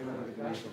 Obrigado.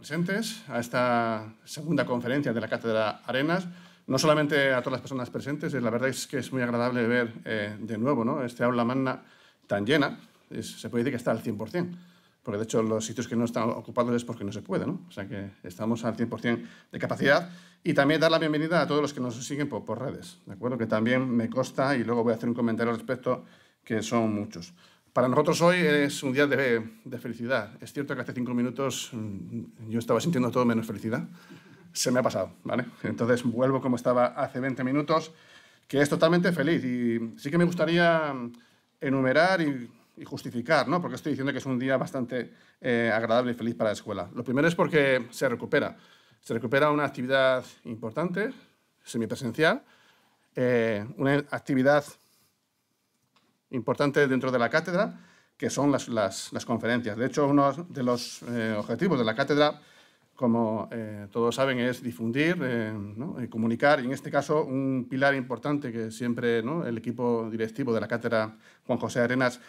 presentes a esta segunda conferencia de la Cátedra Arenas. No solamente a todas las personas presentes, la verdad es que es muy agradable ver eh, de nuevo ¿no? este aula magna tan llena, se puede decir que está al 100%, porque de hecho los sitios que no están ocupados es porque no se puede, ¿no? o sea que estamos al 100% de capacidad y también dar la bienvenida a todos los que nos siguen por, por redes, ¿de acuerdo? que también me consta y luego voy a hacer un comentario al respecto que son muchos. Para nosotros hoy es un día de, felicidad. Es cierto que hace cinco minutos mm, yo estaba sintiendo todo menos felicidad. Se me ha pasado, ¿vale? Entonces vuelvo como estaba hace 20 minutos, que es totalmente feliz. Y sí que me gustaría mm, enumerar y, justificar, ¿no? Porque estoy diciendo que es un día bastante eh, agradable y feliz para la escuela. Lo primero es porque se recupera. Se recupera una actividad importante, semipresencial, eh, una actividad importante dentro de la cátedra, que son las, las, las conferencias. De hecho, uno de los eh, objetivos de la cátedra, como eh, todos saben, es difundir eh, y comunicar. Y en este caso, un pilar importante que siempre el equipo directivo de la cátedra, Juan José Arenas,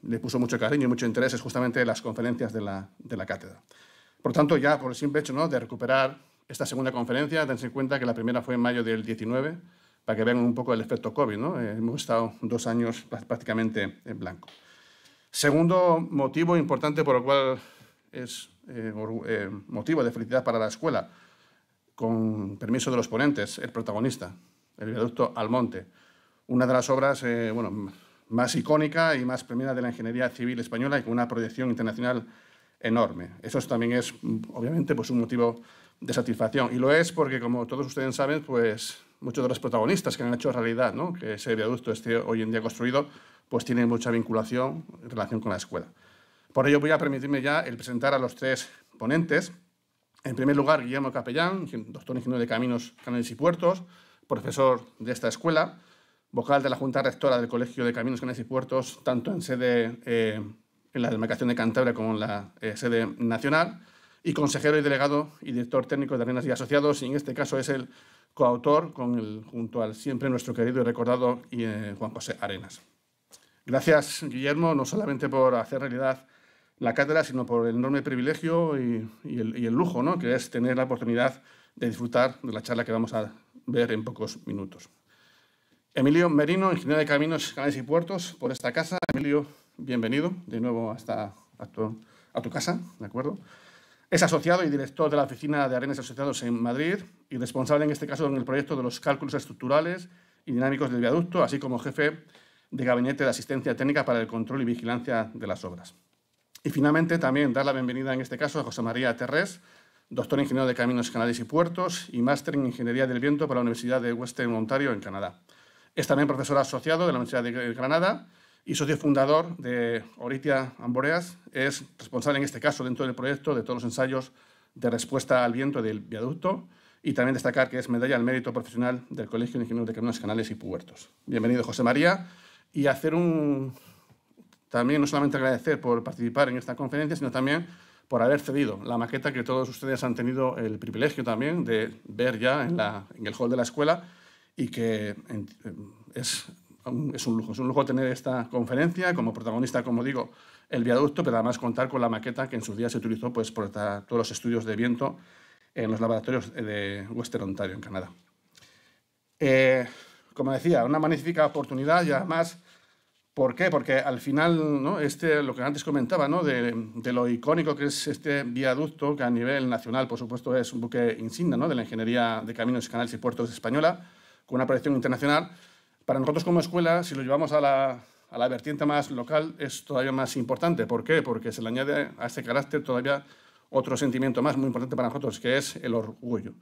le puso mucho cariño y mucho interés, es justamente las conferencias de la, de la cátedra. Por tanto, ya por el simple hecho ¿no? de recuperar esta segunda conferencia, dense en cuenta que la primera fue en mayo del 19 para que vean un poco el efecto COVID. ¿no? Eh, hemos estado dos años prácticamente en blanco. Segundo motivo importante por el cual es eh, eh, motivo de felicidad para la escuela, con permiso de los ponentes, el protagonista, el viaducto Almonte, una de las obras bueno, más icónica y más premiada de la ingeniería civil española y con una proyección internacional enorme. Eso también es, obviamente, pues un motivo de satisfacción. Y lo es porque, como todos ustedes saben, pues muchos de los protagonistas que han hecho realidad ¿no? que ese viaducto esté hoy en día construido, pues tienen mucha vinculación en relación con la escuela. Por ello voy a permitirme ya el presentar a los tres ponentes. En primer lugar, Guillermo Capellán, doctor ingeniero de caminos, canales y puertos, profesor de esta escuela, vocal de la Junta Rectora del Colegio de Caminos, Canales y Puertos, tanto en sede eh, en la demarcación de Cantabria como en la eh, sede nacional y consejero y delegado y director técnico de Arenas y Asociados, y en este caso es el coautor con el, junto al siempre nuestro querido y recordado eh, Juan José Arenas. Gracias, Guillermo, no solamente por hacer realidad la cátedra, sino por el enorme privilegio y, el, lujo ¿no? que es tener la oportunidad de disfrutar de la charla que vamos a ver en pocos minutos. Emilio Merino, ingeniero de caminos, canales y puertos, por esta casa. Emilio, bienvenido de nuevo hasta, a, tu, a tu casa, ¿de acuerdo? Es asociado y director de la Oficina de Arenas Asociados en Madrid y responsable en este caso en el proyecto de los cálculos estructurales y dinámicos del viaducto, así como jefe de Gabinete de Asistencia Técnica para el Control y Vigilancia de las Obras. Y finalmente también dar la bienvenida en este caso a José María Terrés, doctor en ingeniero de caminos, canales y puertos y máster en ingeniería del viento para la Universidad de Western Ontario en Canadá. Es también profesor asociado de la Universidad de Granada y socio fundador de Oritia Amboreas, es responsable en este caso dentro del proyecto de todos los ensayos de respuesta al viento del viaducto y también destacar que es medalla al mérito profesional del Colegio de Ingenieros de Caminos, Canales y Puertos. Bienvenido, José María, y hacer un... También no solamente agradecer por participar en esta conferencia, sino también por haber cedido la maqueta que todos ustedes han tenido el privilegio también de ver ya en, la, en el hall de la escuela y que es es un lujo. Es un lujo tener esta conferencia como protagonista, como digo, el viaducto, pero además contar con la maqueta que en sus días se utilizó pues, por todos los estudios de viento en los laboratorios de Western Ontario, en Canadá. Eh, como decía, una magnífica oportunidad y además, ¿por qué? Porque al final, ¿no? este, lo que antes comentaba, ¿no? de, lo icónico que es este viaducto, que a nivel nacional, por supuesto, es un buque insignia ¿no? de la ingeniería de caminos, canales y puertos española, con una proyección internacional, para nosotros como escuela, si lo llevamos a la, vertiente más local, es todavía más importante. ¿Por qué? Porque se le añade a este carácter todavía otro sentimiento más muy importante para nosotros, que es el orgullo.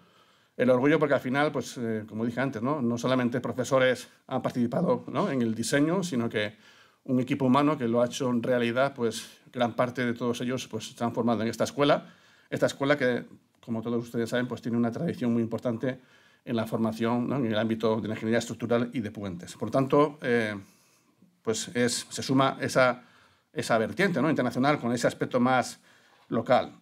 El orgullo porque al final, pues, eh, como dije antes, ¿no? solamente profesores han participado en el diseño, sino que un equipo humano que lo ha hecho en realidad, pues gran parte de todos ellos pues, se han formado en esta escuela. Esta escuela que, como todos ustedes saben, pues tiene una tradición muy importante en la formación, en el ámbito de la ingeniería estructural y de puentes. Por tanto, eh, pues se suma esa, vertiente ¿no? internacional con ese aspecto más local.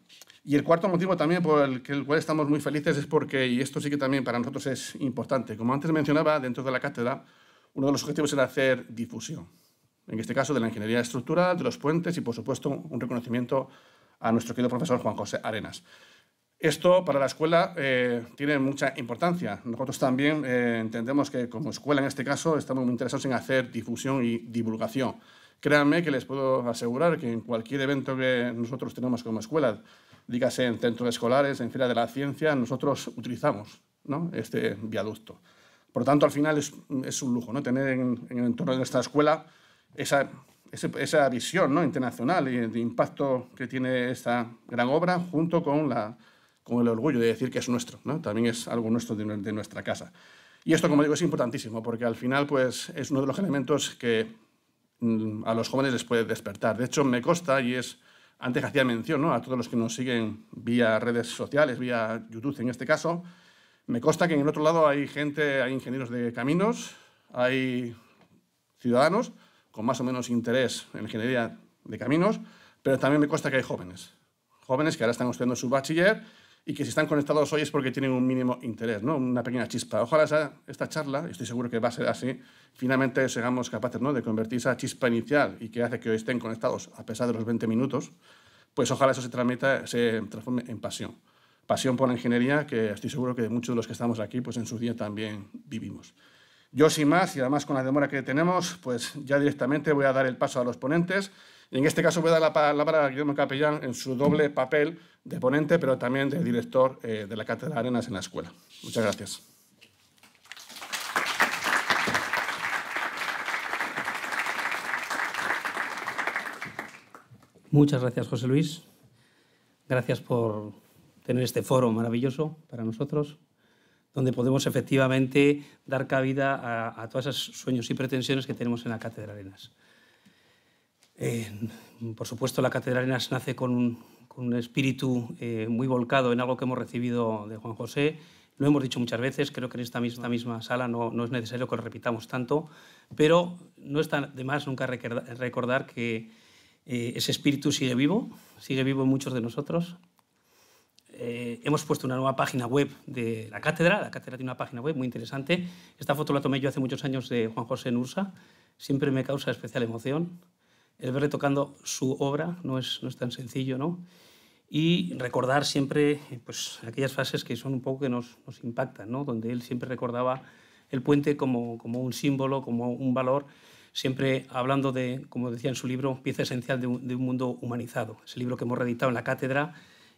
Y el cuarto motivo también por el, el, cual estamos muy felices es porque, y esto sí que también para nosotros es importante, como antes mencionaba, dentro de la cátedra, uno de los objetivos era hacer difusión, en este caso de la ingeniería estructural, de los puentes y, por supuesto, un reconocimiento a nuestro querido profesor Juan José Arenas. Esto para la escuela eh, tiene mucha importancia. Nosotros también eh, entendemos que como escuela en este caso estamos muy interesados en hacer difusión y divulgación. Créanme que les puedo asegurar que en cualquier evento que nosotros tenemos como escuela, dígase en centros escolares, en fila de la Ciencia, nosotros utilizamos este viaducto. Por lo tanto, al final es, un lujo ¿no? tener en, el entorno de nuestra escuela esa, esa, visión ¿no? internacional y de impacto que tiene esta gran obra junto con la con el orgullo de decir que es nuestro, También es algo nuestro de, nuestra casa. Y esto, como digo, es importantísimo, porque al final pues, es uno de los elementos que mm, a los jóvenes les puede despertar. De hecho, me consta, y es, antes hacía mención a todos los que nos siguen vía redes sociales, vía YouTube en este caso, me consta que en el otro lado hay gente, hay ingenieros de caminos, hay ciudadanos con más o menos interés en ingeniería de caminos, pero también me consta que hay jóvenes, jóvenes que ahora están estudiando su bachiller y que si están conectados hoy es porque tienen un mínimo interés, ¿no? una pequeña chispa. Ojalá esta charla, estoy seguro que va a ser así, finalmente seamos capaces ¿no? de convertir esa chispa inicial y que hace que hoy estén conectados a pesar de los 20 minutos, pues ojalá eso se, transmita, se transforme en pasión. Pasión por la ingeniería que estoy seguro que muchos de los que estamos aquí pues en su día también vivimos. Yo sin más, y además con la demora que tenemos, pues ya directamente voy a dar el paso a los ponentes. En este caso voy a dar la palabra a Guillermo Capellán en su doble papel de ponente, pero también de director eh, de la Cátedra Arenas en la escuela. Muchas gracias. Muchas gracias, José Luis. Gracias por tener este foro maravilloso para nosotros, donde podemos efectivamente dar cabida a, a todos esos sueños y pretensiones que tenemos en la Cátedra Arenas. Eh, por supuesto, la Catedral nace con, un espíritu eh, muy volcado en algo que hemos recibido de Juan José. Lo hemos dicho muchas veces, creo que en esta misma, misma sala no, es necesario que lo repitamos tanto, pero no está de más nunca recordar que eh, ese espíritu sigue vivo, sigue vivo en muchos de nosotros. hemos puesto una nueva página web de la cátedra, la cátedra tiene una página web muy interesante. Esta foto la tomé yo hace muchos años de Juan José Nursa, siempre me causa especial emoción el ver retocando su obra no es, tan sencillo, ¿no? Y recordar siempre pues, aquellas frases que son un poco que nos, impactan, ¿no? Donde él siempre recordaba el puente como, un símbolo, como un valor, siempre hablando de, como decía en su libro, pieza esencial de un, mundo humanizado. Ese libro que hemos reeditado en la cátedra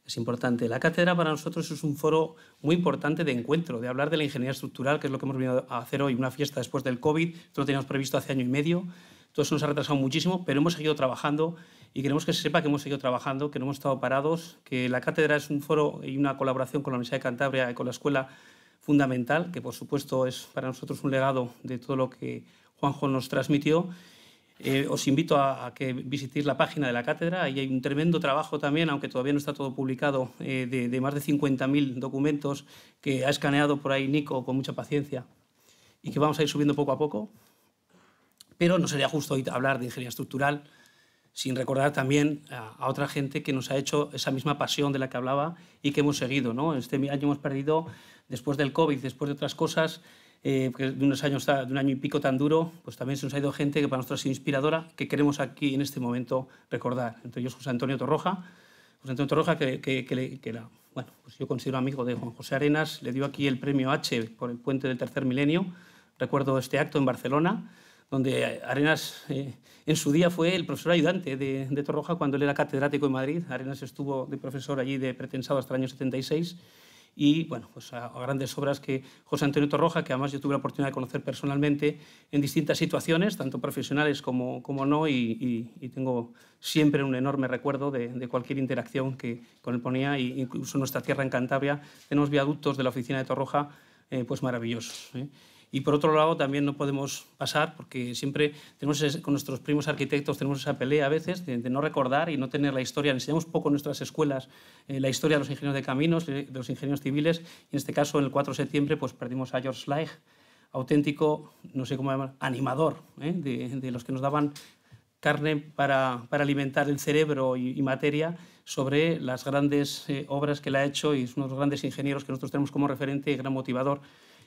es importante. La cátedra para nosotros es un foro muy importante de encuentro, de hablar de la ingeniería estructural, que es lo que hemos venido a hacer hoy, una fiesta después del COVID, esto lo teníamos previsto hace año y medio, todo eso nos ha retrasado muchísimo, pero hemos seguido trabajando y queremos que se sepa que hemos seguido trabajando, que no hemos estado parados, que la cátedra es un foro y una colaboración con la Universidad de Cantabria y con la escuela fundamental, que por supuesto es para nosotros un legado de todo lo que Juanjo nos transmitió. Eh, os invito a, que visitéis la página de la cátedra. Ahí hay un tremendo trabajo también, aunque todavía no está todo publicado, eh, de, de, más de 50.000 documentos que ha escaneado por ahí Nico con mucha paciencia y que vamos a ir subiendo poco a poco. Pero no sería justo hoy hablar de ingeniería estructural sin recordar también a, otra gente que nos ha hecho esa misma pasión de la que hablaba y que hemos seguido. ¿no? Este año hemos perdido, después del COVID, después de otras cosas, eh, de, unos años, de un año y pico tan duro, pues también se nos ha ido gente que para nosotros ha sido inspiradora, que queremos aquí en este momento recordar. Entre ellos José Antonio Torroja, que, pues yo considero amigo de Juan José Arenas, le dio aquí el premio H por el puente del tercer milenio. Recuerdo este acto en Barcelona donde Arenas eh, en su día fue el profesor ayudante de, Torroja cuando él era catedrático en Madrid. Arenas estuvo de profesor allí de pretensado hasta el año 76 y bueno, pues a, grandes obras que José Antonio Torroja, que además yo tuve la oportunidad de conocer personalmente en distintas situaciones, tanto profesionales como, como no, y, tengo siempre un enorme recuerdo de, cualquier interacción que con él ponía, incluso en nuestra tierra en Cantabria tenemos viaductos de la oficina de Torroja eh, pues maravillosos. ¿eh? Y por otro lado, también no podemos pasar, porque siempre tenemos con nuestros primos arquitectos tenemos esa pelea a veces de, no recordar y no tener la historia. Enseñamos poco en nuestras escuelas eh, la historia de los ingenieros de caminos, eh, de los ingenieros civiles. Y en este caso, el 4 de septiembre, pues perdimos a George Slaig, auténtico, no sé cómo llamar, animador, eh, de, los que nos daban carne para, alimentar el cerebro y, materia sobre las grandes obras que le ha hecho y es uno de los grandes ingenieros que nosotros tenemos como referente y gran motivador.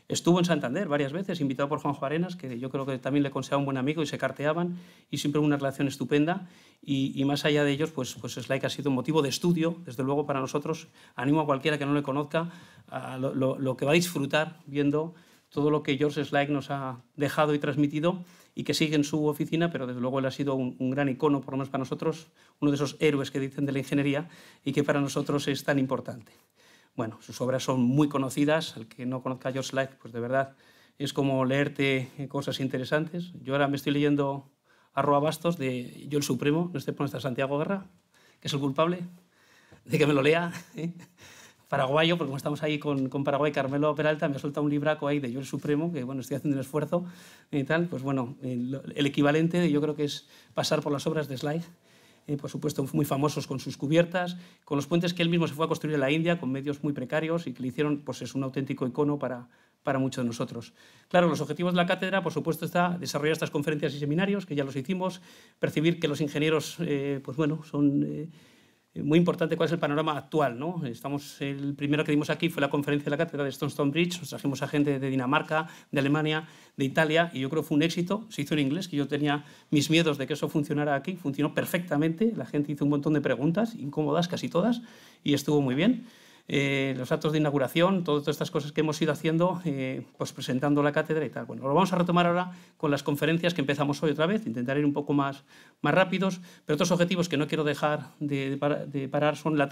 Estuvo en Santander varias veces, invitado por Juanjo Arenas, que yo creo que también le consideraba un buen amigo y se carteaban y siempre una relación estupenda. Y, más allá de ellos, pues, pues Slaik ha sido un motivo de estudio, desde luego para nosotros. Animo a cualquiera que no le conozca a lo, que va a disfrutar viendo todo lo que George Slaik nos ha dejado y transmitido y que sigue en su oficina, pero desde luego él ha sido un, gran icono, por lo menos para nosotros, uno de esos héroes que dicen de la ingeniería y que para nosotros es tan importante. Bueno, sus obras son muy conocidas. Al que no conozca a George pues de verdad es como leerte cosas interesantes. Yo ahora me estoy leyendo Arroba Bastos de Yo el Supremo, no este está Santiago Guerra, que es el culpable de que me lo lea. ¿eh? Paraguayo, porque como estamos ahí con, Paraguay, Carmelo Peralta me ha soltado un libraco ahí de Yo el Supremo, que bueno, estoy haciendo un esfuerzo y tal. Pues bueno, el, equivalente yo creo que es pasar por las obras de Slide. Eh, por supuesto muy famosos con sus cubiertas, con los puentes que él mismo se fue a construir en la India, con medios muy precarios y que le hicieron, pues es un auténtico icono para, para muchos de nosotros. Claro, los objetivos de la cátedra, por supuesto, está desarrollar estas conferencias y seminarios, que ya los hicimos, percibir que los ingenieros, eh, pues bueno, son... Eh, muy importante cuál es el panorama actual. ¿no? Estamos, el primero que dimos aquí fue la conferencia de la cátedra de Stone Bridge, nos trajimos a gente de Dinamarca, de Alemania, de Italia, y yo creo que fue un éxito, se hizo en inglés, que yo tenía mis miedos de que eso funcionara aquí, funcionó perfectamente, la gente hizo un montón de preguntas, incómodas casi todas, y estuvo muy bien. Eh, los actos de inauguración, todas estas cosas que hemos ido haciendo, eh, pues presentando la cátedra y tal. Bueno, lo vamos a retomar ahora con las conferencias que empezamos hoy otra vez, intentar ir un poco más, más rápidos, pero otros objetivos que no quiero dejar de, parar son la,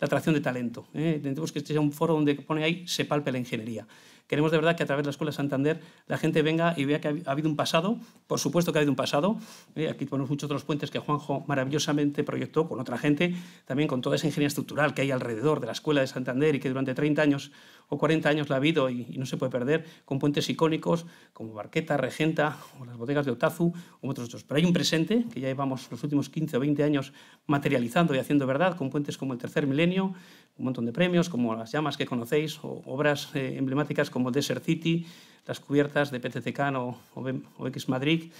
atracción de talento. Eh. que este sea un foro donde pone ahí se palpe la ingeniería. Queremos de verdad que a través de la Escuela de Santander la gente venga y vea que ha habido un pasado, por supuesto que ha habido un pasado, eh, aquí ponemos muchos otros puentes que Juanjo maravillosamente proyectó con otra gente, también con toda esa ingeniería estructural que hay alrededor de la Escuela de Santander y que durante 30 años o 40 años la ha habido y, no se puede perder, con puentes icónicos como Barqueta, Regenta o las bodegas de Otazu como otros otros. Pero hay un presente que ya llevamos los últimos 15 o 20 años materializando y haciendo verdad, con puentes como el tercer milenio, un montón de premios, como las llamas que conocéis, o obras eh, emblemáticas como Desert City, las cubiertas de PTCAN o, o, X Madrid,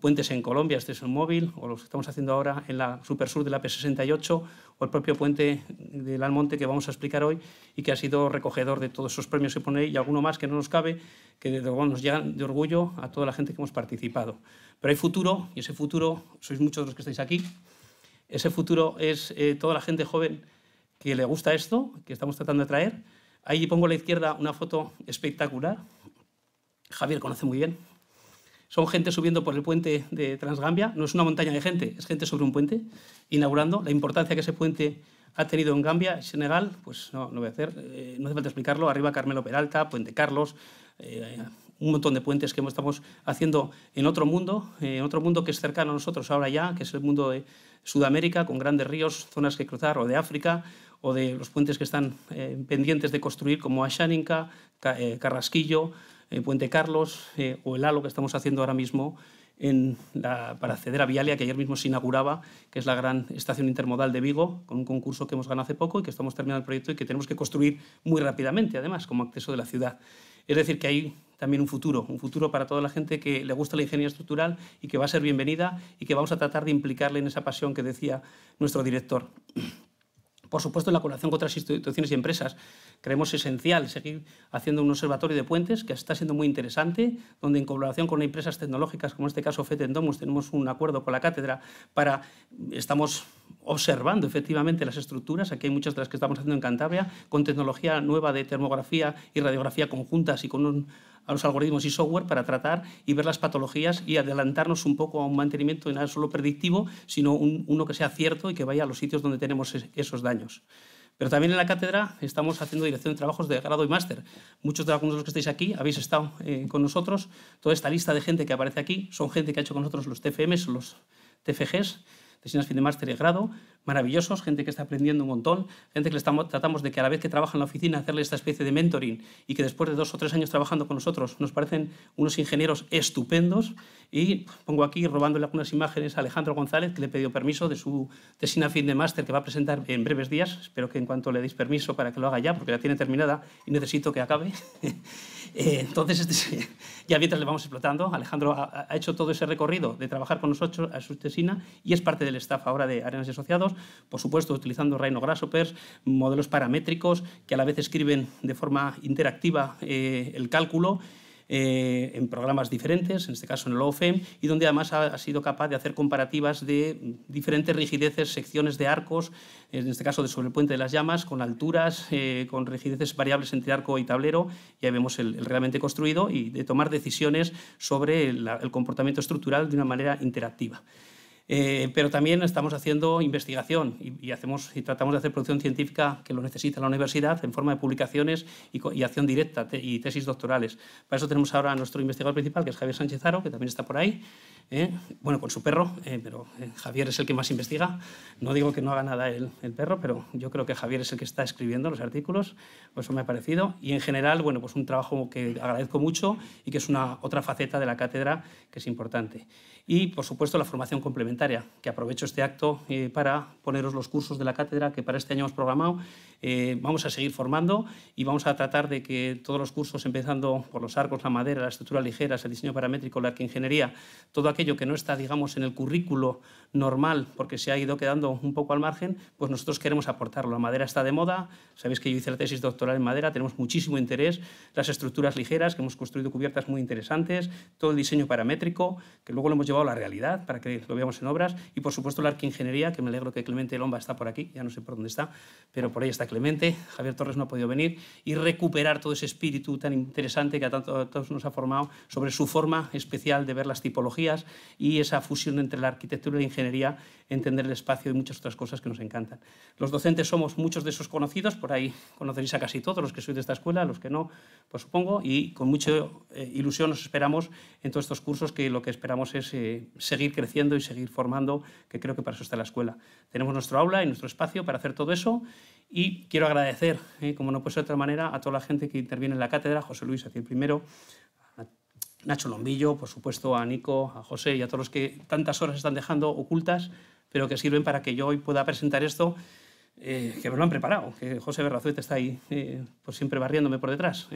puentes en Colombia, este es un móvil, o los que estamos haciendo ahora en la Super Sur de la P68, o el propio puente del Almonte que vamos a explicar hoy y que ha sido recogedor de todos esos premios que ponéis y alguno más que no nos cabe, que de, nos llegan de orgullo a toda la gente que hemos participado. Pero hay futuro, y ese futuro, sois muchos los que estáis aquí, ese futuro es eh, toda la gente joven que le gusta esto, que estamos tratando de traer. Ahí pongo a la izquierda una foto espectacular. Javier conoce muy bien. Son gente subiendo por el puente de Transgambia. No es una montaña de gente, es gente sobre un puente, inaugurando. La importancia que ese puente ha tenido en Gambia, Senegal, pues no, voy a hacer, eh, no hace falta explicarlo. Arriba Carmelo Peralta, Puente Carlos, eh, un montón de puentes que estamos haciendo en otro mundo, eh, en otro mundo que es cercano a nosotros ahora ya, que es el mundo de Sudamérica, con grandes ríos, zonas que cruzar, o de África, o de los puentes que están eh, pendientes de construir, como Ashaninka, eh, Carrasquillo, eh, Puente Carlos o el halo que estamos haciendo ahora mismo para acceder a Vialia, que ayer mismo se inauguraba, que es la gran estación intermodal de Vigo, con un concurso que hemos ganado hace poco y que estamos terminando el proyecto y que tenemos que construir muy rápidamente, además, como acceso de la ciudad. Es decir, que hay también un futuro, un futuro para toda la gente que le gusta la ingeniería estructural y que va a ser bienvenida y que vamos a tratar de implicarle en esa pasión que decía nuestro director por supuesto en la colaboración con otras instituciones y empresas creemos esencial seguir haciendo un observatorio de puentes que está siendo muy interesante, donde en colaboración con empresas tecnológicas, como en este caso FETEN Domus, tenemos un acuerdo con la cátedra para, estamos observando efectivamente las estructuras, aquí hay muchas de las que estamos haciendo en Cantabria, con tecnología nueva de termografía y radiografía conjuntas y con los algoritmos y software para tratar y ver las patologías y adelantarnos un poco a un mantenimiento no solo predictivo, sino uno que sea cierto y que vaya a los sitios donde tenemos esos daños. Pero también en la cátedra estamos haciendo dirección de trabajos de grado y máster. Muchos de algunos de los que estáis aquí habéis estado eh, con nosotros. Toda esta lista de gente que aparece aquí son gente que ha hecho con nosotros los TFMs, los TFGs tesinas fin de máster y grado, maravillosos, gente que está aprendiendo un montón, gente que le estamos, tratamos de que a la vez que trabaja en la oficina hacerle esta especie de mentoring y que después de dos o tres años trabajando con nosotros nos parecen unos ingenieros estupendos. Y pongo aquí, robándole algunas imágenes, a Alejandro González, que le he pedido permiso de su tesina fin de máster que va a presentar en breves días. Espero que en cuanto le deis permiso para que lo haga ya, porque la tiene terminada y necesito que acabe. Eh, entonces, este, ya mientras le vamos explotando, Alejandro ha, hecho todo ese recorrido de trabajar con nosotros a su tesina y es parte del staff ahora de Arenas y Asociados, por supuesto, utilizando Rhino Grasshoppers, modelos paramétricos que a la vez escriben de forma interactiva eh, el cálculo eh, en programas diferentes, en este caso en el OFEM, y donde además ha, sido capaz de hacer comparativas de diferentes rigideces, secciones de arcos, en este caso sobre el puente de las llamas, con alturas, eh, con rigideces variables entre arco y tablero, y vemos el, realmente construido, y de tomar decisiones sobre el comportamiento estructural de una manera interactiva. Eh, pero también estamos haciendo investigación y, hacemos, y tratamos de hacer producción científica que lo necesita la universidad en forma de publicaciones y, acción directa y tesis doctorales. Para eso tenemos ahora a nuestro investigador principal, que es Javier Sánchez que también está por ahí, eh, bueno, con su perro, eh, pero Javier es el que más investiga. No digo que no haga nada el, perro, pero yo creo que Javier es el que está escribiendo los artículos, por pues eso me ha parecido. Y en general, bueno, pues un trabajo que agradezco mucho y que es una otra faceta de la cátedra que es importante y, por supuesto, la formación complementaria, que aprovecho este acto eh, para poneros los cursos de la cátedra que para este año hemos programado eh, vamos a seguir formando y vamos a tratar de que todos los cursos, empezando por los arcos, la madera, las estructuras ligeras, el diseño paramétrico, la arquingeniería, todo aquello que no está, digamos, en el currículo normal porque se ha ido quedando un poco al margen, pues nosotros queremos aportarlo. La madera está de moda, sabéis que yo hice la tesis doctoral en madera, tenemos muchísimo interés, las estructuras ligeras, que hemos construido cubiertas muy interesantes, todo el diseño paramétrico, que luego lo hemos llevado a la realidad para que lo veamos en obras, y por supuesto la arquingeniería, que me alegro que Clemente Lomba está por aquí, ya no sé por dónde está, pero por ahí está Javier Torres no ha podido venir, y recuperar todo ese espíritu tan interesante que a, tanto, todos nos ha formado sobre su forma especial de ver las tipologías y esa fusión entre la arquitectura y la ingeniería, entender el espacio y muchas otras cosas que nos encantan. Los docentes somos muchos de esos conocidos, por ahí conoceréis a casi todos los que sois de esta escuela, los que no, pues supongo, y con mucha eh, ilusión nos esperamos en todos estos cursos que lo que esperamos es eh, seguir creciendo y seguir formando, que creo que para eso está la escuela. Tenemos nuestro aula y nuestro espacio para hacer todo eso y quiero agradecer, eh, como no puede ser de otra manera, a toda la gente que interviene en la cátedra, José Luis aquí el primero, a Nacho Lombillo, por supuesto, a Nico, a José y a todos los que tantas horas están dejando ocultas, pero que sirven para que yo hoy pueda presentar esto, eh, que me lo han preparado, que José Berrazuete está ahí eh, pues siempre barriéndome por detrás.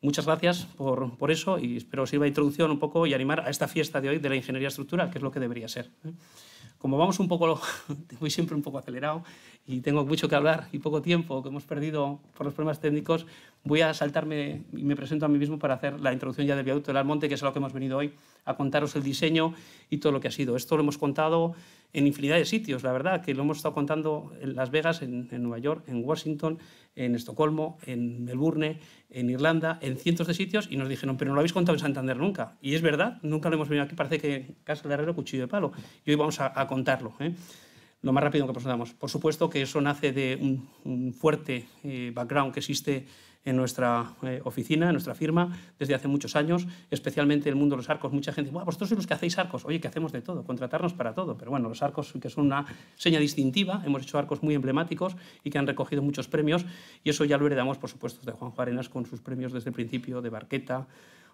Muchas gracias por, por, eso y espero sirva de introducción un poco y animar a esta fiesta de hoy de la ingeniería estructural, que es lo que debería ser como vamos un poco, voy siempre un poco acelerado y tengo mucho que hablar y poco tiempo que hemos perdido por los problemas técnicos, voy a saltarme y me presento a mí mismo para hacer la introducción ya del viaducto del Almonte, que es a lo que hemos venido hoy a contaros el diseño y todo lo que ha sido. Esto lo hemos contado en infinidad de sitios, la verdad, que lo hemos estado contando en Las Vegas, en, Nueva York, en Washington, en Estocolmo, en Melbourne, en Irlanda, en cientos de sitios, y nos dijeron, pero no lo habéis contado en Santander nunca. Y es verdad, nunca lo hemos venido aquí, parece que Casa de Herrero, cuchillo de palo. Y hoy vamos a, contarlo. ¿eh? lo más rápido que podamos. Por supuesto que eso nace de un, fuerte eh, background que existe en nuestra eh, oficina, en nuestra firma, desde hace muchos años, especialmente en el mundo de los arcos. Mucha gente dice, vosotros sois los que hacéis arcos. Oye, que hacemos de todo, contratarnos para todo. Pero bueno, los arcos que son una seña distintiva, hemos hecho arcos muy emblemáticos y que han recogido muchos premios y eso ya lo heredamos, por supuesto, de Juan Juárez con sus premios desde el principio de Barqueta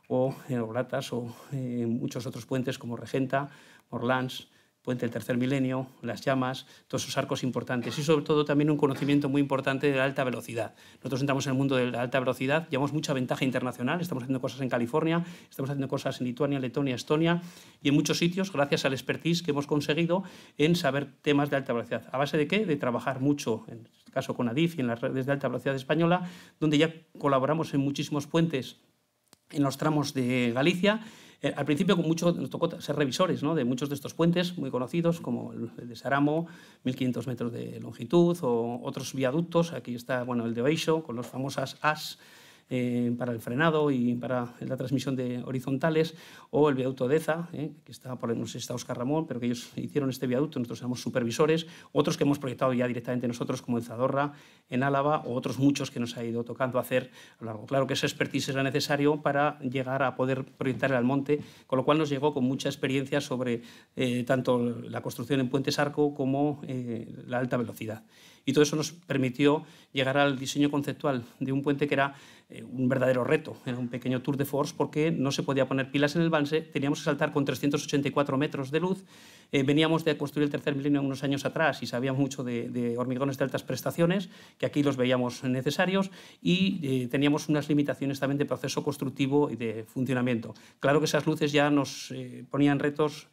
o en eh, Orlatas o en eh, muchos otros puentes como Regenta, Orlans, Puente del Tercer Milenio, Las Llamas, todos esos arcos importantes y sobre todo también un conocimiento muy importante de la alta velocidad. Nosotros entramos en el mundo de la alta velocidad, llevamos mucha ventaja internacional, estamos haciendo cosas en California, estamos haciendo cosas en Lituania, Letonia, Estonia y en muchos sitios gracias al expertise que hemos conseguido en saber temas de alta velocidad. ¿A base de qué? De trabajar mucho, en este caso con ADIF y en las redes de alta velocidad española, donde ya colaboramos en muchísimos puentes en los tramos de Galicia eh, al principio con nos tocó ser revisores de muchos de estos puentes muy conocidos, como el de Saramo, 1500 metros de longitud, o otros viaductos. Aquí está bueno, el de Oeixo, con las famosas as eh, para el frenado y para la transmisión de horizontales, o el viaducto de Eza, eh, que está por no sé, está Oscar Ramón, pero que ellos hicieron este viaducto, nosotros somos supervisores, otros que hemos proyectado ya directamente nosotros, como en Zadorra en Álava, o otros muchos que nos ha ido tocando hacer a lo largo. Claro que esa expertise era necesario para llegar a poder proyectar el Almonte, con lo cual nos llegó con mucha experiencia sobre eh, tanto la construcción en Puentes Arco como la alta velocidad. Y todo eso nos permitió llegar al diseño conceptual de un puente que era eh, un verdadero reto, era un pequeño tour de force porque no se podía poner pilas en el balse, teníamos que saltar con 384 metros de luz, eh, veníamos de construir el tercer milenio unos años atrás y sabíamos mucho de, hormigones de altas prestaciones, que aquí los veíamos necesarios y eh, teníamos unas limitaciones también de proceso constructivo y de funcionamiento. Claro que esas luces ya nos ponían retos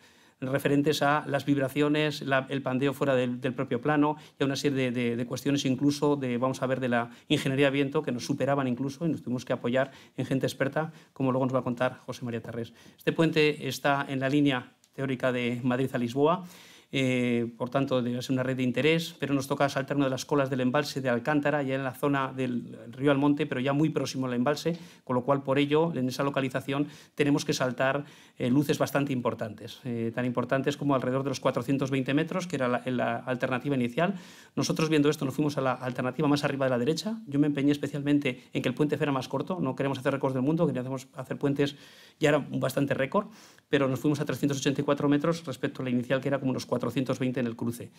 referentes a las vibraciones, el pandeo fuera del, propio plano y a una serie de, cuestiones incluso de, vamos a ver, de la ingeniería de viento que nos superaban incluso y nos tuvimos que apoyar en gente experta, como luego nos va a contar José María Terrés. Este puente está en la línea teórica de Madrid a Lisboa. Eh, por tanto debe ser una red de interés, pero nos toca saltar una de las colas del embalse de Alcántara, ya en la zona del río Almonte, pero ya muy próximo al embalse, con lo cual por ello en esa localización tenemos que saltar eh, luces bastante importantes, eh, tan importantes como alrededor de los 420 metros, que era la, alternativa inicial. Nosotros viendo esto nos fuimos a la alternativa más arriba de la derecha, yo me empeñé especialmente en que el puente fuera más corto, no queremos hacer récords del mundo, queríamos hacer puentes, ya era bastante récord, pero nos fuimos a 384 metros respecto a la inicial que era como unos 4 420 en el cruce.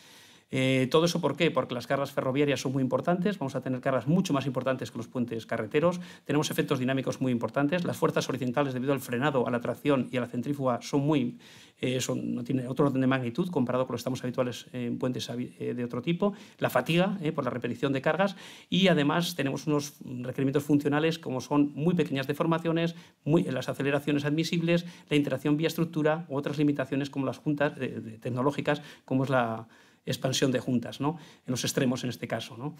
Eh, ¿Todo eso por qué? Porque las cargas ferroviarias son muy importantes, vamos a tener cargas mucho más importantes que los puentes carreteros, tenemos efectos dinámicos muy importantes, las fuerzas horizontales debido al frenado, a la tracción y a la centrífuga son muy eh, eso no tiene otro orden de magnitud comparado con los estamos habituales en puentes eh, de otro tipo, la fatiga eh, por la repetición de cargas y además tenemos unos requerimientos funcionales como son muy pequeñas deformaciones, muy, las aceleraciones admisibles, la interacción vía estructura u otras limitaciones como las juntas tecnológicas, como es la expansión de juntas, en los extremos en este caso.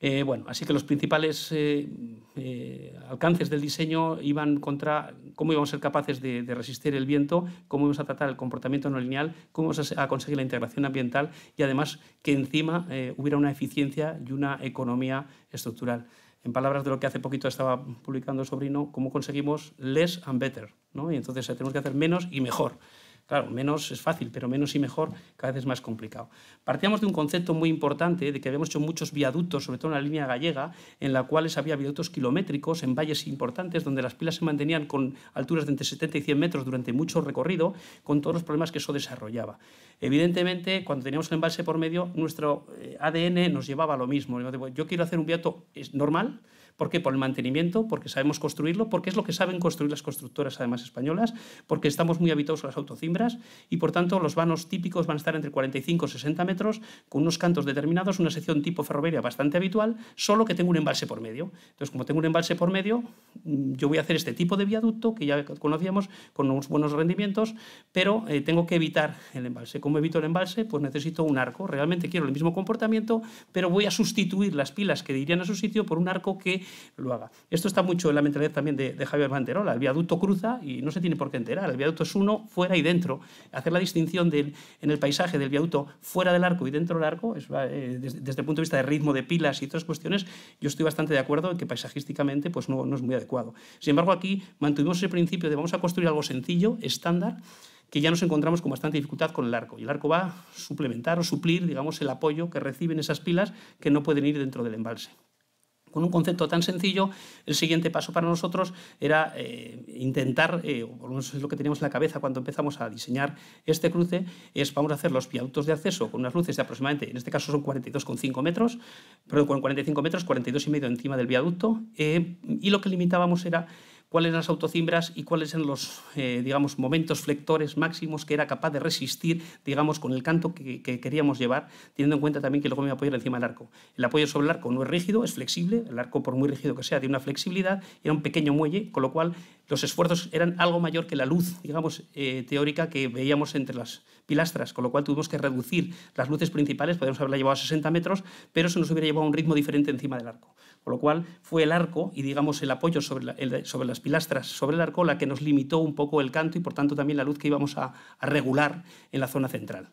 Eh, bueno, así que los principales eh, eh, alcances del diseño iban contra cómo íbamos a ser capaces de, resistir el viento, cómo íbamos a tratar el comportamiento no lineal, cómo íbamos a, conseguir la integración ambiental y además que encima hubiera una eficiencia y una economía estructural. En palabras de lo que hace poquito estaba publicando el Sobrino, cómo conseguimos less and better. ¿no? Y entonces tenemos que hacer menos y mejor. Claro, menos es fácil, pero menos y mejor cada vez es más complicado. Partíamos de un concepto muy importante de que habíamos hecho muchos viaductos, sobre todo en la línea gallega, en la cuales había viaductos kilométricos en valles importantes donde las pilas se mantenían con alturas de entre 70 y 100 metros durante mucho recorrido, con todos los problemas que eso desarrollaba. Evidentemente, cuando teníamos el embalse por medio, nuestro eh, ADN nos llevaba a lo mismo. Yo quiero hacer un viaducto normal, ¿Por qué? Por el mantenimiento, porque sabemos construirlo, porque es lo que saben construir las constructoras además españolas, porque estamos muy habituados a las autocimbras y por tanto los vanos típicos van a estar entre 45 y 60 metros con unos cantos determinados, una sección tipo ferroviaria bastante habitual, solo que tengo un embalse por medio. Entonces, como tengo un embalse por medio, mm, yo voy a hacer este tipo de viaducto que ya conocíamos con unos buenos rendimientos, pero eh, tengo que evitar el embalse. ¿Cómo evito el embalse? Pues necesito un arco. Realmente quiero el mismo comportamiento, pero voy a sustituir las pilas que irían a su sitio por un arco que lo haga. Esto está mucho en la mentalidad también de, Javier Manterola. El viaducto cruza y no se tiene por qué enterar. El viaducto es uno fuera y dentro. Hacer la distinción en el paisaje del viaducto fuera del arco y dentro del arco, eh, desde, el punto de vista de ritmo de pilas y otras cuestiones, yo estoy bastante de acuerdo en que paisajísticamente pues no, es muy adecuado. Sin embargo, aquí mantuvimos ese principio de vamos a construir algo sencillo, estándar, que ya nos encontramos con bastante dificultad con el arco. Y el arco va a suplementar o suplir, digamos, el apoyo que reciben esas pilas que no pueden ir dentro del embalse. Con un concepto tan sencillo, el siguiente paso para nosotros era eh, intentar, eh, o por lo menos es lo que teníamos en la cabeza cuando empezamos a diseñar este cruce, es vamos a hacer los viaductos de acceso con unas luces de aproximadamente, en este caso son 42,5 metros, pero con 45 metros, 42,5 encima del viaducto, eh, y lo que limitábamos era cuáles eran las autocimbras y cuáles eran los eh, digamos, momentos flectores máximos que era capaz de resistir digamos, con el canto que, queríamos llevar, teniendo en cuenta también que luego me voy a encima del arco. El apoyo sobre el arco no es rígido, es flexible, el arco por muy rígido que sea tiene una flexibilidad, era un pequeño muelle, con lo cual los esfuerzos eran algo mayor que la luz digamos, eh, teórica que veíamos entre las pilastras, con lo cual tuvimos que reducir las luces principales, podríamos haberla llevado a 60 metros, pero se nos hubiera llevado a un ritmo diferente encima del arco. Con lo cual fue el arco y digamos el apoyo sobre, las pilastras, sobre el arco, la que nos limitó un poco el canto y por tanto también la luz que íbamos a regular en la zona central.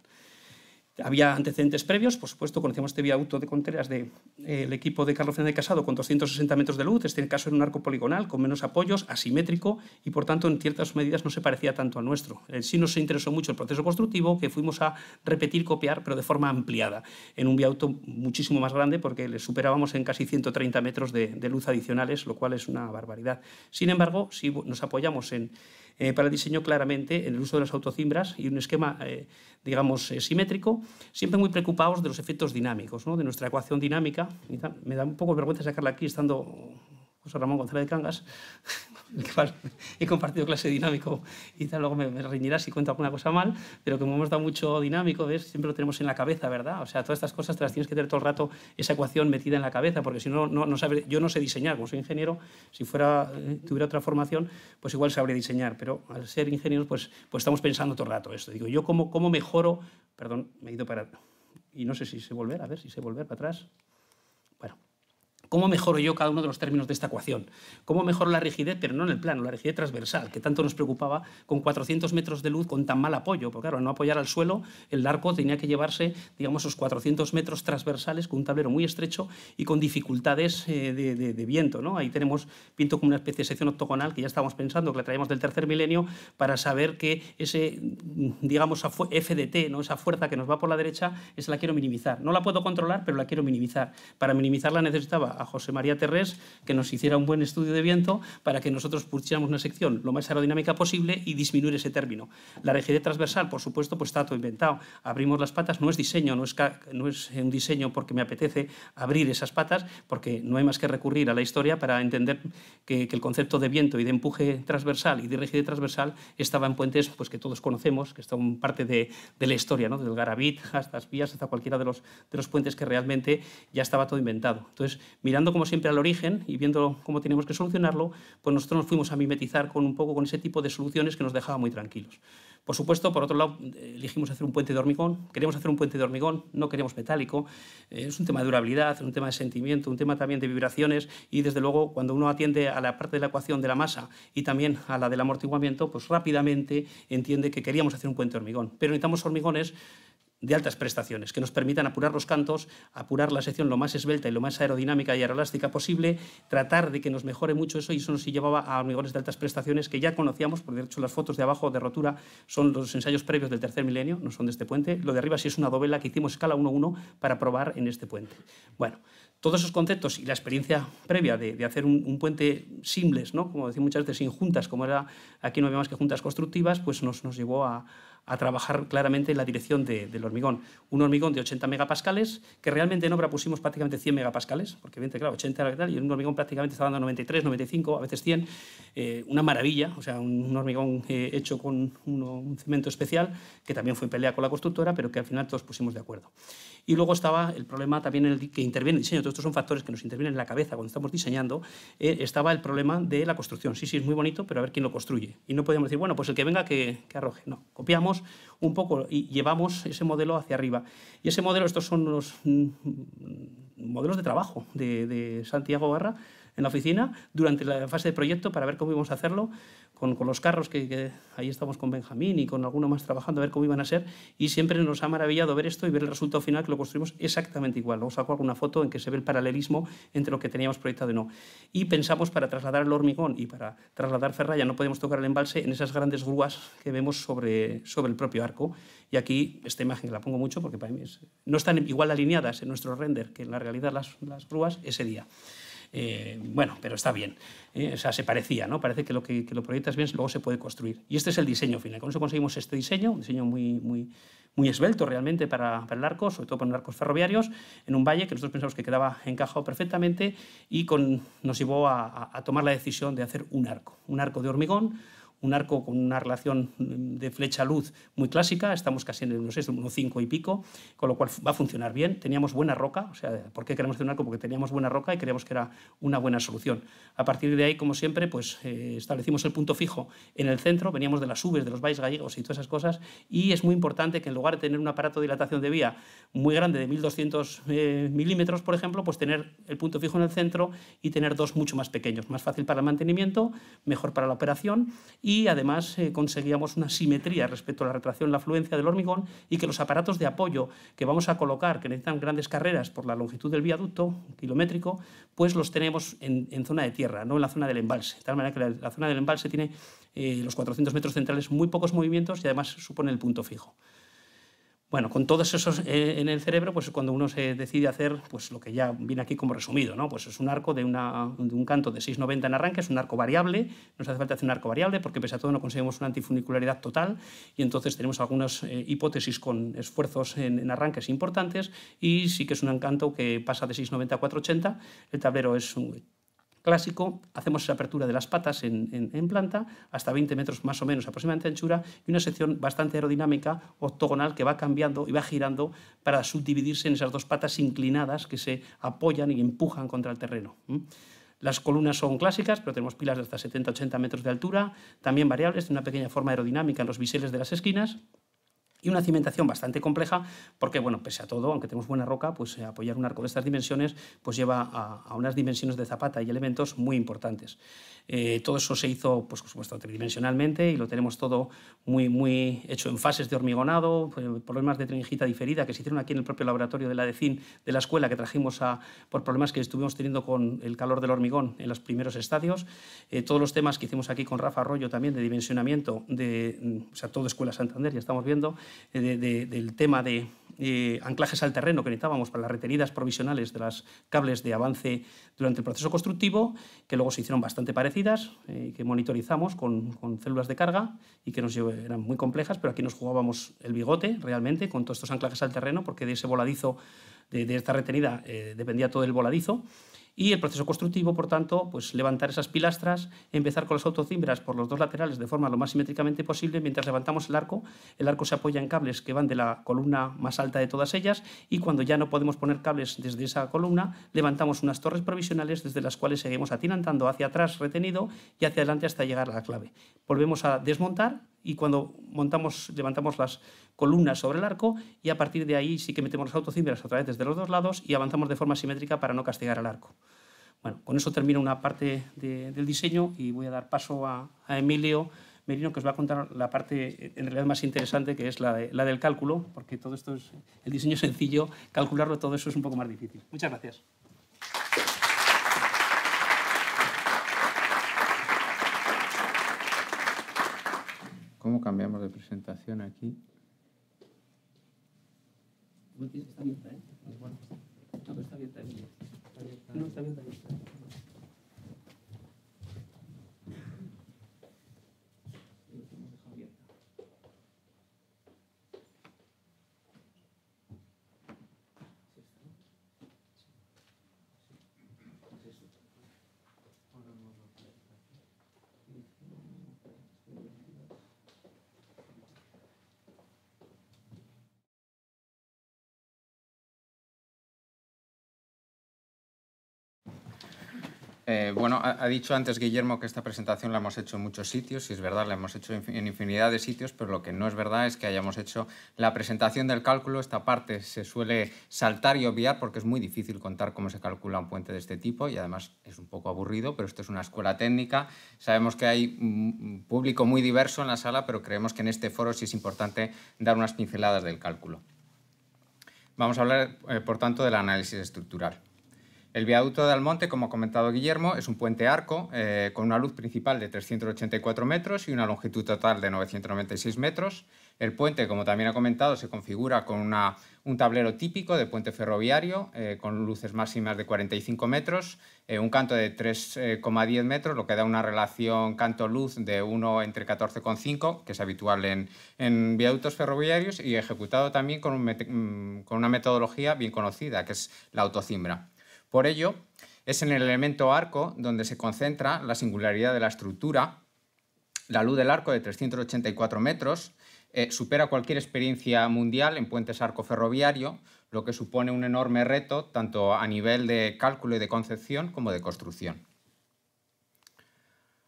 Había antecedentes previos, por supuesto, conocíamos este viaducto de Conteras del de, eh, equipo de Carlos Fernández Casado con 260 metros de luz, este caso era un arco poligonal con menos apoyos, asimétrico y por tanto en ciertas medidas no se parecía tanto al nuestro. Eh, sí nos interesó mucho el proceso constructivo que fuimos a repetir, copiar, pero de forma ampliada, en un viaducto muchísimo más grande porque le superábamos en casi 130 metros de, de luz adicionales, lo cual es una barbaridad. Sin embargo, si nos apoyamos en eh, para el diseño claramente en el uso de las autocimbras y un esquema, eh, digamos, eh, simétrico, siempre muy preocupados de los efectos dinámicos, de nuestra ecuación dinámica. Me da un poco vergüenza sacarla aquí estando José Ramón González de Cangas, he compartido clase dinámico y tal, luego me, me reñirás si cuento alguna cosa mal, pero como hemos dado mucho dinámico, ¿ves? siempre lo tenemos en la cabeza, ¿verdad? O sea, todas estas cosas te las tienes que tener todo el rato, esa ecuación metida en la cabeza, porque si no, no, no yo no sé diseñar, como soy ingeniero, si fuera, eh, tuviera otra formación, pues igual sabría diseñar, pero al ser ingenieros, pues, pues estamos pensando todo el rato esto. Digo, yo cómo, cómo mejoro, perdón, me he ido para... Y no sé si sé volver, a ver si sé volver para atrás. ¿Cómo mejoro yo cada uno de los términos de esta ecuación? ¿Cómo mejoro la rigidez, pero no en el plano, la rigidez transversal, que tanto nos preocupaba con 400 metros de luz con tan mal apoyo? Porque claro, al no apoyar al suelo, el arco tenía que llevarse, digamos, esos 400 metros transversales con un tablero muy estrecho y con dificultades eh, de, viento. ¿no? Ahí tenemos viento como una especie de sección octogonal que ya estábamos pensando, que la traíamos del tercer milenio, para saber que ese, digamos, FDT, ¿no? esa fuerza que nos va por la derecha, esa la quiero minimizar. No la puedo controlar, pero la quiero minimizar. Para minimizarla necesitaba a, José María Terrés que nos hiciera un buen estudio de viento para que nosotros pusiéramos una sección lo más aerodinámica posible y disminuir ese término. La rigidez transversal, por supuesto, pues está todo inventado. Abrimos las patas, no es diseño, no es, no es un diseño porque me apetece abrir esas patas, porque no hay más que recurrir a la historia para entender que, el concepto de viento y de empuje transversal y de rigidez transversal estaba en puentes pues, que todos conocemos, que son parte de, de la historia, ¿no? del Garabit hasta las vías, hasta cualquiera de los, de los puentes que realmente ya estaba todo inventado. Entonces, mirando como siempre al origen y viendo cómo teníamos que solucionarlo, pues nosotros nos fuimos a mimetizar con un poco con ese tipo de soluciones que nos dejaba muy tranquilos. Por supuesto, por otro lado, elegimos hacer un puente de hormigón, queremos hacer un puente de hormigón, no queríamos metálico, eh, es un tema de durabilidad, es un tema de sentimiento, un tema también de vibraciones y desde luego cuando uno atiende a la parte de la ecuación de la masa y también a la del amortiguamiento, pues rápidamente entiende que queríamos hacer un puente de hormigón, pero necesitamos hormigones de altas prestaciones, que nos permitan apurar los cantos, apurar la sección lo más esbelta y lo más aerodinámica y aerolástica posible, tratar de que nos mejore mucho eso y eso nos llevaba a hormigones de altas prestaciones que ya conocíamos, porque de hecho las fotos de abajo de rotura son los ensayos previos del tercer milenio, no son de este puente, lo de arriba sí es una dovela que hicimos escala 1-1 para probar en este puente. Bueno, todos esos conceptos y la experiencia previa de, hacer un, puente simples, ¿no? como decía muchas veces, sin juntas, como era aquí no había más que juntas constructivas, pues nos, nos llevó a, a trabajar claramente en la dirección del hormigón. Un hormigón de 80 megapascales, que realmente en obra pusimos prácticamente 100 megapascales, porque evidentemente, claro, 80 y tal, y un hormigón prácticamente estaba dando 93, 95, a veces 100. Eh, una maravilla, o sea, un, hormigón eh, hecho con un cemento especial, que también fue pelea con la constructora, pero que al final todos pusimos de acuerdo. Y luego estaba el problema también el que interviene el diseño. Todos estos son factores que nos intervienen en la cabeza cuando estamos diseñando. Eh, estaba el problema de la construcción. Sí, sí, es muy bonito, pero a ver quién lo construye. Y no podíamos decir, bueno, pues el que venga que, arroje. No, copiamos un poco y llevamos ese modelo hacia arriba. Y ese modelo, estos son los mm, modelos de trabajo de, Santiago Barra en la oficina durante la fase de proyecto para ver cómo íbamos a hacerlo con, los carros, que, ahí estamos con Benjamín y con alguno más trabajando a ver cómo iban a ser, y siempre nos ha maravillado ver esto y ver el resultado final que lo construimos exactamente igual. os saco alguna foto en que se ve el paralelismo entre lo que teníamos proyectado y no. Y pensamos para trasladar el hormigón y para trasladar ferralla, no podemos tocar el embalse en esas grandes grúas que vemos sobre, sobre el propio arco. Y aquí, esta imagen la pongo mucho porque para mí no están igual alineadas en nuestro render que en la realidad las, las grúas ese día. Eh, bueno, pero está bien. ¿eh? o sea, se parecía, ¿no? Parece que lo que, lo proyectas bien luego se puede construir. Y este es el diseño final. Con eso conseguimos este diseño, un diseño muy, muy, muy esbelto realmente para, el arco, sobre todo para los arcos ferroviarios, en un valle que nosotros pensamos que quedaba encajado perfectamente y nos llevó a tomar la decisión de hacer un arco, un arco de hormigón un arco con una relación mm, de flecha-luz muy clásica, estamos casi en el 1,5 y pico, con lo cual va a funcionar bien. Teníamos buena roca, o sea, ¿por qué queremos hacer un arco? Porque teníamos buena roca y creíamos que era una buena solución. A partir de ahí, como siempre, pues eh, establecimos el punto fijo en el centro, veníamos de las UVs, de los valles gallegos y todas esas cosas, y es muy importante que en lugar de tener un aparato de dilatación de vía muy grande de 1200 eh, milímetros, por ejemplo, pues tener el punto fijo en el centro y tener dos mucho más pequeños, más fácil para el mantenimiento, mejor para la operación y además eh, conseguíamos una simetría respecto a la retracción, la afluencia del hormigón y que los aparatos de apoyo que vamos a colocar, que necesitan grandes carreras por la longitud del viaducto kilométrico, pues los tenemos en, zona de tierra, no en la zona del embalse. De tal manera que la, zona del embalse tiene eh, los 400 metros centrales muy pocos movimientos y además supone el punto fijo. Bueno, con todos esos eh, en el cerebro, pues cuando uno se decide hacer pues, lo que ya viene aquí como resumido, ¿no? Pues es un arco de, un canto de 6,90 en arranque, es un arco variable, nos hace falta hacer un arco variable porque pese a todo no conseguimos una antifunicularidad total y entonces tenemos algunas eh, hipótesis con esfuerzos en, arranques importantes y sí que es un encanto que pasa de 6,90 a 4,80, el tablero es un clásico, hacemos esa apertura de las patas en, planta, hasta 20 metros más o menos aproximadamente de anchura, y una sección bastante aerodinámica, octogonal, que va cambiando y va girando para subdividirse en esas dos patas inclinadas que se apoyan y empujan contra el terreno. Las columnas son clásicas, pero tenemos pilas de hasta 70-80 metros de altura, también variables, de una pequeña forma aerodinámica en los biseles de las esquinas, y una cimentación bastante compleja porque, bueno, pese a todo, aunque tenemos buena roca, pues eh, apoyar un arco de estas dimensiones pues lleva a, unas dimensiones de zapata y elementos muy importantes. Eh, todo eso se hizo, pues, por supuesto, tridimensionalmente y lo tenemos todo muy, muy hecho en fases de hormigonado, eh, problemas de trinjita diferida que se hicieron aquí en el propio laboratorio de la DECIN de la escuela que trajimos a, por problemas que estuvimos teniendo con el calor del hormigón en los primeros estadios. todos los temas que hicimos aquí con Rafa Arroyo también de dimensionamiento, de, mm, o sea, todo Escuela Santander, ya estamos viendo, eh, del tema de eh, anclajes al terreno que necesitábamos para las retenidas provisionales de las cables de avance durante el proceso constructivo, que luego se hicieron bastante parecidas, eh, que monitorizamos con, células de carga y que nos eran muy complejas, pero aquí nos jugábamos el bigote realmente con todos estos anclajes al terreno, porque de ese voladizo, de, esta retenida, dependía todo el voladizo. Y el proceso constructivo, por tanto, pues levantar esas pilastras, empezar con las autocimbras por los dos laterales de forma lo más simétricamente posible. Mientras levantamos el arco, el arco se apoya en cables que van de la columna más alta de todas ellas y cuando ya no podemos poner cables desde esa columna, levantamos unas torres provisionales desde las cuales seguimos atinantando hacia atrás retenido y hacia adelante hasta llegar a la clave. Volvemos a desmontar y cuando montamos, levantamos las columnas sobre el arco y a partir de ahí sí que metemos las autocimbras a través desde los dos lados y avanzamos de forma simétrica para no castigar al arco. Bueno, con eso termino una parte del diseño y voy a dar paso a, Emilio Merino, que os va a contar la parte en realidad más interesante, que es la, del cálculo, porque todo esto es el diseño sencillo, calcularlo todo eso es un poco más difícil. Muchas gracias. ¿Cómo cambiamos de presentación aquí? está abierta, ¿eh? Bueno, no, pero está abierta. No, está abierta. Está abierta. Eh, bueno, ha, dicho antes Guillermo que esta presentación la hemos hecho en muchos sitios, y es verdad, la hemos hecho en infinidad de sitios, pero lo que no es verdad es que hayamos hecho la presentación del cálculo. Esta parte se suele saltar y obviar porque es muy difícil contar cómo se calcula un puente de este tipo y además es un poco aburrido, pero esto es una escuela técnica. Sabemos que hay un público muy diverso en la sala, pero creemos que en este foro sí es importante dar unas pinceladas del cálculo. Vamos a hablar, eh, por tanto, del análisis estructural. El viaducto de Almonte, como ha comentado Guillermo, es un puente arco eh, con una luz principal de 384 metros y una longitud total de 996 metros. El puente, como también ha comentado, se configura con una, un tablero típico de puente ferroviario eh, con luces máximas de 45 metros, eh, un canto de 3,10 metros, lo que da una relación canto-luz de 1 entre 14,5, que es habitual en, en, viaductos ferroviarios, y ejecutado también con, mm, con una metodología bien conocida, que es la autocimbra. Por ello, es en el elemento arco donde se concentra la singularidad de la estructura. La luz del arco de 384 metros eh, supera cualquier experiencia mundial en puentes arco ferroviario, lo que supone un enorme reto tanto a nivel de cálculo y de concepción como de construcción.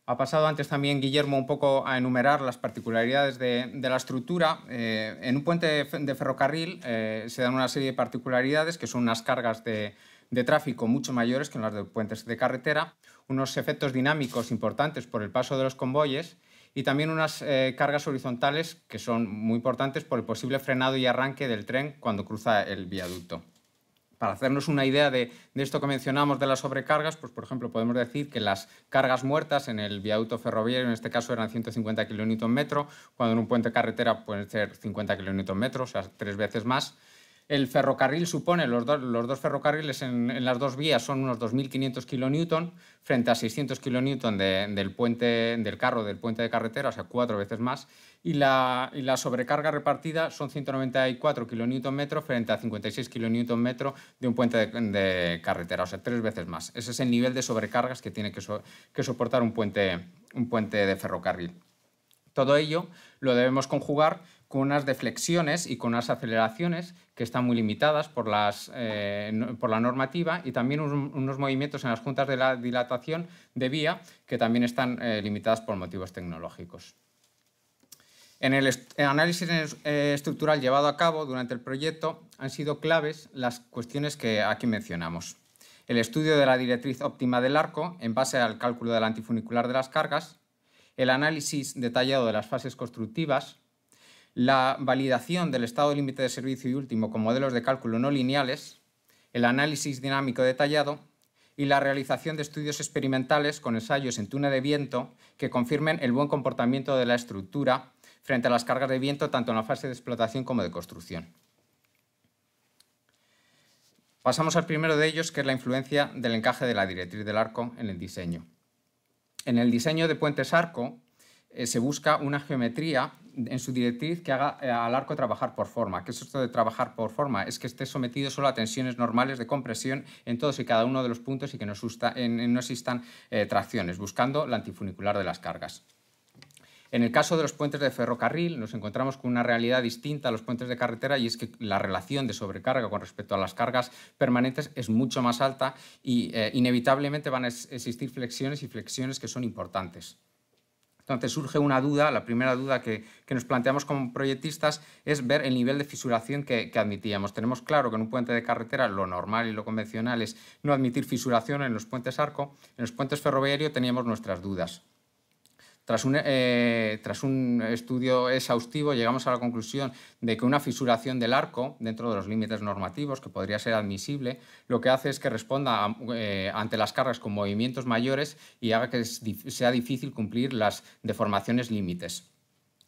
Ha pasado antes también Guillermo un poco a enumerar las particularidades de, la estructura. Eh, en un puente de ferrocarril eh, se dan una serie de particularidades que son unas cargas de, de tráfico mucho mayores que en las de puentes de carretera, unos efectos dinámicos importantes por el paso de los convoyes y también unas eh, cargas horizontales que son muy importantes por el posible frenado y arranque del tren cuando cruza el viaducto. Para hacernos una idea de, esto que mencionamos de las sobrecargas, pues por ejemplo podemos decir que las cargas muertas en el viaducto ferroviario en este caso eran 150 kN, cuando en un puente carretera pueden ser 50 kN, o sea, tres veces más. El ferrocarril supone, los, dos ferrocarriles en, las dos vías son unos 2.500 kilonewton frente a 600 kilonewton del puente, del carro, del puente de carretera, o sea, cuatro veces más. Y la, sobrecarga repartida son 194 kilonewton metro frente a 56 kilonewton metro de un puente de, carretera, o sea, tres veces más. Ese es el nivel de sobrecargas que tiene que, soportar un puente, un puente de ferrocarril. Todo ello lo debemos conjugar con unas deflexiones y con unas aceleraciones que están muy limitadas por, las, eh, por la normativa y también unos movimientos en las juntas de la dilatación de vía que también están eh, limitadas por motivos tecnológicos. En el, análisis eh, estructural llevado a cabo durante el proyecto han sido claves las cuestiones que aquí mencionamos. El estudio de la directriz óptima del arco en base al cálculo del antifunicular de las cargas, el análisis detallado de las fases constructivas, la validación del estado límite de servicio y último con modelos de cálculo no lineales, el análisis dinámico detallado y la realización de estudios experimentales con ensayos en túnel de viento que confirmen el buen comportamiento de la estructura frente a las cargas de viento tanto en la fase de explotación como de construcción. Pasamos al primero de ellos, que es la influencia del encaje de la directriz del arco en el diseño. En el diseño de puentes arco, eh, se busca una geometría en su directriz que haga eh, al arco trabajar por forma. ¿Qué es esto de trabajar por forma? Es que esté sometido solo a tensiones normales de compresión en todos y cada uno de los puntos y que no, existan eh, tracciones, buscando la antifunicular de las cargas. En el caso de los puentes de ferrocarril nos encontramos con una realidad distinta a los puentes de carretera y es que la relación de sobrecarga con respecto a las cargas permanentes es mucho más alta y inevitablemente van a existir flexiones y flexiones que son importantes. Entonces surge una duda, la primera duda que, nos planteamos como proyectistas es ver el nivel de fisuración que, que, admitíamos. Tenemos claro que en un puente de carretera lo normal y lo convencional es no admitir fisuración en los puentes arco, en los puentes ferroviarios teníamos nuestras dudas. Eh, tras un, estudio exhaustivo, llegamos a la conclusión de que una fisuración del arco, dentro de los límites normativos, que podría ser admisible, lo que hace es que responda eh, ante las cargas con movimientos mayores y haga que sea difícil cumplir las deformaciones límites.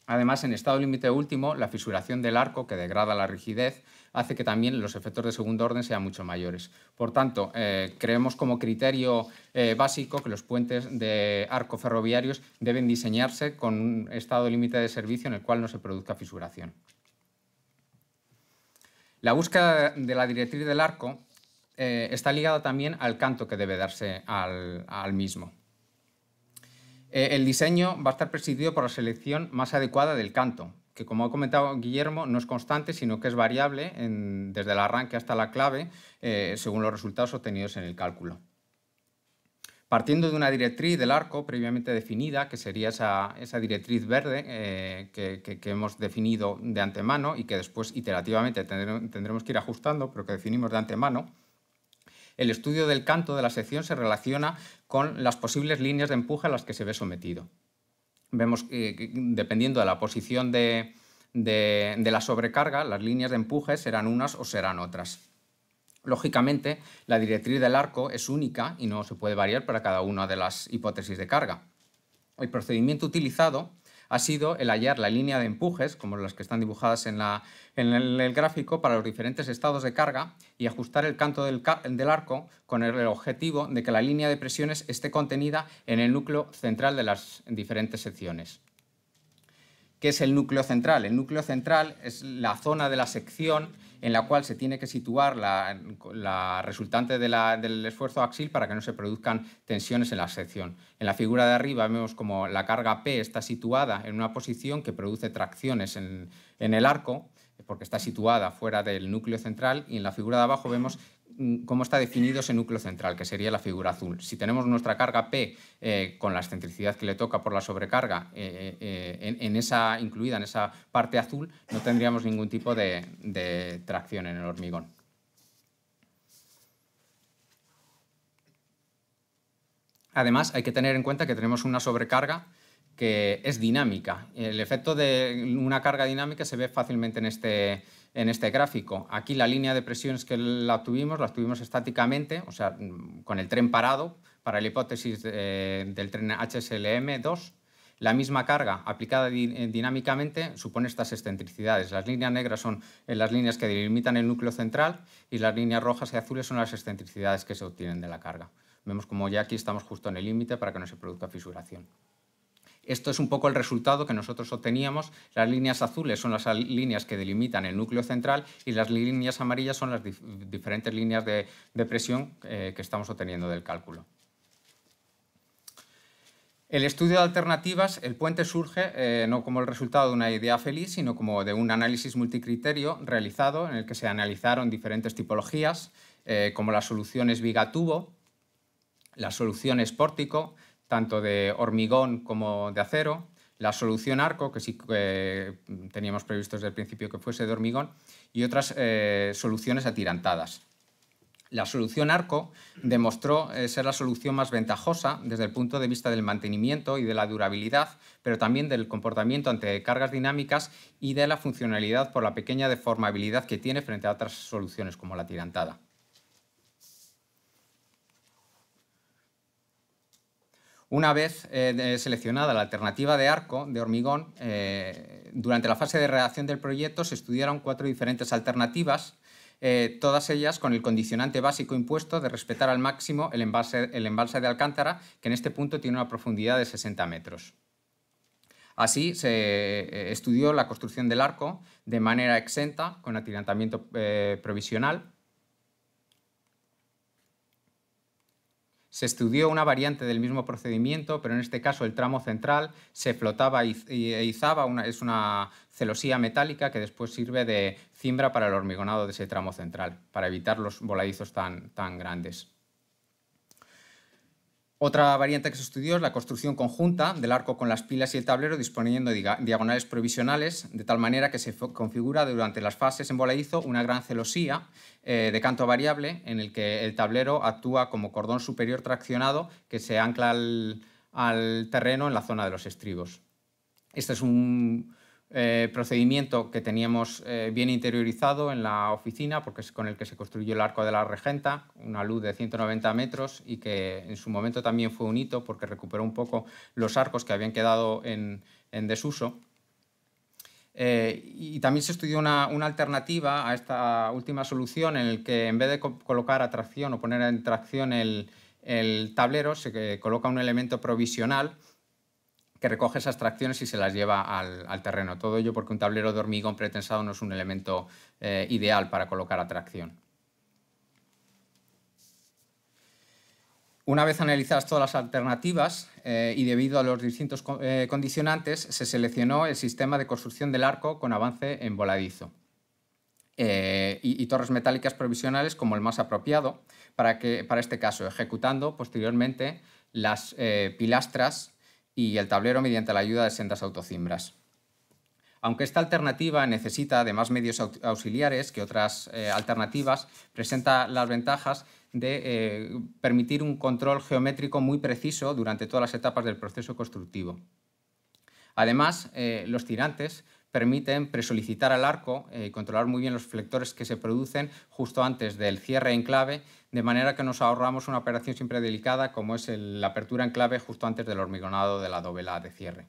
Además, en estado límite último, la fisuración del arco, que degrada la rigidez, hace que también los efectos de segundo orden sean mucho mayores. Por tanto, eh, creemos como criterio eh, básico que los puentes de arco ferroviarios deben diseñarse con un estado límite de servicio en el cual no se produzca fisuración. La búsqueda de la directriz del arco eh, está ligada también al canto que debe darse al, mismo. el diseño va a estar presidido por la selección más adecuada del canto, que como ha comentado Guillermo, no es constante, sino que es variable desde el arranque hasta la clave, eh, según los resultados obtenidos en el cálculo. Partiendo de una directriz del arco previamente definida, que sería esa, directriz verde eh, que, hemos definido de antemano y que después iterativamente tendremos, tendremos que ir ajustando, pero que definimos de antemano, el estudio del canto de la sección se relaciona con las posibles líneas de empuje a las que se ve sometido vemos que dependiendo de la posición de, la sobrecarga, las líneas de empuje serán unas o serán otras. Lógicamente, la directriz del arco es única y no se puede variar para cada una de las hipótesis de carga. El procedimiento utilizado ha sido el hallar la línea de empujes, como las que están dibujadas en, el, gráfico, para los diferentes estados de carga y ajustar el canto del, del arco con el objetivo de que la línea de presiones esté contenida en el núcleo central de las diferentes secciones. ¿Qué es el núcleo central? El núcleo central es la zona de la sección en la cual se tiene que situar la, resultante del esfuerzo axil para que no se produzcan tensiones en la sección. En la figura de arriba vemos como la carga P está situada en una posición que produce tracciones en, en el arco, porque está situada fuera del núcleo central, y en la figura de abajo vemos Mm, cómo está definido ese núcleo central, que sería la figura azul. Si tenemos nuestra carga P eh, con la excentricidad que le toca por la sobrecarga eh, eh, en, esa, incluida en esa parte azul, no tendríamos ningún tipo de tracción en el hormigón. Además, hay que tener en cuenta que tenemos una sobrecarga que es dinámica. El efecto de una carga dinámica se ve fácilmente en este, en este gráfico. Aquí la línea de presiones que la tuvimos, la tuvimos estáticamente, o sea, con el tren parado para la hipótesis del tren HSLM2. La misma carga aplicada eh, dinámicamente supone estas excentricidades. Las líneas negras son eh, las líneas que delimitan el núcleo central y las líneas rojas y azules son las excentricidades que se obtienen de la carga. Vemos como ya aquí estamos justo en el límite para que no se produzca fisuración. Esto es un poco el resultado que nosotros obteníamos. Las líneas azules son las líneas que delimitan el núcleo central y las líneas amarillas son las diferentes líneas de, presión eh, que estamos obteniendo del cálculo. El estudio de alternativas, el puente surge eh, no como el resultado de una idea feliz, sino como de un análisis multicriterio realizado en el que se analizaron diferentes tipologías, eh, como las soluciones Vigatubo, las soluciones Pórtico, tanto de hormigón como de acero, la solución arco, que sí eh, teníamos previsto desde el principio que fuese de hormigón, y otras eh, soluciones atirantadas. La solución arco demostró eh, ser la solución más ventajosa desde el punto de vista del mantenimiento y de la durabilidad, pero también del comportamiento ante cargas dinámicas y de la funcionalidad por la pequeña deformabilidad que tiene frente a otras soluciones como la tirantada. Una vez eh, seleccionada la alternativa de arco de hormigón, eh, durante la fase de redacción del proyecto se estudiaron cuatro diferentes alternativas, eh, todas ellas con el condicionante básico impuesto de respetar al máximo el embalse, el embalse de Alcántara, que en este punto tiene una profundidad de 60 metros. Así se estudió la construcción del arco de manera exenta, con atirantamiento provisional, Se estudió una variante del mismo procedimiento, pero en este caso el tramo central se flotaba e izaba, es una celosía metálica que después sirve de cimbra para el hormigonado de ese tramo central, para evitar los voladizos tan, tan grandes. Otra variante que se estudió es la construcción conjunta del arco con las pilas y el tablero disponiendo diagonales provisionales de tal manera que se configura durante las fases en voladizo una gran celosía eh, de canto variable en el que el tablero actúa como cordón superior traccionado que se ancla al, al terreno en la zona de los estribos. Este es un, eh, procedimiento que teníamos eh, bien interiorizado en la oficina, porque es con el que se construyó el Arco de la Regenta, una luz de 190 metros y que en su momento también fue un hito porque recuperó un poco los arcos que habían quedado en, desuso. Eh, y también se estudió una, alternativa a esta última solución en el que en vez de colocar a tracción o poner en tracción el tablero, se coloca un elemento provisional que recoge esas tracciones y se las lleva al, terreno. Todo ello porque un tablero de hormigón pretensado no es un elemento eh, ideal para colocar atracción. Una vez analizadas todas las alternativas eh, y debido a los distintos eh, condicionantes, se seleccionó el sistema de construcción del arco con avance en voladizo y, y, torres metálicas provisionales como el más apropiado para, que, para este caso, ejecutando posteriormente las pilastras y el tablero mediante la ayuda de sendas autocimbras. Aunque esta alternativa necesita de más medios auxiliares que otras eh, alternativas, presenta las ventajas de eh, permitir un control geométrico muy preciso durante todas las etapas del proceso constructivo. Además, eh, los tirantes permiten presolicitar al arco y controlar muy bien los flectores que se producen justo antes del cierre en clave de manera que nos ahorramos una operación siempre delicada como es la apertura en clave justo antes del hormigonado de la dovela de cierre.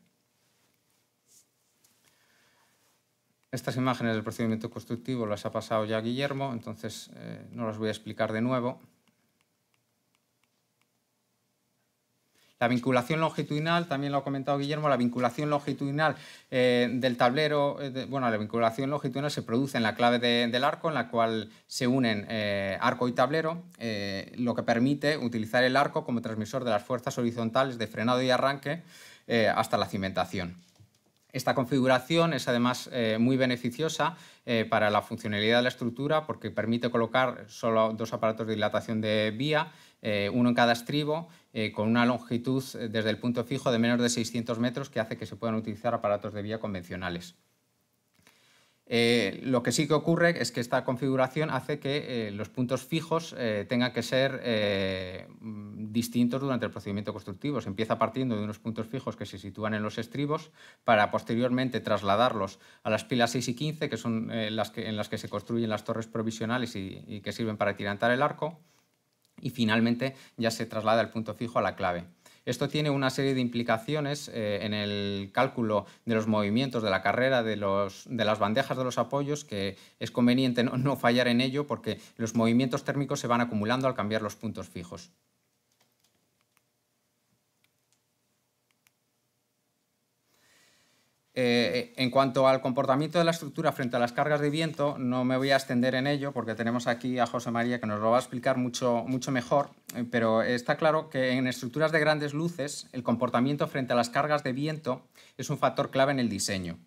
Estas imágenes del procedimiento constructivo las ha pasado ya Guillermo, entonces eh, no las voy a explicar de nuevo. La vinculación longitudinal, también lo ha comentado Guillermo, la vinculación longitudinal eh, del tablero, eh, bueno, la vinculación longitudinal se produce en la clave del arco, en la cual se unen eh, arco y tablero, lo que permite utilizar el arco como transmisor de las fuerzas horizontales de frenado y arranque hasta la cimentación. Esta configuración es además muy beneficiosa para la funcionalidad de la estructura porque permite colocar solo dos aparatos de dilatación de vía eh, uno en cada estribo, eh, con una longitud eh, desde el punto fijo de menos de 600 metros que hace que se puedan utilizar aparatos de vía convencionales. lo que sí que ocurre es que esta configuración hace que los puntos fijos tengan que ser distintos durante el procedimiento constructivo. Se empieza partiendo de unos puntos fijos que se sitúan en los estribos para posteriormente trasladarlos a las pilas 6 y 15, que son las que, en las que se construyen las torres provisionales y, y que sirven para tirantar el arco y finalmente ya se traslada el punto fijo a la clave. Esto tiene una serie de implicaciones eh, en el cálculo de los movimientos de la carrera, de, las bandejas de los apoyos, que es conveniente no fallar en ello porque los movimientos térmicos se van acumulando al cambiar los puntos fijos. Eh, en cuanto al comportamiento de la estructura frente a las cargas de viento, no me voy a extender en ello porque tenemos aquí a José María que nos lo va a explicar mucho, mucho mejor, eh, pero está claro que en estructuras de grandes luces el comportamiento frente a las cargas de viento es un factor clave en el diseño.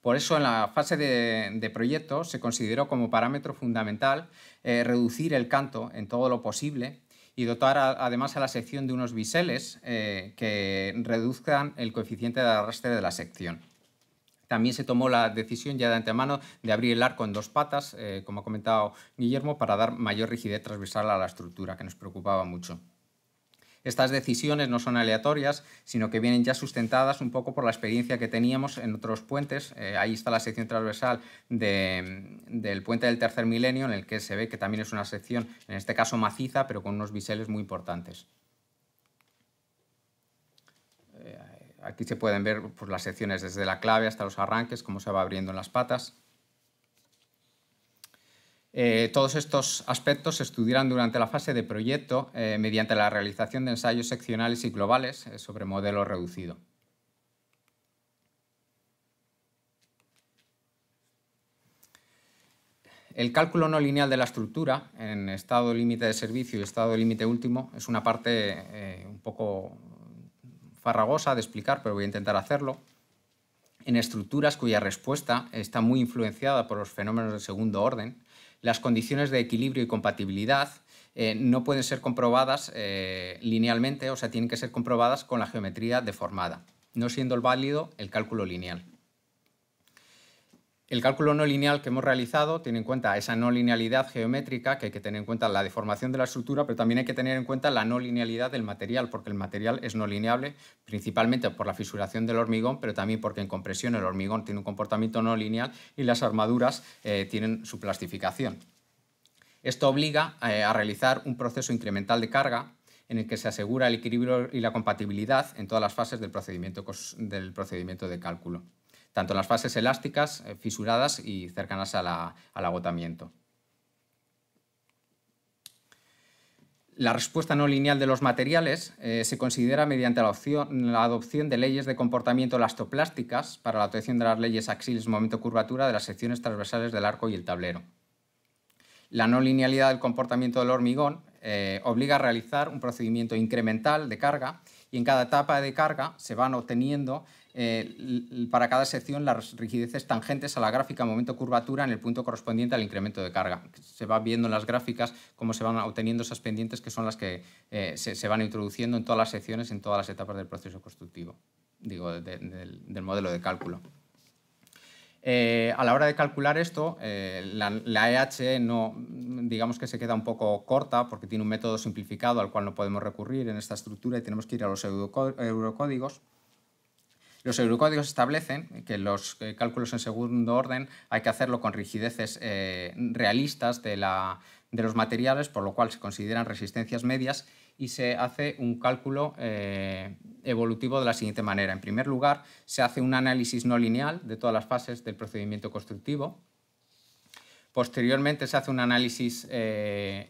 Por eso en la fase de, proyecto se consideró como parámetro fundamental eh, reducir el canto en todo lo posible y dotar además a la sección de unos biseles eh, que reduzcan el coeficiente de arrastre de la sección. También se tomó la decisión ya de antemano de abrir el arco en dos patas, eh, como ha comentado Guillermo, para dar mayor rigidez transversal a la estructura, que nos preocupaba mucho. Estas decisiones no son aleatorias, sino que vienen ya sustentadas un poco por la experiencia que teníamos en otros puentes. Eh, ahí está la sección transversal del puente del tercer milenio, en el que se ve que también es una sección, en este caso maciza, pero con unos biseles muy importantes. Eh, aquí se pueden ver pues, las secciones desde la clave hasta los arranques, cómo se va abriendo en las patas. Eh, todos estos aspectos se estudiarán durante la fase de proyecto eh, mediante la realización de ensayos seccionales y globales eh, sobre modelo reducido. El cálculo no lineal de la estructura en estado límite de servicio y estado límite último es una parte un poco farragosa de explicar, pero voy a intentar hacerlo. En estructuras cuya respuesta está muy influenciada por los fenómenos de segundo orden, las condiciones de equilibrio y compatibilidad eh, no pueden ser comprobadas eh, linealmente, o sea, tienen que ser comprobadas con la geometría deformada, no siendo el válido el cálculo lineal. El cálculo no lineal que hemos realizado tiene en cuenta esa no linealidad geométrica, que hay que tener en cuenta la deformación de la estructura, pero también hay que tener en cuenta la no linealidad del material, porque el material es no lineable principalmente por la fisuración del hormigón, pero también porque en compresión el hormigón tiene un comportamiento no lineal y las armaduras eh, tienen su plastificación. Esto obliga eh, a realizar un proceso incremental de carga en el que se asegura el equilibrio y la compatibilidad en todas las fases del del procedimiento de cálculo tanto en las fases elásticas, eh, fisuradas y cercanas al agotamiento. La respuesta no lineal de los materiales eh, se considera mediante la, adopción de leyes de comportamiento elastoplásticas para la obtención de las leyes axiles momento-curvatura de las secciones transversales del arco y el tablero. La no linealidad del comportamiento del hormigón eh, obliga a realizar un procedimiento incremental de carga y en cada etapa de carga se van obteniendo eh, para cada sección las rigideces tangentes a la gráfica momento curvatura en el punto correspondiente al incremento de carga. Se va viendo en las gráficas cómo se van obteniendo esas pendientes que son las que eh, se, van introduciendo en todas las secciones, en todas las etapas del proceso constructivo, digo, del, modelo de cálculo. Eh, a la hora de calcular esto, la, la, EH no, digamos que se queda un poco corta porque tiene un método simplificado al cual no podemos recurrir en esta estructura y tenemos que ir a los eurocódigos. Los eurocódigos establecen que los eh, cálculos en segundo orden hay que hacerlo con rigideces eh, realistas de, los materiales, por lo cual se consideran resistencias medias y se hace un cálculo eh, evolutivo de la siguiente manera. En primer lugar, se hace un análisis no lineal de todas las fases del procedimiento constructivo. Posteriormente se hace un análisis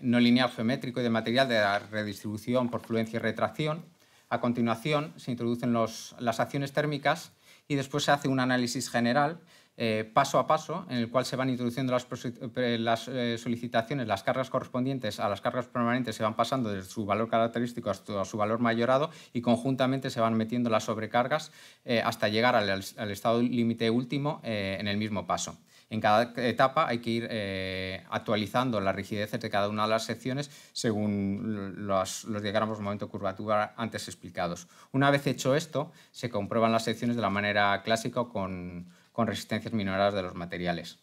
no lineal geométrico y de material de la redistribución por fluencia y retracción a continuación se introducen las acciones térmicas y después se hace un análisis general eh, paso a paso en el cual se van introduciendo las, eh, las eh, solicitaciones, las cargas correspondientes a las cargas permanentes se van pasando de su valor característico hasta su valor mayorado y conjuntamente se van metiendo las sobrecargas hasta llegar al estado límite último en el mismo paso. En cada etapa hay que ir eh, actualizando las rigideces de cada una de las secciones según los, diagramas de momento curvatura antes explicados. Una vez hecho esto, se comprueban las secciones de la manera clásica con, resistencias minoradas de los materiales.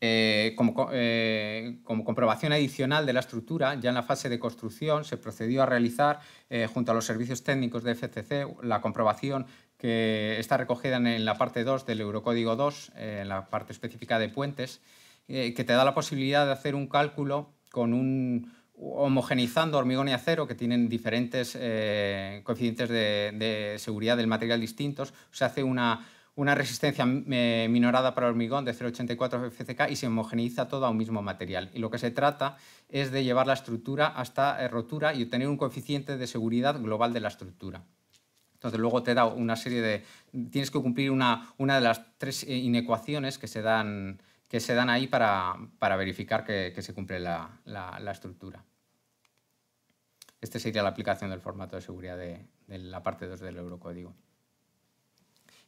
Eh, eh, como, comprobación adicional de la estructura, ya en la fase de construcción se procedió a realizar, junto a los servicios técnicos de FCC, la comprobación que está recogida en la parte 2 del Eurocódigo 2, eh, en la parte específica de puentes, eh, que te da la posibilidad de hacer un cálculo con un homogenizando hormigón y acero que tienen diferentes eh, coeficientes de, seguridad del material distintos, se hace una, resistencia minorada para hormigón de 0,84 FCK y se homogeniza todo a un mismo material. Y lo que se trata es de llevar la estructura hasta rotura y obtener un coeficiente de seguridad global de la estructura. Entonces luego te da una serie de... Tienes que cumplir una, una de las tres eh, inecuaciones que se dan, que se dan ahí para, verificar que, se cumple la, estructura. Esta sería la aplicación del formato de seguridad de, la parte 2 del eurocódigo.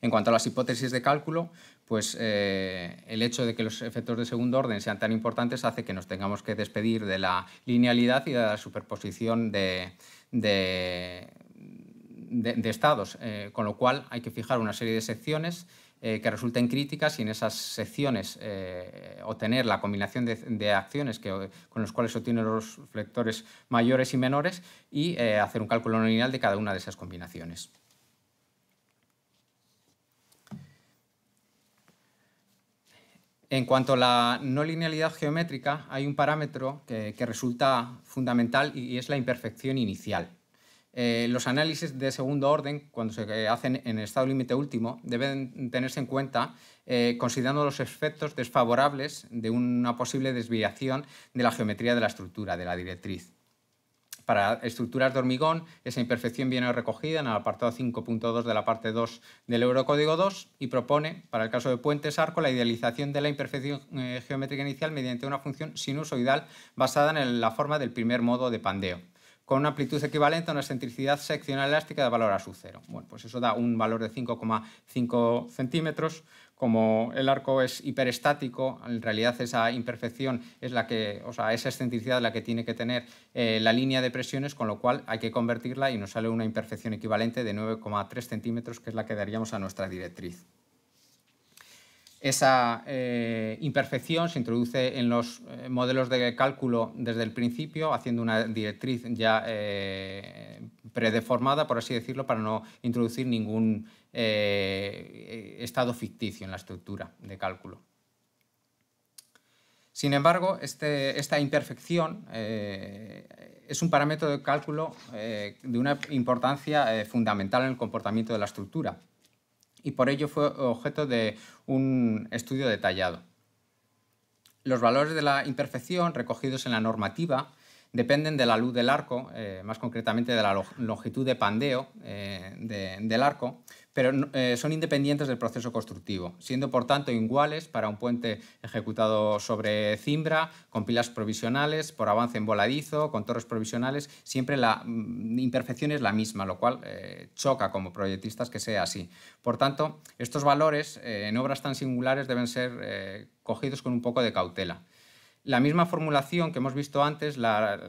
En cuanto a las hipótesis de cálculo, pues eh, el hecho de que los efectos de segundo orden sean tan importantes hace que nos tengamos que despedir de la linealidad y de la superposición de, de, estados, eh, con lo cual hay que fijar una serie de secciones eh, que resulten críticas y en esas secciones eh, obtener la combinación de, acciones con las cuales se obtienen los reflectores mayores y menores y hacer un cálculo no lineal de cada una de esas combinaciones. En cuanto a la no linealidad geométrica, hay un parámetro que resulta fundamental y es la imperfección inicial. Eh, los análisis de segundo orden, cuando se eh, hacen en estado límite último, deben tenerse en cuenta eh, considerando los efectos desfavorables de una posible desviación de la geometría de la estructura, de la directriz. Para estructuras de hormigón, esa imperfección viene recogida en el apartado 5.2 de la parte 2 del Eurocódigo 2 y propone, para el caso de puentes arco, la idealización de la imperfección geométrica inicial mediante una función sinusoidal basada en la forma del primer modo de pandeo con una amplitud equivalente a una excentricidad seccional elástica de valor a su cero. Bueno, pues eso da un valor de 5,5 centímetros. Como el arco es hiperestático, en realidad esa imperfección es la que, sea, esa excentricidad es la que tiene que tener eh, la línea de presiones, con lo cual hay que convertirla y nos sale una imperfección equivalente de 9,3 centímetros, que es la que daríamos a nuestra directriz. Esa eh, imperfección se introduce en los eh, modelos de cálculo desde el principio, haciendo una directriz ya eh, predeformada, por así decirlo, para no introducir ningún estado ficticio en la estructura de cálculo. Sin embargo, este, esta imperfección es un parámetro de cálculo de una importancia fundamental en el comportamiento de la estructura y por ello fue objeto de un estudio detallado. Los valores de la imperfección recogidos en la normativa dependen de la luz del arco, eh, más concretamente de la longitud de pandeo eh, del arco, pero eh, son independientes del proceso constructivo, siendo por tanto iguales para un puente ejecutado sobre cimbra, con pilas provisionales, por avance en voladizo, con torres provisionales, siempre la mm, imperfección es la misma, lo cual eh, choca como proyectistas que sea así. Por tanto, estos valores eh, en obras tan singulares deben ser cogidos con un poco de cautela. La misma formulación que hemos visto antes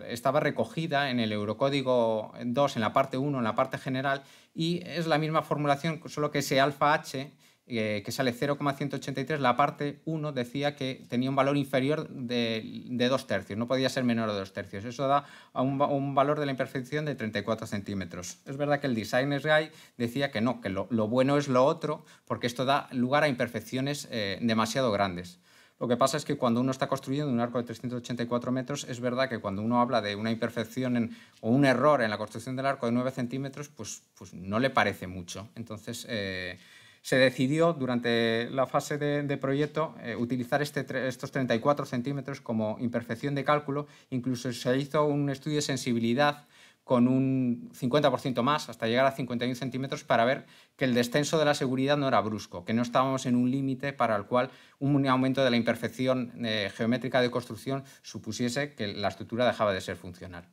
estaba recogida en el Eurocódigo 2, en la parte 1, en la parte general, y es la misma formulación, solo que ese alfa H, eh, que sale 0,183, la parte 1 decía que tenía un valor inferior de, dos 2 tercios, no podía ser menor de 2 tercios. Eso da un, valor de la imperfección de 34 centímetros. Es verdad que el designer Guide decía que no, que lo, bueno es lo otro, porque esto da lugar a imperfecciones eh, demasiado grandes. Lo que pasa es que cuando uno está construyendo un arco de 384 metros, es verdad que cuando uno habla de una imperfección o un error en la construcción del arco de 9 centímetros, pues, pues, no le parece mucho. Entonces, eh, se decidió durante la fase de, proyecto eh, utilizar este, estos 34 centímetros como imperfección de cálculo. Incluso se hizo un estudio de sensibilidad con un 50% más, hasta llegar a 51 centímetros, para ver que el descenso de la seguridad no era brusco, que no estábamos en un límite para el cual un aumento de la imperfección eh, geométrica de construcción supusiese que la estructura dejaba de ser funcional.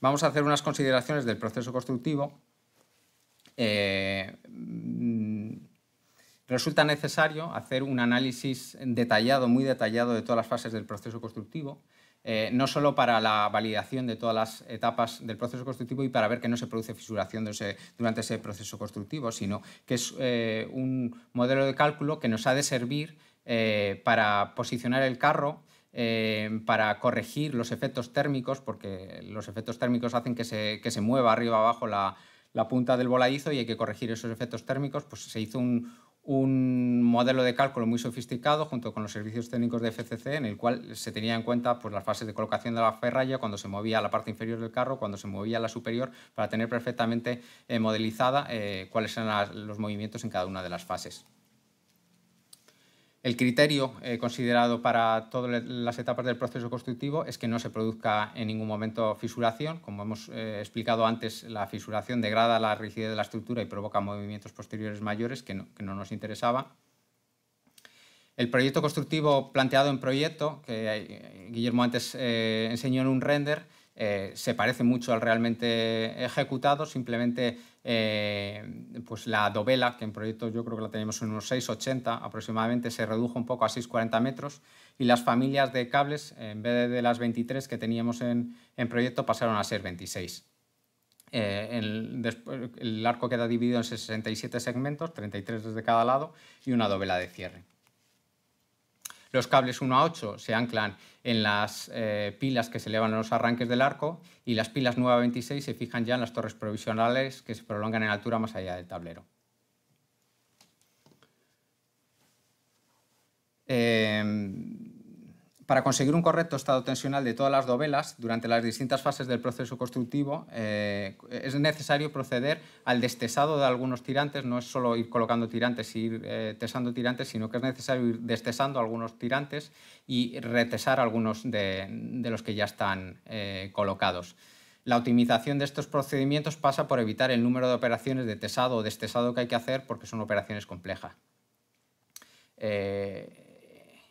Vamos a hacer unas consideraciones del proceso constructivo. Eh, resulta necesario hacer un análisis detallado, muy detallado de todas las fases del proceso constructivo, eh, no solo para la validación de todas las etapas del proceso constructivo y para ver que no se produce fisuración durante ese proceso constructivo, sino que es eh, un modelo de cálculo que nos ha de servir eh, para posicionar el carro para corregir los efectos térmicos, porque los efectos térmicos hacen que se, mueva arriba abajo la, la, punta del voladizo y hay que corregir esos efectos térmicos, pues se hizo un, un modelo de cálculo muy sofisticado junto con los servicios técnicos de FCC en el cual se tenía en cuenta pues, las fases de colocación de la ferralla, cuando se movía la parte inferior del carro, cuando se movía la superior, para tener perfectamente eh, modelizada eh, cuáles eran los movimientos en cada una de las fases. El criterio eh, considerado para todas las etapas del proceso constructivo es que no se produzca en ningún momento fisuración. Como hemos eh, explicado antes, la fisuración degrada la rigidez de la estructura y provoca movimientos posteriores mayores que no, nos interesaban. El proyecto constructivo planteado en proyecto, que eh, Guillermo antes enseñó en un render, se parece mucho al realmente ejecutado, simplemente eh, pues la dovela, que en proyecto yo creo que la teníamos en unos 6,80 aproximadamente, se redujo un poco a 6,40 metros y las familias de cables, en vez de las 23 que teníamos en, proyecto, pasaron a ser 26. el, eh, el arco queda dividido en 67 segmentos, 33 desde cada lado y una dovela de cierre. Los cables 1 a 8 se anclan en las eh, pilas que se elevan a los arranques del arco y las pilas 9 a 26 se fijan ya en las torres provisionales que se prolongan en altura más allá del tablero. Eh, para conseguir un correcto estado tensional de todas las dovelas durante las distintas fases del proceso constructivo, eh, es necesario proceder al destesado de algunos tirantes. No es solo ir colocando tirantes y ir eh, tesando tirantes, sino que es necesario ir destesando algunos tirantes y retesar algunos de, los que ya están eh, colocados. La optimización de estos procedimientos pasa por evitar el número de operaciones de tesado o destesado que hay que hacer porque son operaciones complejas.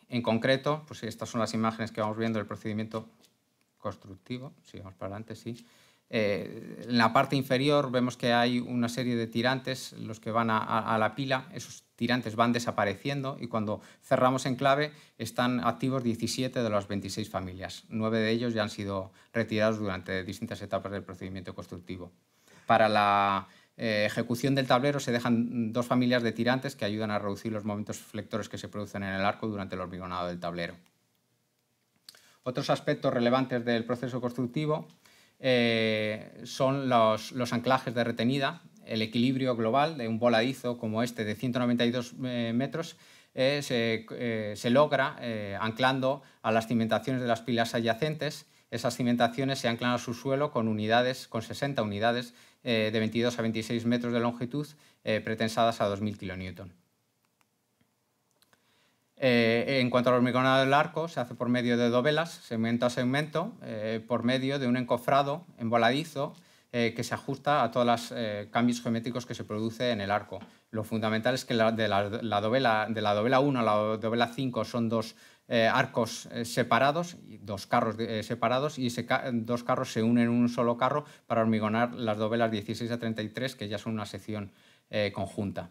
En concreto, pues estas son las imágenes que vamos viendo del procedimiento constructivo, para adelante, sí. Eh, en la parte inferior vemos que hay una serie de tirantes, los que van a, la pila, esos tirantes van desapareciendo y cuando cerramos en clave están activos 17 de las 26 familias. Nueve de ellos ya han sido retirados durante distintas etapas del procedimiento constructivo. Para la eh, ejecución del tablero se dejan dos familias de tirantes que ayudan a reducir los momentos flectores que se producen en el arco durante el hormigonado del tablero. Otros aspectos relevantes del proceso constructivo eh, son los, anclajes de retenida, el equilibrio global de un voladizo como este de 192 eh, metros se, logra anclando a las cimentaciones de las pilas adyacentes esas cimentaciones se anclan a su suelo con unidades, con 60 unidades eh, de 22 a 26 metros de longitud eh, pretensadas a 2.000 kN. Eh, en cuanto al hormigonado del arco, se hace por medio de dovelas, segmento a segmento, por medio de un encofrado emboladizo que se ajusta a todos los cambios geométricos que se produce en el arco. Lo fundamental es que de la, dovela, de la dovela 1 a la dovela 5 son dos eh, arcos eh, separados, dos carros eh, separados, y dos carros se unen en un solo carro para hormigonar las dovelas 16 a 33, que ya son una sección conjunta.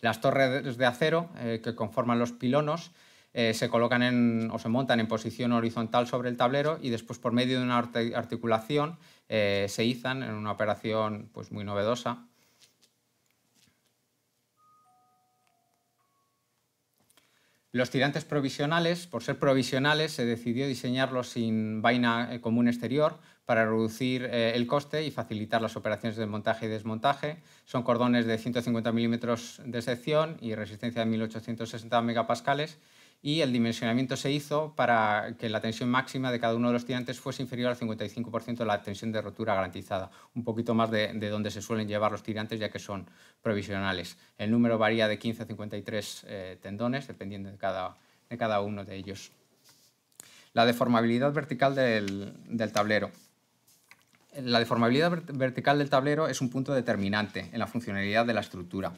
Las torres de acero que conforman los pilonos se colocan en, o se montan en posición horizontal sobre el tablero y después por medio de una articulación se izan en una operación pues, muy novedosa Los tirantes provisionales, por ser provisionales, se decidió diseñarlos sin vaina eh, común exterior para reducir eh, el coste y facilitar las operaciones de montaje y desmontaje. Son cordones de 150 milímetros de sección y resistencia de 1860 megapascales y el dimensionamiento se hizo para que la tensión máxima de cada uno de los tirantes fuese inferior al 55% de la tensión de rotura garantizada, un poquito más de, donde se suelen llevar los tirantes ya que son provisionales. El número varía de 15 a 53 eh, tendones, dependiendo de cada, uno de ellos. La deformabilidad vertical del tablero. La deformabilidad vertical del tablero es un punto determinante en la funcionalidad de la estructura.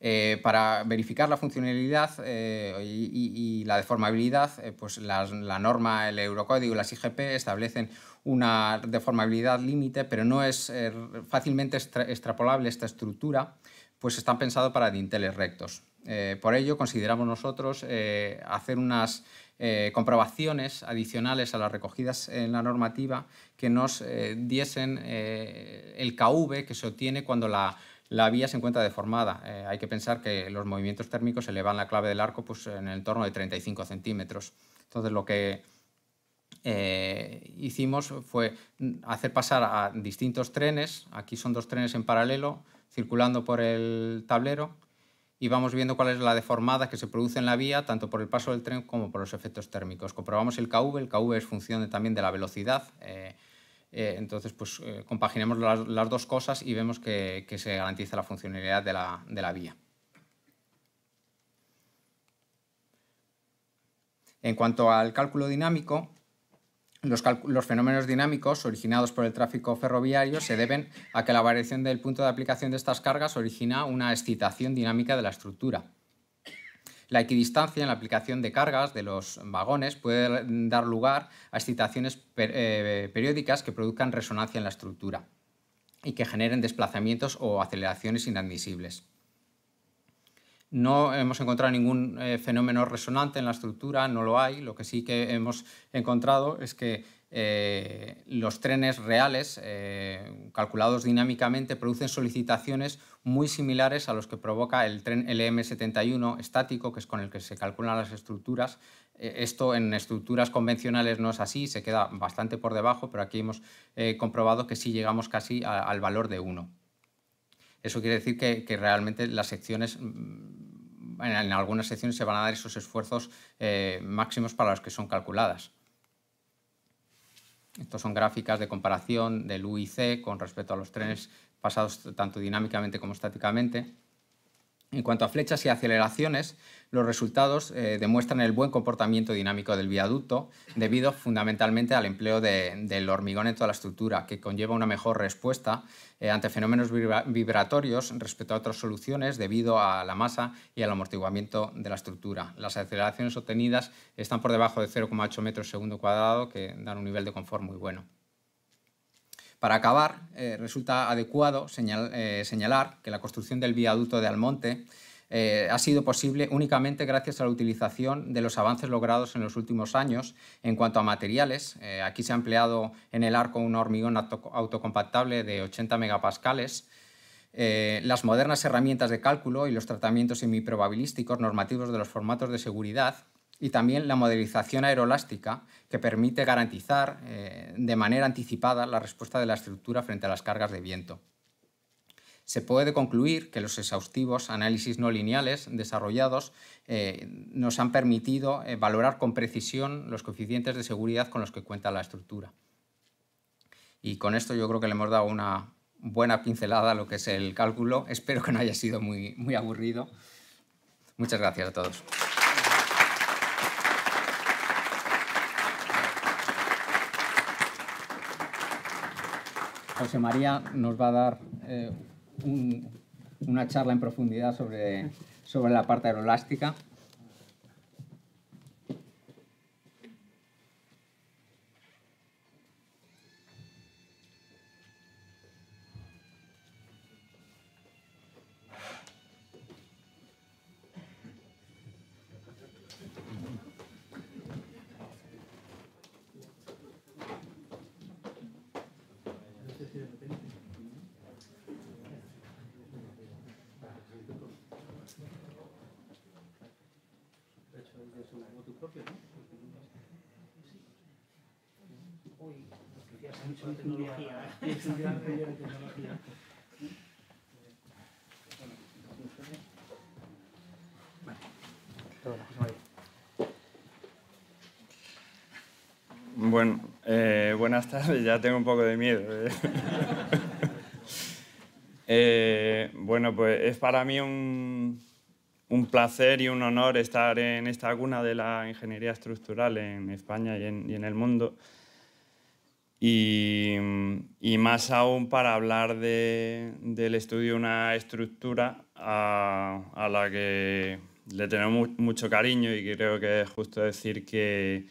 Eh, para verificar la funcionalidad eh, y, la deformabilidad, eh, pues la, norma, el Eurocódigo y las IGP establecen una deformabilidad límite, pero no es fácilmente extrapolable esta estructura, pues están pensados para dinteles rectos. por ello, consideramos nosotros hacer unas comprobaciones adicionales a las recogidas en la normativa que nos diesen el KV que se obtiene cuando la la vía se encuentra deformada. Eh, hay que pensar que los movimientos térmicos elevan la clave del arco pues, en el entorno de 35 centímetros. Entonces lo que eh, hicimos fue hacer pasar a distintos trenes, aquí son dos trenes en paralelo, circulando por el tablero, y vamos viendo cuál es la deformada que se produce en la vía, tanto por el paso del tren como por los efectos térmicos. Comprobamos el KV, el KV es función también de la velocidad. Eh, eh, entonces, pues eh, compaginemos las, dos cosas y vemos que, se garantiza la funcionalidad de la, vía. En cuanto al cálculo dinámico, los, fenómenos dinámicos originados por el tráfico ferroviario se deben a que la variación del punto de aplicación de estas cargas origina una excitación dinámica de la estructura. La equidistancia en la aplicación de cargas de los vagones puede dar lugar a excitaciones eh, periódicas que produzcan resonancia en la estructura y que generen desplazamientos o aceleraciones inadmisibles. No hemos encontrado ningún eh, fenómeno resonante en la estructura, no lo hay. Lo que sí que hemos encontrado es que eh, los trenes reales, eh, calculados dinámicamente, producen solicitaciones muy similares a los que provoca el tren LM71 estático, que es con el que se calculan las estructuras. Eh, esto en estructuras convencionales no es así, se queda bastante por debajo, pero aquí hemos comprobado que sí llegamos casi al valor de 1. Eso quiere decir que, realmente las secciones mm, en, algunas secciones se van a dar esos esfuerzos máximos para los que son calculadas. Estos son gráficas de comparación del UIC con respecto a los trenes pasados tanto dinámicamente como estáticamente. En cuanto a flechas y aceleraciones, los resultados eh, demuestran el buen comportamiento dinámico del viaducto, debido fundamentalmente al empleo del hormigón en toda la estructura, que conlleva una mejor respuesta eh, ante fenómenos vibratorios respecto a otras soluciones debido a la masa y al amortiguamiento de la estructura. Las aceleraciones obtenidas están por debajo de 0,8 metros segundo cuadrado, que dan un nivel de confort muy bueno. Para acabar, eh, resulta adecuado señalar que la construcción del viaducto de Almonte eh, ha sido posible únicamente gracias a la utilización de los avances logrados en los últimos años en cuanto a materiales. Eh, aquí se ha empleado en el arco un hormigón autocompactable de 80 megapascales, eh, las modernas herramientas de cálculo y los tratamientos semiprobabilísticos normativos de los formatos de seguridad y también la modelización aerolástica que permite garantizar de manera anticipada la respuesta de la estructura frente a las cargas de viento se puede concluir que los exhaustivos análisis no lineales desarrollados eh, nos han permitido eh, valorar con precisión los coeficientes de seguridad con los que cuenta la estructura. Y con esto yo creo que le hemos dado una buena pincelada a lo que es el cálculo. Espero que no haya sido muy, muy aburrido. Muchas gracias a todos. José María nos va a dar eh, una charla en profundidad sobre, sobre la parte aerolástica. Bueno, eh, buenas tardes, ya tengo un poco de miedo. ¿eh? Eh, bueno, pues es para mí un, placer y un honor estar en esta cuna de la ingeniería estructural en España y en, y en el mundo. Y y más aún para hablar del estudio una estructura a, a la que le tenemos mucho cariño y creo que es justo decir que,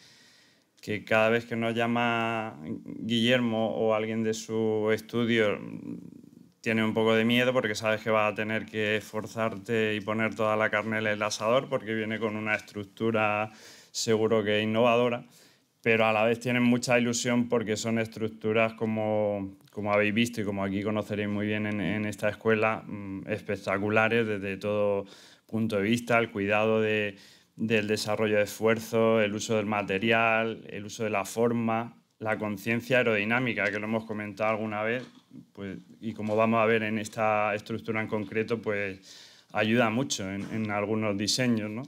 que cada vez que nos llama Guillermo o alguien de su estudio mm, tiene un poco de miedo porque sabes que va a tener que esforzarte y poner toda la carne en el asador porque viene con una estructura seguro que innovadora pero a la vez tienen mucha ilusión porque son estructuras como, como habéis visto y como aquí conoceréis muy bien en, esta escuela, mm, espectaculares desde todo punto de vista, el cuidado del desarrollo de esfuerzo, el uso del material, el uso de la forma, la conciencia aerodinámica, que lo hemos comentado alguna vez, pues, y como vamos a ver en esta estructura en concreto, pues ayuda mucho en, en algunos diseños, ¿no?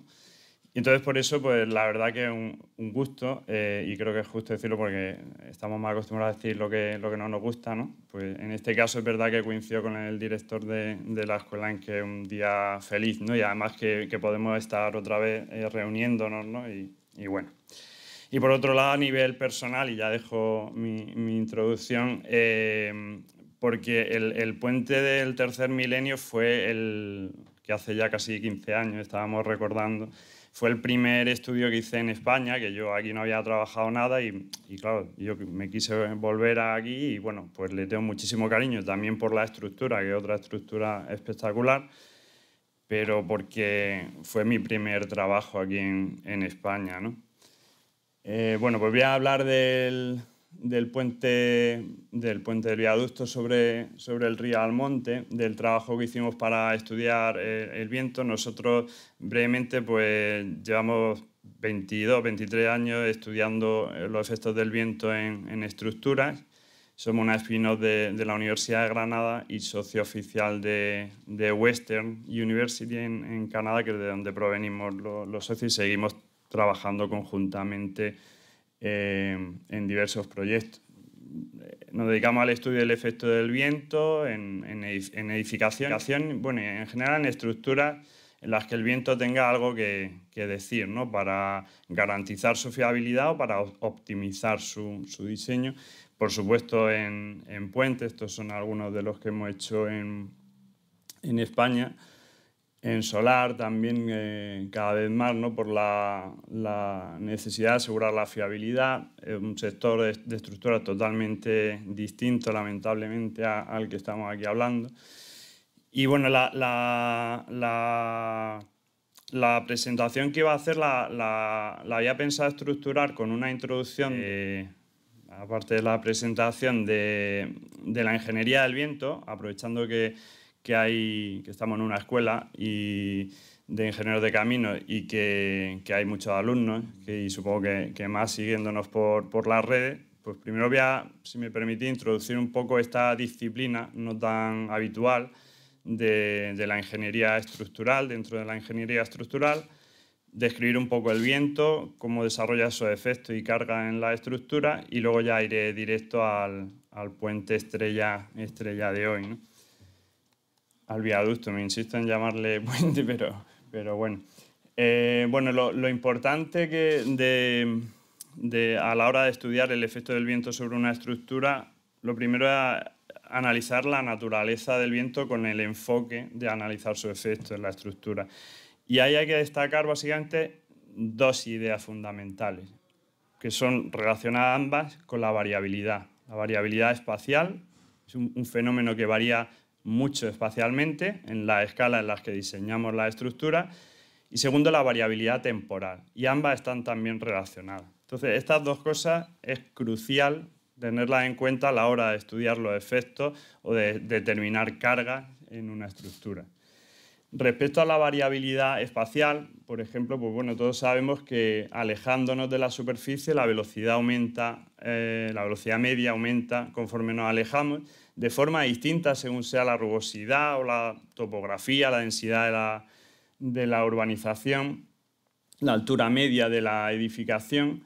entonces por eso, pues la verdad que es un, gusto eh, y creo que es justo decirlo porque estamos más acostumbrados a decir lo que, lo que no nos gusta, ¿no? Pues en este caso es verdad que coincidió con el director de, la escuela en que es un día feliz, ¿no? Y además que, podemos estar otra vez eh, reuniéndonos, ¿no? Y, bueno. Y por otro lado, a nivel personal, y ya dejo mi, introducción, eh, porque el, el puente del tercer milenio fue el que hace ya casi 15 años estábamos recordando fue el primer estudio que hice en España, que yo aquí no había trabajado nada y, claro, yo me quise volver aquí y bueno, pues le tengo muchísimo cariño también por la estructura, que es otra estructura espectacular, pero porque fue mi primer trabajo aquí en, España, ¿no? Eh, bueno, pues voy a hablar del, del puente del puente viaducto sobre, sobre el río Almonte, del trabajo que hicimos para estudiar eh, el, viento. Nosotros brevemente pues llevamos 22, 23 años estudiando los efectos del viento en, estructuras. Somos una espino de, la Universidad de Granada y socio oficial de, de Western University en, Canadá, que es de donde provenimos los socios y seguimos trabajando conjuntamente eh, en diversos proyectos. Eh, nos dedicamos al estudio del efecto del viento en, edificación, en general en estructuras en las que el viento tenga algo que, decir, ¿no? para garantizar su fiabilidad o para optimizar su, diseño. Por supuesto, en, puentes, estos son algunos de los que hemos hecho en, en España en solar también eh, cada vez más ¿no? por la, necesidad de asegurar la fiabilidad, es un sector de, estructura totalmente distinto lamentablemente al que estamos aquí hablando. Y bueno, la, la, la presentación que iba a hacer la, había pensado estructurar con una introducción, aparte de la presentación de, de la ingeniería del viento, aprovechando que que hay, que estamos en una escuela y de ingenieros de camino y que, hay muchos alumnos y supongo que, más siguiéndonos por, las redes, pues primero voy a, si me permitís, introducir un poco esta disciplina no tan habitual de, la ingeniería estructural, dentro de la ingeniería estructural, describir un poco el viento, cómo desarrolla su efectos y carga en la estructura y luego ya iré directo al, al puente estrella, estrella de hoy. ¿no? al viaducto, me insisto en llamarle puente, pero, pero bueno. Eh, bueno, lo, importante que de, a la hora de estudiar el efecto del viento sobre una estructura, lo primero es analizar la naturaleza del viento con el enfoque de analizar su efecto en la estructura. Y ahí hay que destacar básicamente dos ideas fundamentales, que son relacionadas ambas con la variabilidad. La variabilidad espacial es un, un fenómeno que varía mucho espacialmente en la escala en la que diseñamos la estructura y segundo la variabilidad temporal y ambas están también relacionadas. Entonces, estas dos cosas es crucial tenerlas en cuenta a la hora de estudiar los efectos o de determinar cargas en una estructura. Respecto a la variabilidad espacial, por ejemplo, pues bueno, todos sabemos que alejándonos de la superficie la velocidad aumenta, eh, la velocidad media aumenta conforme nos alejamos, de forma distinta según sea la rugosidad o la topografía, la densidad de la, urbanización, la altura media de la edificación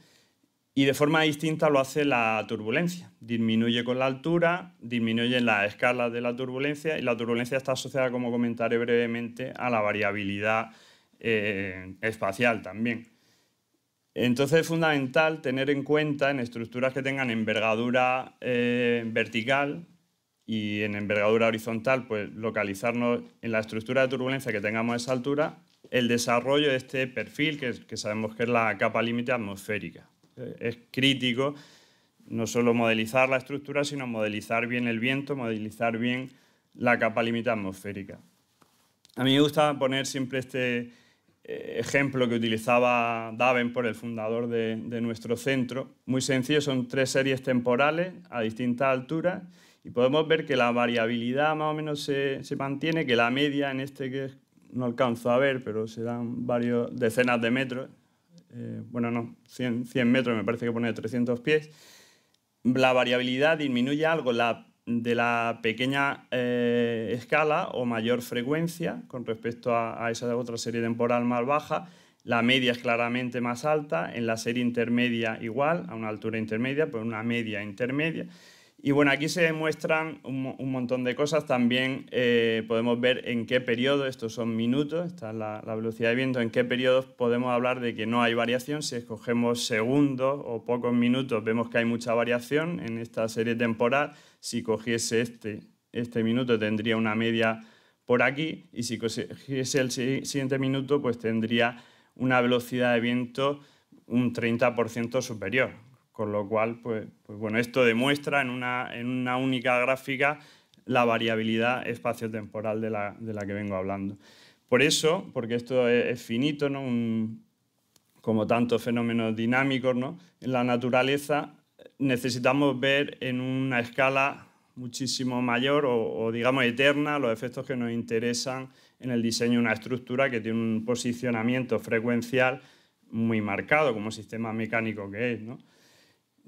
y de forma distinta lo hace la turbulencia. Disminuye con la altura, disminuye en las escalas de la turbulencia y la turbulencia está asociada, como comentaré brevemente, a la variabilidad eh, espacial también. Entonces es fundamental tener en cuenta en estructuras que tengan envergadura eh, vertical y en envergadura horizontal, pues localizarnos en la estructura de turbulencia que tengamos a esa altura, el desarrollo de este perfil, que, que sabemos que es la capa límite atmosférica. Es crítico no solo modelizar la estructura, sino modelizar bien el viento, modelizar bien la capa límite atmosférica. A mí me gusta poner siempre este eh, ejemplo que utilizaba Daven por el fundador de, de nuestro centro. Muy sencillo, son tres series temporales a distintas alturas y podemos ver que la variabilidad más o menos se, se mantiene, que la media en este que no alcanzo a ver, pero dan varios decenas de metros, eh, bueno, no, 100, metros, me parece que pone 300 pies, la variabilidad disminuye algo la, de la pequeña eh, escala o mayor frecuencia con respecto a, a esa otra serie temporal más baja, la media es claramente más alta, en la serie intermedia igual, a una altura intermedia, pues una media intermedia. Y bueno, aquí se muestran un, montón de cosas. También eh, podemos ver en qué periodo, estos son minutos, esta es la, velocidad de viento, en qué periodos podemos hablar de que no hay variación. Si escogemos segundos o pocos minutos, vemos que hay mucha variación en esta serie temporal. Si cogiese este, este minuto, tendría una media por aquí. Y si cogiese el siguiente minuto, pues tendría una velocidad de viento un 30% superior. Con lo cual, pues, pues bueno, esto demuestra en una, única gráfica la variabilidad espaciotemporal de la, de la que vengo hablando. Por eso, porque esto es, finito, como tantos fenómenos dinámicos, en la naturaleza eh, necesitamos ver en una escala muchísimo mayor o, digamos eterna los efectos que nos interesan en el diseño de una estructura que tiene un posicionamiento frecuencial muy marcado como sistema mecánico que es. ¿no?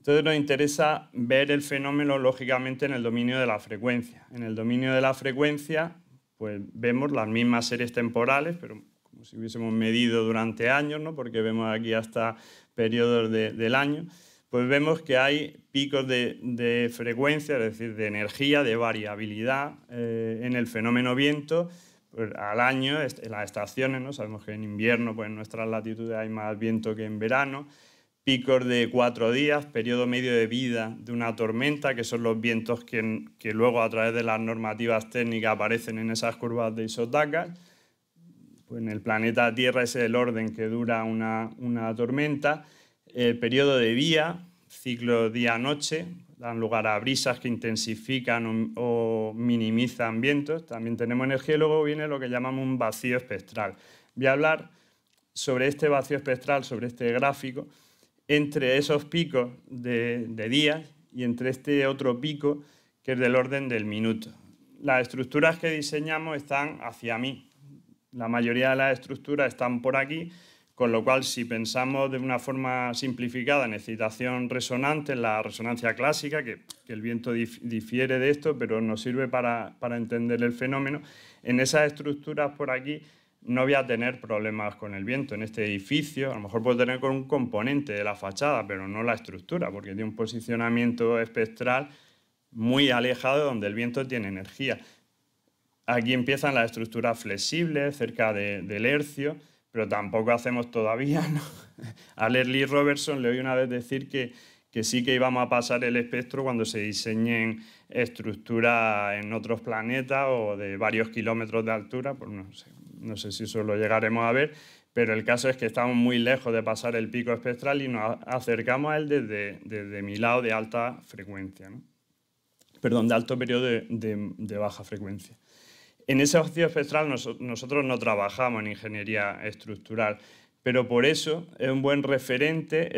Entonces nos interesa ver el fenómeno lógicamente en el dominio de la frecuencia. En el dominio de la frecuencia pues vemos las mismas series temporales, pero como si hubiésemos medido durante años, ¿no? porque vemos aquí hasta periodos del año, pues vemos que hay picos de, frecuencia, es decir, de energía, de variabilidad eh, en el fenómeno viento pues, al año, en las estaciones, sabemos que en invierno pues, en nuestras latitudes hay más viento que en verano, picos de cuatro días, periodo medio de vida de una tormenta, que son los vientos que, luego a través de las normativas técnicas aparecen en esas curvas de isotacas. Pues en el planeta Tierra es el orden que dura una, tormenta. El periodo de día, ciclo día-noche, dan lugar a brisas que intensifican o, minimizan vientos. También tenemos energía y luego viene lo que llamamos un vacío espectral. Voy a hablar sobre este vacío espectral, sobre este gráfico, entre esos picos de, días y entre este otro pico que es del orden del minuto. Las estructuras que diseñamos están hacia mí. La mayoría de las estructuras están por aquí, con lo cual si pensamos de una forma simplificada en excitación resonante, en la resonancia clásica, que, el viento difiere de esto, pero nos sirve para entender el fenómeno, en esas estructuras por aquí no voy a tener problemas con el viento en este edificio. A lo mejor puedo tener con un componente de la fachada, pero no la estructura, porque tiene un posicionamiento espectral muy alejado donde el viento tiene energía. Aquí empiezan las estructuras flexibles, cerca del hercio, pero tampoco hacemos todavía. A Leslie Robertson le oí una vez decir que, sí que íbamos a pasar el espectro cuando se diseñen estructuras en otros planetas o de varios kilómetros de altura, por pues no sé, no sé si eso lo llegaremos a ver, pero el caso es que estamos muy lejos de pasar el pico espectral y nos acercamos a él desde, mi lado de alta frecuencia, perdón, de alto periodo de, baja frecuencia. En ese vacío espectral nosotros no trabajamos en ingeniería estructural, pero por eso es un buen referente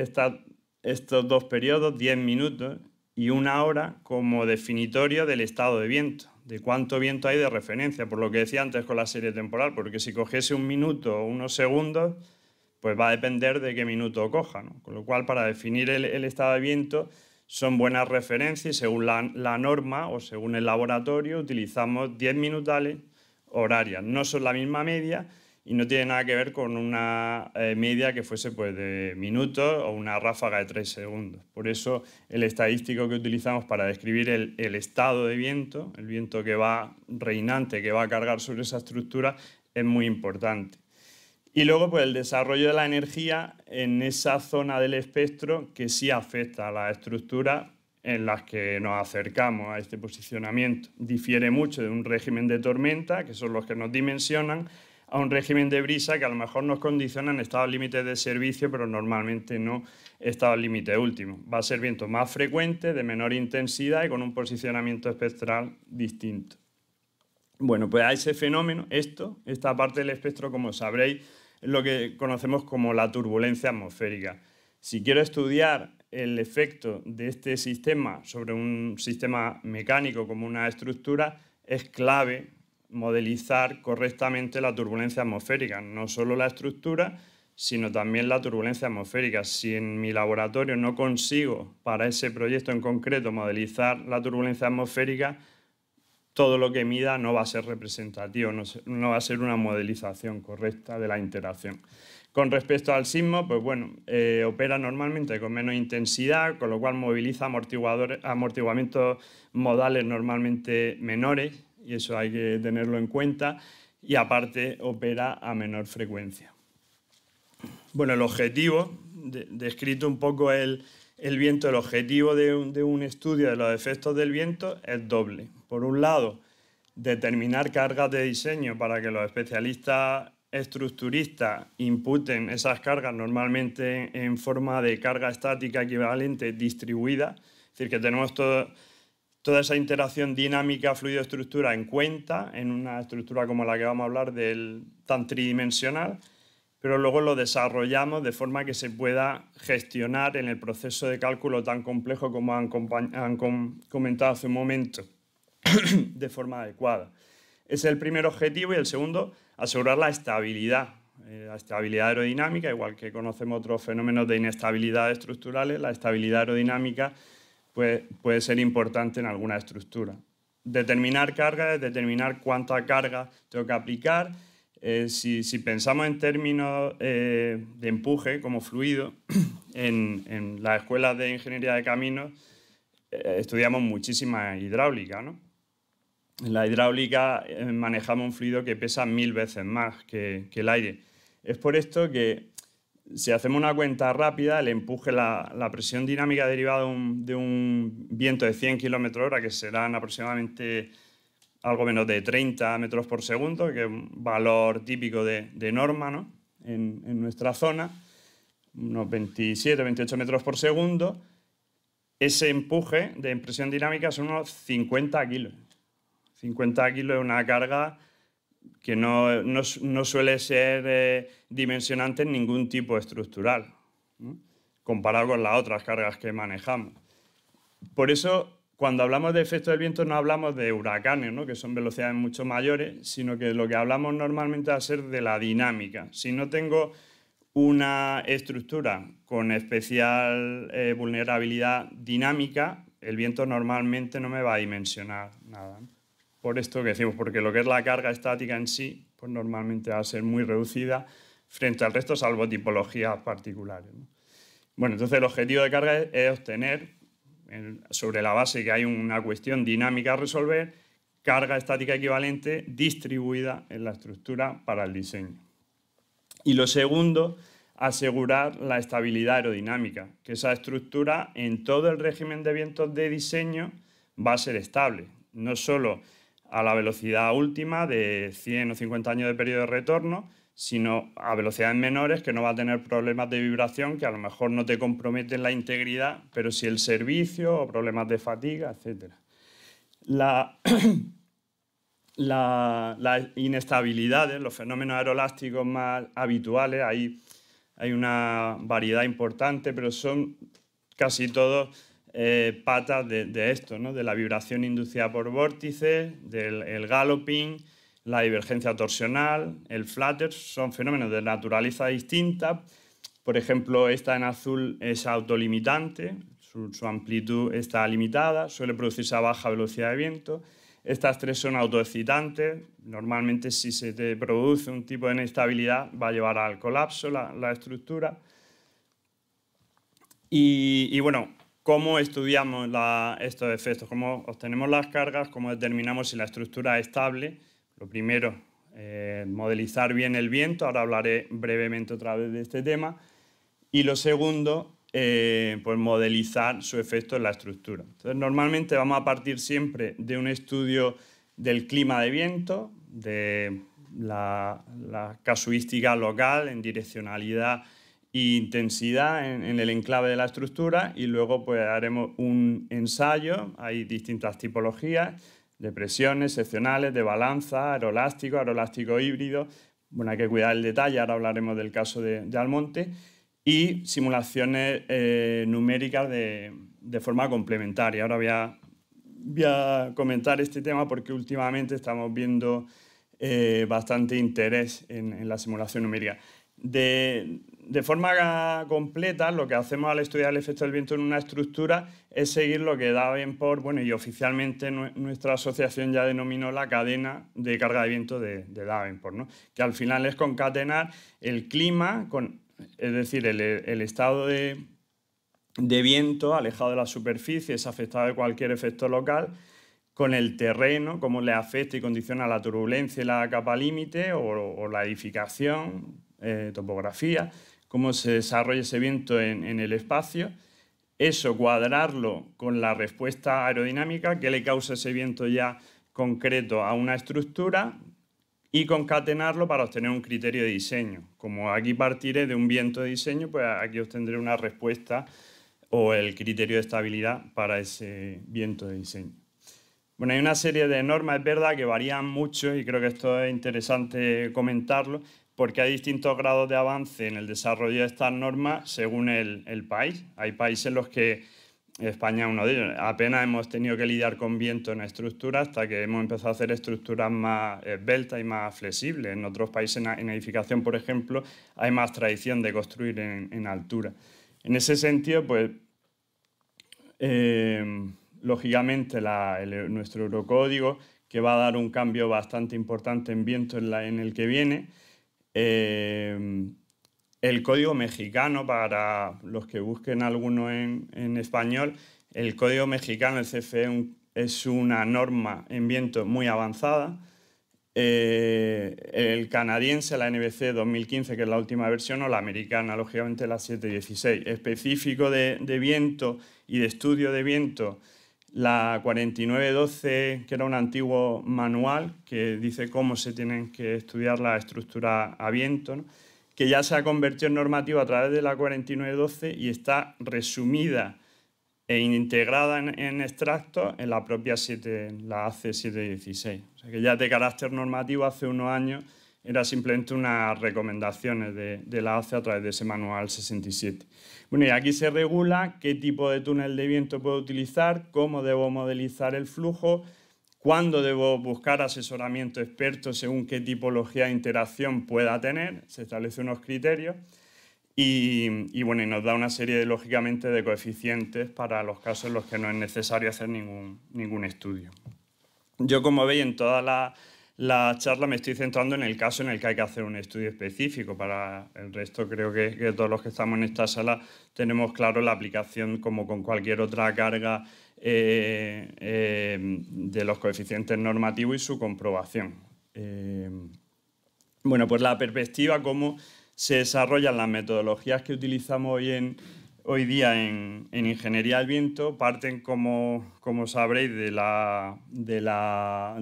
estos dos periodos, 10 minutos y una hora, como definitorio del estado de viento de cuánto viento hay de referencia, por lo que decía antes con la serie temporal, porque si cogiese un minuto o unos segundos, pues va a depender de qué minuto coja, Con lo cual, para definir el, estado de viento, son buenas referencias según la, la, norma o según el laboratorio utilizamos 10 minutales horarias. No son la misma media, y no tiene nada que ver con una eh, media que fuese pues, de minutos o una ráfaga de tres segundos. Por eso el estadístico que utilizamos para describir el, estado de viento, el viento que va reinante, que va a cargar sobre esa estructura, es muy importante. Y luego pues, el desarrollo de la energía en esa zona del espectro que sí afecta a la estructura en las que nos acercamos a este posicionamiento. Difiere mucho de un régimen de tormenta, que son los que nos dimensionan, a un régimen de brisa que a lo mejor nos condiciona en estado límite de servicio, pero normalmente no estado límite último. Va a ser viento más frecuente, de menor intensidad y con un posicionamiento espectral distinto. Bueno, pues a ese fenómeno, esto, esta parte del espectro, como sabréis, es lo que conocemos como la turbulencia atmosférica. Si quiero estudiar el efecto de este sistema sobre un sistema mecánico como una estructura, es clave modelizar correctamente la turbulencia atmosférica, no solo la estructura, sino también la turbulencia atmosférica. Si en mi laboratorio no consigo para ese proyecto en concreto modelizar la turbulencia atmosférica, todo lo que mida no va a ser representativo, no, va a ser una modelización correcta de la interacción. Con respecto al sismo, pues bueno, eh, opera normalmente con menos intensidad, con lo cual moviliza amortiguadores, amortiguamientos modales normalmente menores y eso hay que tenerlo en cuenta y aparte opera a menor frecuencia. Bueno, el objetivo, descrito un poco el, viento, el objetivo de un, de un estudio de los efectos del viento es doble. Por un lado, determinar cargas de diseño para que los especialistas estructuristas imputen esas cargas normalmente en forma de carga estática equivalente distribuida. Es decir, que tenemos todo, toda esa interacción dinámica fluido-estructura en cuenta, en una estructura como la que vamos a hablar del tan tridimensional, pero luego lo desarrollamos de forma que se pueda gestionar en el proceso de cálculo tan complejo como han, comentado hace un momento, de forma adecuada. es el primer objetivo y el segundo, asegurar la estabilidad. Eh, la estabilidad aerodinámica, igual que conocemos otros fenómenos de inestabilidad estructurales, la estabilidad aerodinámica puede, ser importante en alguna estructura. Determinar carga es determinar cuánta carga tengo que aplicar. Eh, si, pensamos en términos eh, de empuje como fluido, en, en, las escuelas de ingeniería de caminos eh, estudiamos muchísima hidráulica. ¿no? En la hidráulica manejamos un fluido que pesa mil veces más que, que el aire. Es por esto que si hacemos una cuenta rápida, el empuje, la, presión dinámica derivada de un, viento de 100 km hora, que serán aproximadamente algo menos de 30 metros por segundo, que es un valor típico de, norma en, en, nuestra zona, unos 27, 28 metros por segundo, ese empuje de presión dinámica son unos 50 kilos. 50 kilos es una carga que no, suele ser eh, dimensionante en ningún tipo estructural, comparado con las otras cargas que manejamos. Por eso, cuando hablamos de efecto del viento, no hablamos de huracanes, que son velocidades mucho mayores, sino que lo que hablamos normalmente va a ser de la dinámica. Si no tengo una estructura con especial eh, vulnerabilidad dinámica, el viento normalmente no me va a dimensionar nada por esto que decimos, porque lo que es la carga estática en sí, pues normalmente va a ser muy reducida frente al resto, salvo tipologías particulares. Bueno, entonces el objetivo de carga es, obtener, sobre la base que hay una cuestión dinámica a resolver, carga estática equivalente distribuida en la estructura para el diseño. Y lo segundo, asegurar la estabilidad aerodinámica, que esa estructura en todo el régimen de vientos de diseño va a ser estable, no solo a la velocidad última de 100 o 50 años de periodo de retorno, sino a velocidades menores que no va a tener problemas de vibración que a lo mejor no te comprometen la integridad, pero sí el servicio o problemas de fatiga, etc. La, las inestabilidades, los fenómenos aerolásticos más habituales, hay una variedad importante, pero son casi todos eh, patas de, esto, de la vibración inducida por vórtices, del el galloping, la divergencia torsional, el flutter, son fenómenos de naturaleza distinta. Por ejemplo, esta en azul es autolimitante, su, amplitud está limitada, suele producirse a baja velocidad de viento. Estas tres son autoexcitantes. Normalmente si se te produce un tipo de inestabilidad va a llevar al colapso la, estructura. Y, y, bueno, cómo estudiamos estos efectos, cómo obtenemos las cargas, cómo determinamos si la estructura es estable. Lo primero, eh, modelizar bien el viento, ahora hablaré brevemente otra vez de este tema. Y lo segundo, eh, pues modelizar su efecto en la estructura. Entonces, normalmente vamos a partir siempre de un estudio del clima de viento, de la casuística local en direccionalidad intensidad en, el enclave de la estructura y luego pues haremos un ensayo, hay distintas tipologías de presiones seccionales, de balanza, aerolástico, aerolástico híbrido, bueno, hay que cuidar el detalle, ahora hablaremos del caso de, Almonte, y simulaciones eh, numéricas de, forma complementaria. Ahora voy a, voy a comentar este tema porque últimamente estamos viendo eh, bastante interés en, en, la simulación numérica. De, de forma completa, lo que hacemos al estudiar el efecto del viento en una estructura es seguir lo que Davenport, bueno, y oficialmente nuestra asociación ya denominó la cadena de carga de viento de, Davenport, que al final es concatenar el clima, con, es decir, el, estado de, viento alejado de la superficie, es afectado de cualquier efecto local, con el terreno, cómo le afecta y condiciona la turbulencia y la capa límite o, la edificación, eh, topografía, cómo se desarrolla ese viento en, el espacio, eso cuadrarlo con la respuesta aerodinámica que le causa ese viento ya concreto a una estructura y concatenarlo para obtener un criterio de diseño. Como aquí partiré de un viento de diseño, pues aquí obtendré una respuesta o el criterio de estabilidad para ese viento de diseño. Bueno, hay una serie de normas, es verdad, que varían mucho y creo que esto es interesante comentarlo, porque hay distintos grados de avance en el desarrollo de estas normas según el, país. Hay países en los que España es uno de ellos. Apenas hemos tenido que lidiar con viento en estructura hasta que hemos empezado a hacer estructuras más esbeltas y más flexibles. En otros países, en edificación, por ejemplo, hay más tradición de construir en, altura. En ese sentido, pues, eh, lógicamente, nuestro Eurocódigo, que va a dar un cambio bastante importante en viento en el que viene, Em, el código mexicano, para los que busquen alguno en, español, el código mexicano, el CFE, es una norma en viento muy avanzada. Eh, el canadiense, la NBC 2015, que es la última versión, o la americana, lógicamente la 716, específico de viento y de estudio de viento la 4912, que era un antiguo manual que dice cómo se tienen que estudiar la estructura a viento, que ya se ha convertido en normativa a través de la 4912 y está resumida e integrada en, extracto en la propia la AC716. O sea que ya de carácter normativo hace unos años era simplemente unas recomendaciones eh, de, la ACE a través de ese manual 67. Bueno, y aquí se regula qué tipo de túnel de viento puedo utilizar, cómo debo modelizar el flujo, cuándo debo buscar asesoramiento experto según qué tipología de interacción pueda tener. Se establecen unos criterios. Y, bueno, nos da una serie, lógicamente, de coeficientes para los casos en los que no es necesario hacer ningún, ningún estudio. Yo, como veis, en todas las la charla me estoy centrando en el caso en el que hay que hacer un estudio específico. Para el resto creo que, todos los que estamos en esta sala tenemos claro la aplicación como con cualquier otra carga eh, eh, de los coeficientes normativos y su comprobación. Eh, bueno, pues la perspectiva, cómo se desarrollan las metodologías que utilizamos hoy en, hoy día en, ingeniería del viento parten, como, sabréis, de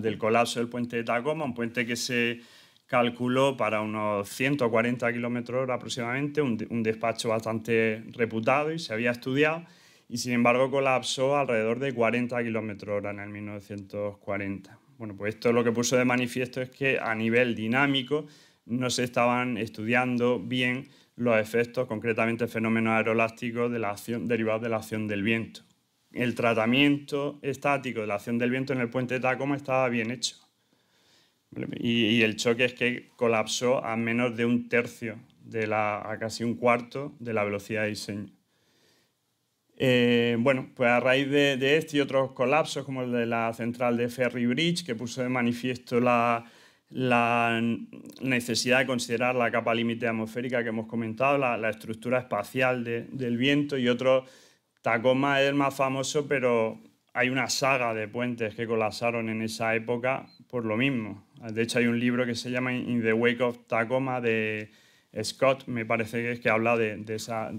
del colapso del puente de Tacoma, un puente que se calculó para unos 140 kilómetros hora aproximadamente, un, despacho bastante reputado y se había estudiado, y sin embargo colapsó alrededor de 40 kilómetros hora en el 1940. Bueno, pues esto lo que puso de manifiesto es que a nivel dinámico no se estaban estudiando bien los efectos, concretamente fenómenos aerolásticos de la derivados de la acción del viento. El tratamiento estático de la acción del viento en el puente de Tacoma estaba bien hecho. Y, el choque es que colapsó a menos de un tercio, de la, a casi un cuarto de la velocidad de diseño. Eh, bueno, pues a raíz de, de, este y otros colapsos, como el de la central de Ferry Bridge, que puso de manifiesto la, la necesidad de considerar la capa límite atmosférica que hemos comentado, la, estructura espacial del viento y otro, Tacoma es el más famoso, pero hay una saga de puentes que colapsaron en esa época por lo mismo. De hecho, hay un libro que se llama In the Wake of Tacoma de Scott, me parece que que habla de,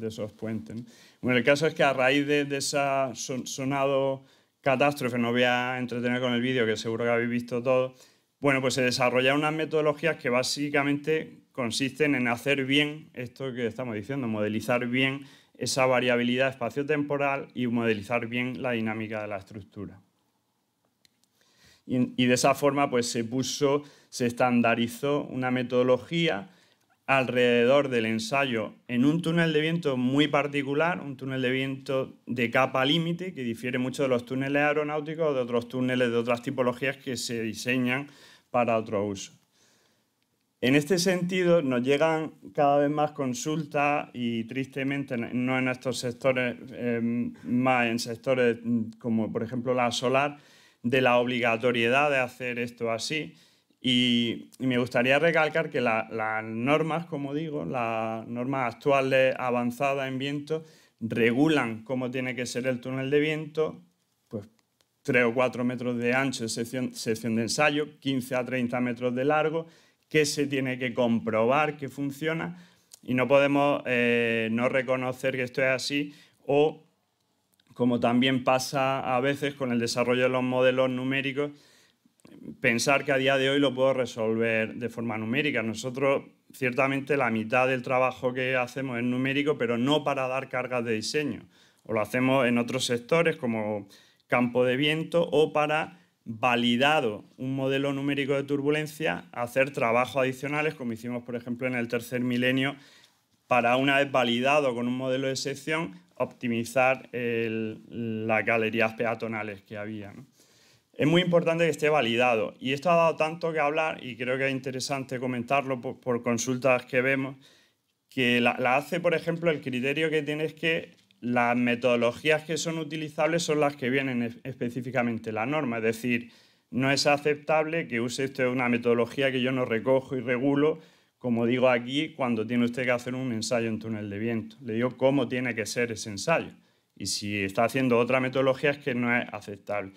esos puentes. Bueno, el caso es que a raíz de, esa sonado catástrofe, no voy a entretener con el vídeo que seguro que habéis visto todo, bueno, pues se desarrollaron unas metodologías que básicamente consisten en hacer bien esto que estamos diciendo, modelizar bien esa variabilidad espaciotemporal y modelizar bien la dinámica de la estructura. Y, de esa forma pues, se puso, se estandarizó una metodología alrededor del ensayo en un túnel de viento muy particular, un túnel de viento de capa límite que difiere mucho de los túneles aeronáuticos o de otros túneles de otras tipologías que se diseñan para otro uso. En este sentido, nos llegan cada vez más consultas y tristemente no en estos sectores, eh, más en sectores como por ejemplo la solar, de la obligatoriedad de hacer esto así y, me gustaría recalcar que las normas, como digo, las normas actuales avanzadas en viento, regulan cómo tiene que ser el túnel de viento, pues 3 o 4 metros de ancho de sección, de ensayo, 15 a 30 metros de largo, que se tiene que comprobar que funciona y no podemos eh, no reconocer que esto es así o como también pasa a veces con el desarrollo de los modelos numéricos, pensar que a día de hoy lo puedo resolver de forma numérica. Nosotros, ciertamente, la mitad del trabajo que hacemos es numérico, pero no para dar cargas de diseño. O lo hacemos en otros sectores como campo de viento o para validado un modelo numérico de turbulencia, hacer trabajos adicionales, como hicimos, por ejemplo, en el tercer milenio, para una vez validado con un modelo de sección, optimizar las galerías peatonales que había es muy importante que esté validado. Y esto ha dado tanto que hablar y creo que es interesante comentarlo por, consultas que vemos, que la, hace, por ejemplo, el criterio que tiene es que las metodologías que son utilizables son las que vienen específicamente la norma. Es decir, no es aceptable que use usted una metodología que yo no recojo y regulo, como digo aquí, cuando tiene usted que hacer un ensayo en túnel de viento. Le digo cómo tiene que ser ese ensayo. Y si está haciendo otra metodología es que no es aceptable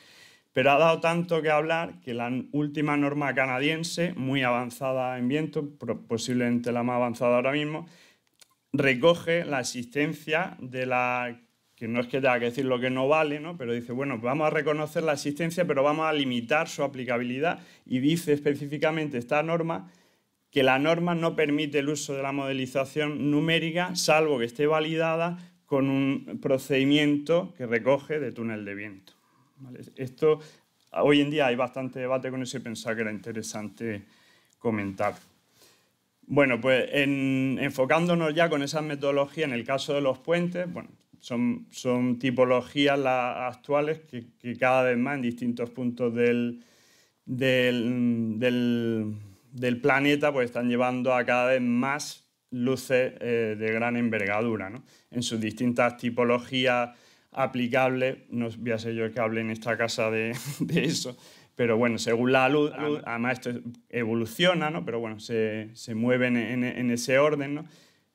pero ha dado tanto que hablar que la última norma canadiense, muy avanzada en viento, posiblemente la más avanzada ahora mismo, recoge la existencia de la que no es que tenga que decir lo que no vale, ¿no? pero dice, bueno, vamos a reconocer la existencia, pero vamos a limitar su aplicabilidad. Y dice específicamente esta norma que la norma no permite el uso de la modelización numérica, salvo que esté validada con un procedimiento que recoge de túnel de viento. Esto, hoy en día hay bastante debate con eso y pensaba que era interesante comentar. Bueno, pues enfocándonos ya con esas metodologías, en el caso de los puentes, bueno, son, tipologías las actuales que, cada vez más en distintos puntos del, planeta pues están llevando a cada vez más luces eh, de gran envergadura, En sus distintas tipologías aplicable. No voy a ser yo el que hable en esta casa de, eso. Pero bueno, según la luz, además esto evoluciona, Pero bueno, se, se mueven en, ese orden, ¿no?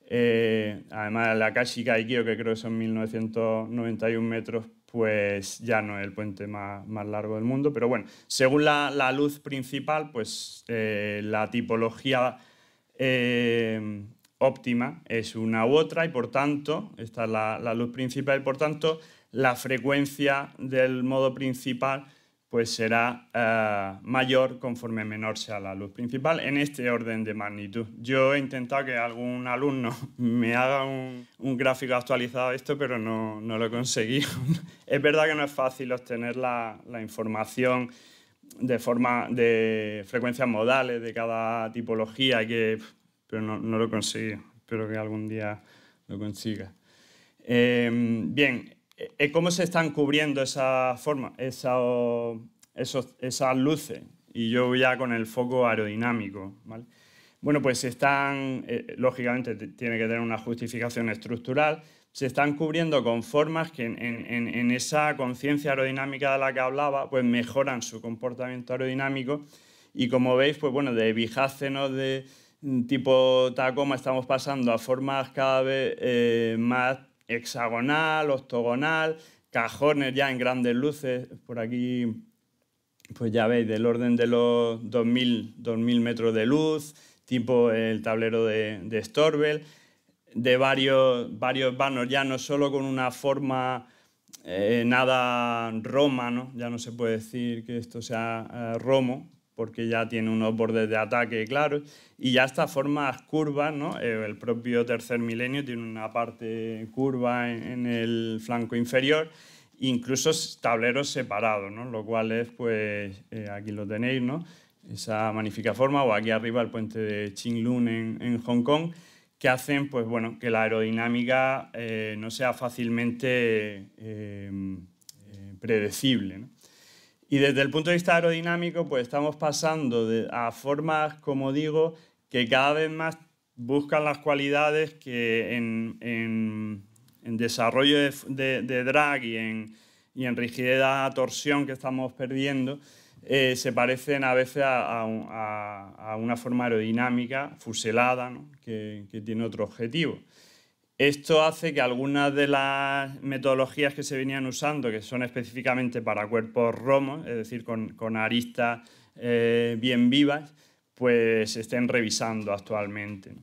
Eh, además, la Kashi Kaikyo, que creo que son 1991 metros, pues ya no es el puente más, largo del mundo. Pero bueno, según la, luz principal, pues eh, la tipología eh, óptima es una u otra y por tanto, esta es la, luz principal y por tanto la frecuencia del modo principal pues será eh, mayor conforme menor sea la luz principal en este orden de magnitud. Yo he intentado que algún alumno me haga un, gráfico actualizado de esto, pero no, no lo he conseguido. es verdad que no es fácil obtener la, información de forma de frecuencias modales de cada tipología, que pero no, lo conseguí. Espero que algún día lo consiga. Em, bien, eh, eh, ¿cómo se están cubriendo esa forma, esa, esas luces? Y yo ya con el foco aerodinámico. Bueno, pues están, eh, lógicamente tiene que tener una justificación estructural, se están cubriendo con formas que en, esa conciencia aerodinámica de la que hablaba, pues mejoran su comportamiento aerodinámico. Y como veis, pues bueno, de vijácenos de, Mm, tipo Tacoma estamos pasando a formas cada vez eh, más hexagonal, octogonal, cajones ya en grandes luces, por aquí pues ya veis, del orden de los 2000, 2000 metros de luz, tipo el tablero de, de Storbel, de varios, vanos, ya no solo con una forma eh, nada roma, ya no se puede decir que esto sea eh, romo, porque ya tiene unos bordes de ataque claros, y ya estas formas curvas, ¿no? Eh, el propio tercer milenio tiene una parte curva en, el flanco inferior, incluso tableros separados, ¿no? lo cual es, pues, eh, aquí lo tenéis, ¿no? esa magnífica forma, o aquí arriba el puente de Chinglun en, en Hong Kong, que hacen pues, bueno, que la aerodinámica eh, no sea fácilmente predecible. ¿no? Y desde el punto de vista aerodinámico, pues estamos pasando a formas, como digo, que cada vez más buscan las cualidades que en, desarrollo de, drag y en, rigidez a torsión que estamos perdiendo, eh, se parecen a veces a, una forma aerodinámica fuselada ¿no? que, tiene otro objetivo. Esto hace que algunas de las metodologías que se venían usando, que son específicamente para cuerpos romos, es decir, con, aristas eh, bien vivas, pues se estén revisando actualmente.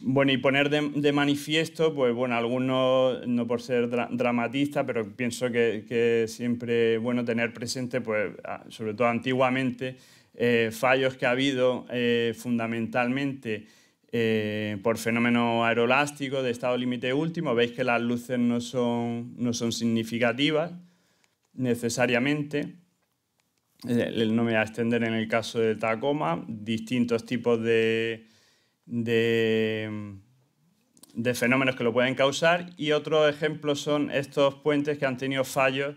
Bueno, y poner de, manifiesto, pues bueno, algunos, no por ser dramatista, pero pienso que, que siempre bueno tener presente, pues sobre todo antiguamente, eh, fallos que ha habido eh, fundamentalmente eh, por fenómeno aerolástico de estado límite último, veis que las luces no son, significativas necesariamente. no me voy a extender en el caso de Tacoma, distintos tipos de, de fenómenos que lo pueden causar y otros ejemplos son estos puentes que han tenido fallos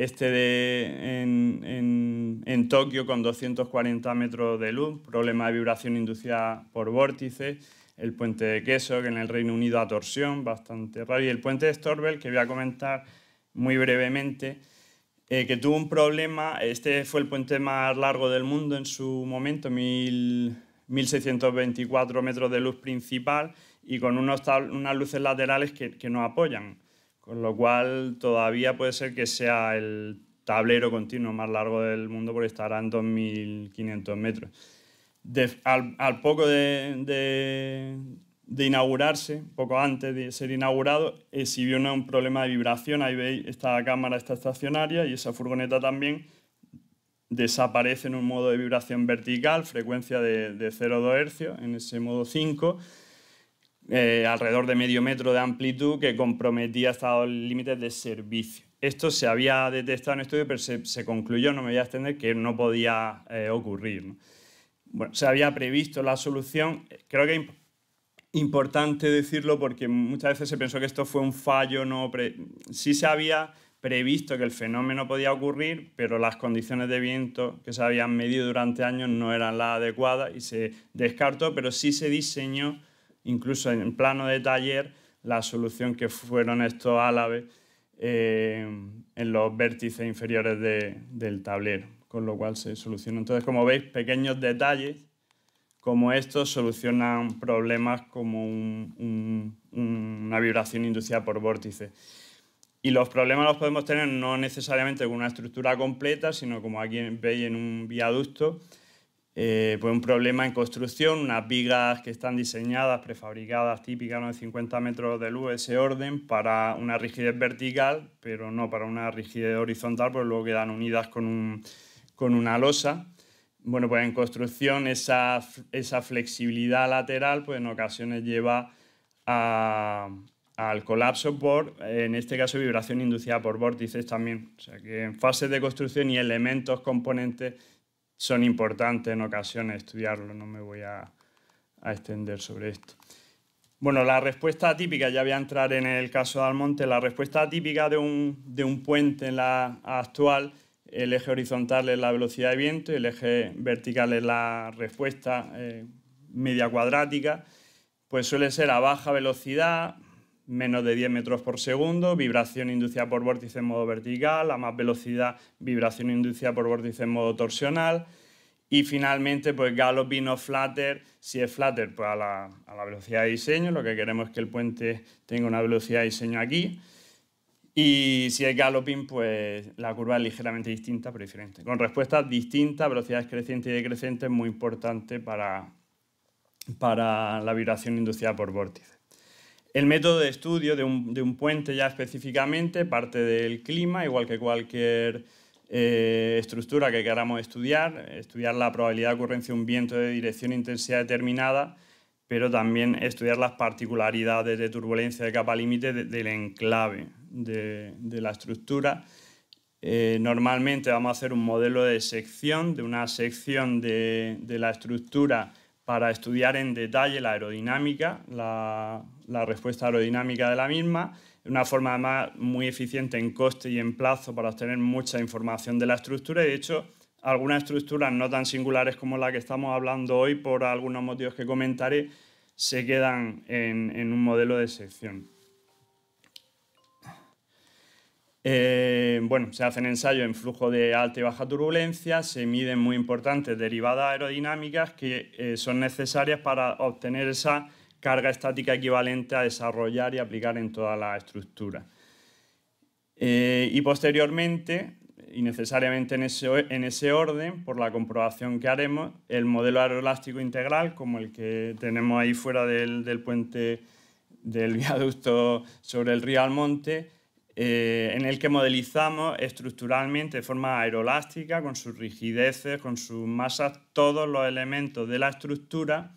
este de, en, Tokio con 240 metros de luz, problema de vibración inducida por vórtices, el puente de Queso, que en el Reino Unido a torsión, bastante raro, y el puente de Storbel, que voy a comentar muy brevemente, eh, que tuvo un problema, este fue el puente más largo del mundo en su momento, 1624 metros de luz principal, y con unos, unas luces laterales que, que no apoyan con lo cual todavía puede ser que sea el tablero continuo más largo del mundo porque estará en 2.500 metros. al, poco de, inaugurarse, poco antes de ser inaugurado, exhibió un problema de vibración. Ahí veis, esta cámara está estacionaria y esa furgoneta también desaparece en un modo de vibración vertical, frecuencia de, 0,2 Hz, en ese modo 5 eh, alrededor de medio metro de amplitud que comprometía hasta los límites de servicio. Esto se había detectado en estudio, pero se, concluyó, no me voy a extender, que no podía eh, ocurrir. Bueno, se había previsto la solución. Creo que es importante decirlo porque muchas veces se pensó que esto fue un fallo. No Sí se había previsto que el fenómeno podía ocurrir, pero las condiciones de viento que se habían medido durante años no eran las adecuadas y se descartó, pero sí se diseñó incluso en plano de taller, la solución que fueron estos álabes eh, en los vértices inferiores del tablero, con lo cual se solucionó. Entonces, como veis, pequeños detalles como estos solucionan problemas como una vibración inducida por vórtices. Y los problemas los podemos tener no necesariamente con una estructura completa, sino como aquí veis en un viaducto, eh, pues un problema en construcción, unas vigas que están diseñadas, prefabricadas, típicas, de 50 metros de luz, ese orden, para una rigidez vertical, pero no para una rigidez horizontal, pues luego quedan unidas con, con una losa. Bueno, pues en construcción esa, esa flexibilidad lateral, pues en ocasiones lleva al colapso por, en este caso, vibración inducida por vórtices también. O sea que en fases de construcción y elementos componentes son importantes en ocasiones estudiarlo, no me voy a, extender sobre esto. Bueno, la respuesta atípica, ya voy a entrar en el caso de Almonte, la respuesta atípica de un, puente en la actual, el eje horizontal es la velocidad de viento y el eje vertical es la respuesta eh, media cuadrática, pues suele ser a baja velocidad, menos de 10 metros por segundo, vibración inducida por vórtice en modo vertical, a más velocidad, vibración inducida por vórtice en modo torsional. Y finalmente, pues galloping o flutter, si es flutter, pues a la, velocidad de diseño, lo que queremos es que el puente tenga una velocidad de diseño aquí. Y si es galloping, pues la curva es ligeramente distinta, pero diferente. Con respuestas distintas, velocidades crecientes y decrecientes, muy importante para, para la vibración inducida por vórtice. El método de estudio de un, puente ya específicamente parte del clima, igual que cualquier eh, estructura que queramos estudiar, estudiar la probabilidad de ocurrencia de un viento de dirección e intensidad determinada, pero también estudiar las particularidades de turbulencia de capa límite del enclave de, la estructura. Eh, normalmente vamos a hacer un modelo de sección, de una sección de la estructura para estudiar en detalle la aerodinámica, la, respuesta aerodinámica de la misma, una forma además muy eficiente en coste y en plazo para obtener mucha información de la estructura de hecho algunas estructuras no tan singulares como la que estamos hablando hoy por algunos motivos que comentaré se quedan en un modelo de sección. Eh, bueno, se hacen ensayos en flujo de alta y baja turbulencia, se miden muy importantes derivadas aerodinámicas que eh, son necesarias para obtener esa carga estática equivalente a desarrollar y aplicar en toda la estructura. Eh, y posteriormente, y necesariamente en ese, orden, por la comprobación que haremos, el modelo aeroelástico integral, como el que tenemos ahí fuera del puente del viaducto sobre el río Almonte, eh, en el que modelizamos estructuralmente de forma aerolástica, con sus rigideces, con sus masas, todos los elementos de la estructura,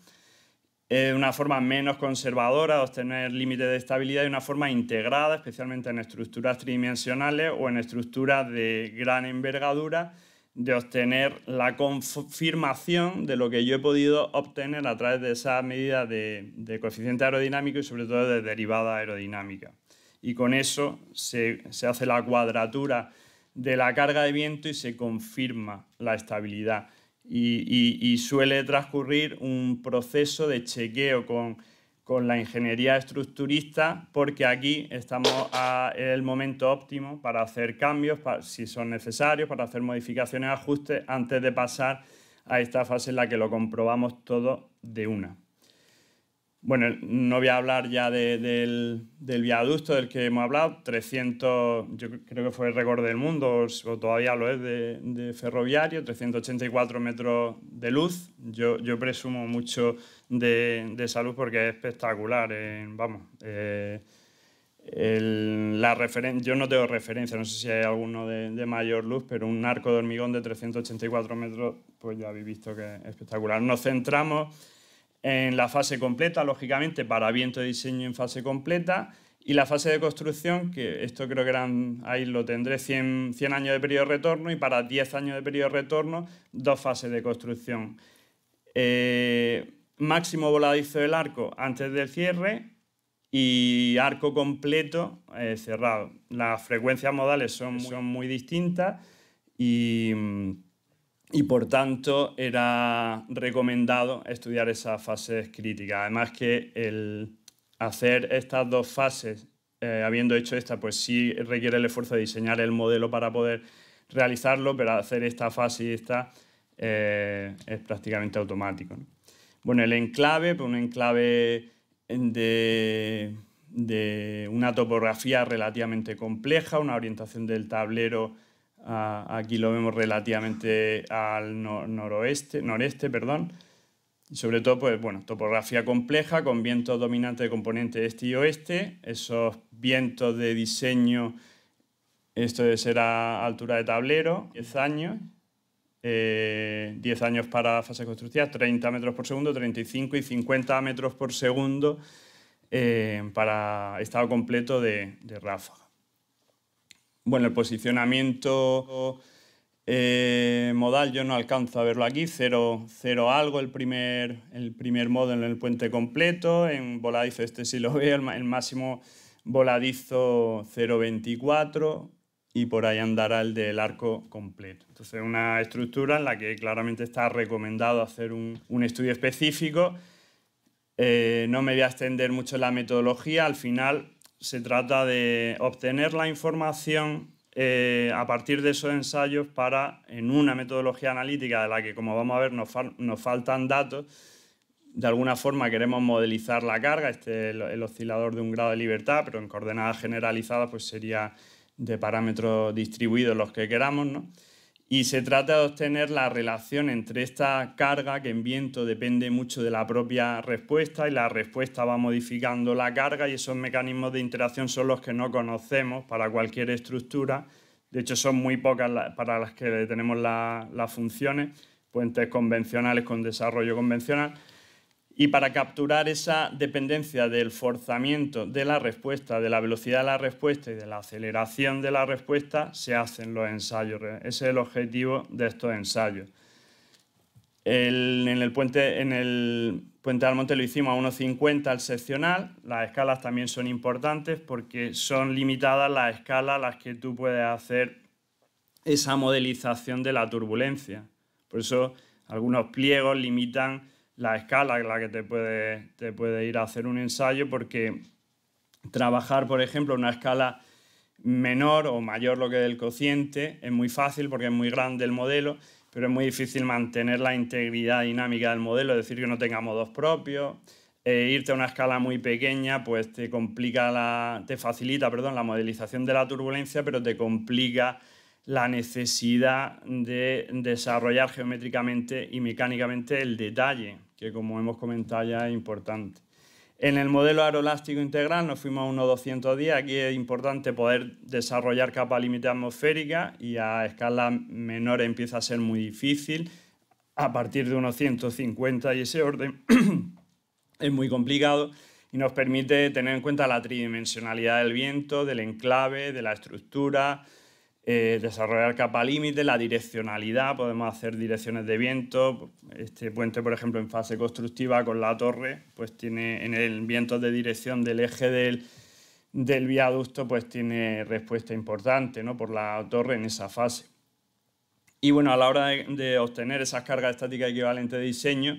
eh, una forma menos conservadora de obtener límites de estabilidad y una forma integrada, especialmente en estructuras tridimensionales o en estructuras de gran envergadura, de obtener la confirmación de lo que yo he podido obtener a través de esa medida de coeficiente aerodinámico y sobre todo de derivada aerodinámica y con eso se, hace la cuadratura de la carga de viento y se confirma la estabilidad. Y, suele transcurrir un proceso de chequeo con, la ingeniería estructurista porque aquí estamos en el momento óptimo para hacer cambios, si son necesarios, para hacer modificaciones, ajustes, antes de pasar a esta fase en la que lo comprobamos todo de una. Bueno, no voy a hablar ya del, viaducto del que hemos hablado, 300, yo creo que fue el récord del mundo, o todavía lo es, de, ferroviario, 384 metros de luz. Yo, presumo mucho de, esa luz porque es espectacular, vamos. Eh, yo no tengo referencia, no sé si hay alguno de, de, mayor luz, pero un arco de hormigón de 384 metros, pues ya habéis visto que es espectacular. Nos centramos en la fase completa, lógicamente, para viento de diseño en fase completa. Y la fase de construcción, que esto creo que eran, ahí lo tendré, 100, 100 años de periodo de retorno y para 10 años de periodo de retorno, dos fases de construcción. Eh, máximo voladizo del arco antes del cierre y arco completo eh, cerrado. Las frecuencias modales son, son muy distintas y mm, y por tanto era recomendado estudiar esas fases críticas. Además que el hacer estas dos fases, eh, habiendo hecho esta, pues sí requiere el esfuerzo de diseñar el modelo para poder realizarlo, pero hacer esta fase y esta eh, es prácticamente automático. Bueno, el enclave, pues un enclave de, de una topografía relativamente compleja, una orientación del tablero aquí lo vemos relativamente al noroeste, noreste, perdón. Sobre todo, pues bueno, topografía compleja con vientos dominantes de componente este y oeste. Esos vientos de diseño, esto de ser a altura de tablero, 10 años. Eh, años para fase constructiva, 30 metros por segundo, 35 y 50 metros por segundo eh, para estado completo de, de ráfaga. Bueno, el posicionamiento eh, modal yo no alcanzo a verlo aquí, 0 algo el primer, el primer modo en el puente completo, en voladizo este sí lo veo, el, máximo voladizo 0,24 y por ahí andará el del arco completo. Entonces una estructura en la que claramente está recomendado hacer un, un estudio específico. Eh, no me voy a extender mucho en la metodología, al final se trata de obtener la información eh, a partir de esos ensayos para, en una metodología analítica de la que, como vamos a ver, nos, faltan datos, de alguna forma queremos modelizar la carga, este el oscilador de un grado de libertad, pero en coordenadas generalizadas pues sería de parámetros distribuidos los que queramos, ¿no? y se trata de obtener la relación entre esta carga, que en viento depende mucho de la propia respuesta, y la respuesta va modificando la carga, y esos mecanismos de interacción son los que no conocemos para cualquier estructura. De hecho, son muy pocas para las que tenemos las funciones, puentes convencionales con desarrollo convencional. Y para capturar esa dependencia del forzamiento de la respuesta, de la velocidad de la respuesta y de la aceleración de la respuesta, se hacen los ensayos. Ese es el objetivo de estos ensayos. en, el puente, en el puente del monte lo hicimos a 1,50 al seccional. Las escalas también son importantes porque son limitadas las escalas a las que tú puedes hacer esa modelización de la turbulencia. Por eso algunos pliegos limitan la escala en la que te puede, te puede ir a hacer un ensayo, porque trabajar, por ejemplo, una escala menor o mayor lo que el cociente es muy fácil porque es muy grande el modelo, pero es muy difícil mantener la integridad dinámica del modelo, es decir, que no tenga modos propios. Eh, irte a una escala muy pequeña, pues te complica te facilita, perdón, la modelización de la turbulencia, pero te complica la necesidad de desarrollar geométricamente y mecánicamente el detalle que como hemos comentado ya es importante. En el modelo aeroelástico integral nos fuimos a unos 200 días. Aquí es importante poder desarrollar capa límite atmosférica y a escala menor empieza a ser muy difícil. A partir de unos 150 y ese orden es muy complicado y nos permite tener en cuenta la tridimensionalidad del viento, del enclave, de la estructura, eh, desarrollar capa límite, la direccionalidad, podemos hacer direcciones de viento. Este puente, por ejemplo, en fase constructiva con la torre, pues tiene en el viento de dirección del eje del, viaducto, pues tiene respuesta importante ¿no? por la torre en esa fase. Y bueno, a la hora de, de obtener esas cargas estáticas equivalentes de diseño,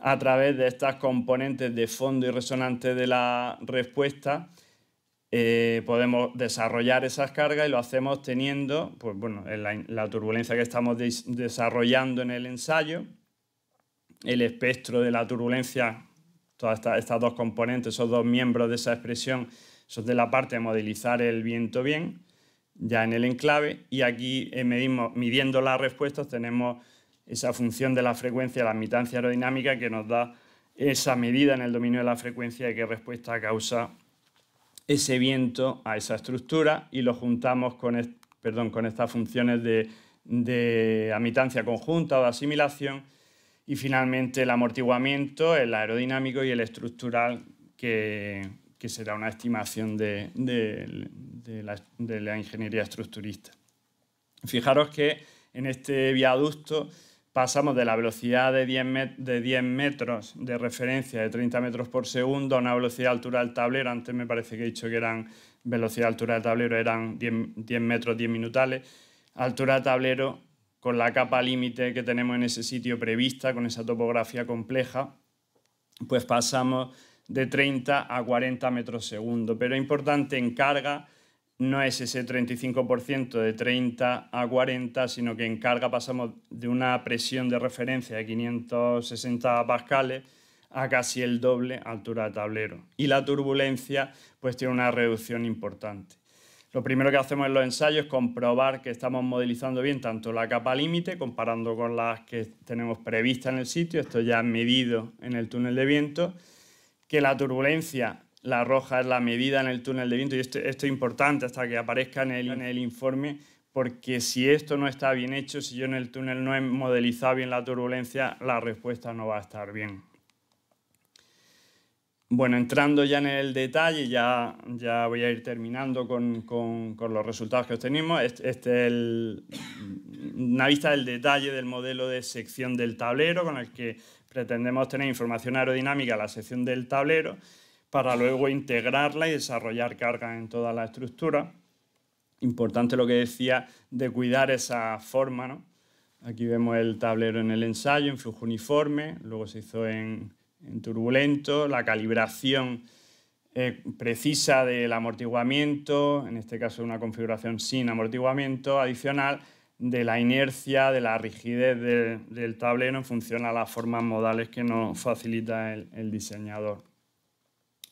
a través de estas componentes de fondo y resonante de la respuesta, eh, podemos desarrollar esas cargas y lo hacemos teniendo pues, bueno, la, la turbulencia que estamos desarrollando en el ensayo, el espectro de la turbulencia, todas estas dos componentes, esos dos miembros de esa expresión, son de la parte de modelizar el viento bien, ya en el enclave, y aquí eh, medimos, midiendo las respuestas tenemos esa función de la frecuencia, la admitancia aerodinámica, que nos da esa medida en el dominio de la frecuencia de qué respuesta causa ese viento a esa estructura y lo juntamos con, perdón, con estas funciones de, de amitancia conjunta o de asimilación y finalmente el amortiguamiento, el aerodinámico y el estructural que, que será una estimación de, de, la, ingeniería estructurista. Fijaros que en este viaducto pasamos de la velocidad de 10, metros de referencia de 30 metros por segundo a una velocidad de altura del tablero. Antes me parece que he dicho que eran velocidad de altura del tablero, eran 10, metros, 10 minutales. Altura de tablero con la capa límite que tenemos en ese sitio prevista, con esa topografía compleja, pues pasamos de 30 a 40 metros segundo. Pero es importante en carga no es ese 35% de 30 a 40, sino que en carga pasamos de una presión de referencia de 560 pascales a casi el doble altura de tablero. Y la turbulencia pues tiene una reducción importante. Lo primero que hacemos en los ensayos es comprobar que estamos modelizando bien tanto la capa límite, comparando con las que tenemos previstas en el sitio, esto ya medido en el túnel de viento, que la turbulencia la roja es la medida en el túnel de viento y esto, es importante hasta que aparezca en el, informe porque si esto no está bien hecho, si yo en el túnel no he modelizado bien la turbulencia, la respuesta no va a estar bien. Bueno, entrando ya en el detalle, ya, ya voy a ir terminando con, los resultados que obtenimos. Este, este es una vista del detalle del modelo de sección del tablero con el que pretendemos tener información aerodinámica en la sección del tablero para luego integrarla y desarrollar cargas en toda la estructura. Importante lo que decía de cuidar esa forma. Aquí vemos el tablero en el ensayo, en flujo uniforme, luego se hizo en, turbulento, la calibración eh, precisa del amortiguamiento, en este caso una configuración sin amortiguamiento adicional, de la inercia, de la rigidez del tablero en función a las formas modales que nos facilita el diseñador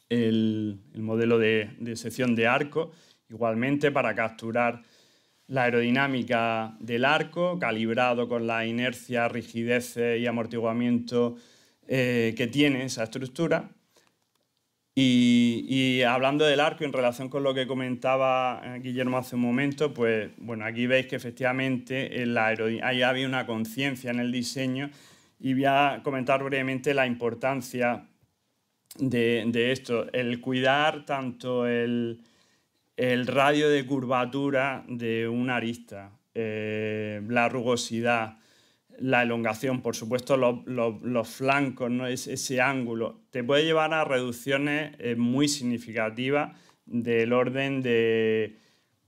el, modelo de, sección de arco, igualmente para capturar la aerodinámica del arco, calibrado con la inercia, rigidez y amortiguamiento eh, que tiene esa estructura. Y, hablando del arco, en relación con lo que comentaba eh, Guillermo hace un momento, pues bueno, aquí veis que efectivamente ahí había una conciencia en el diseño y voy a comentar brevemente la importancia de, esto. El cuidar tanto el, radio de curvatura de una arista, eh, la rugosidad, la elongación, por supuesto, los, flancos, ¿no? Es, ese ángulo, te puede llevar a reducciones eh, muy significativas del orden de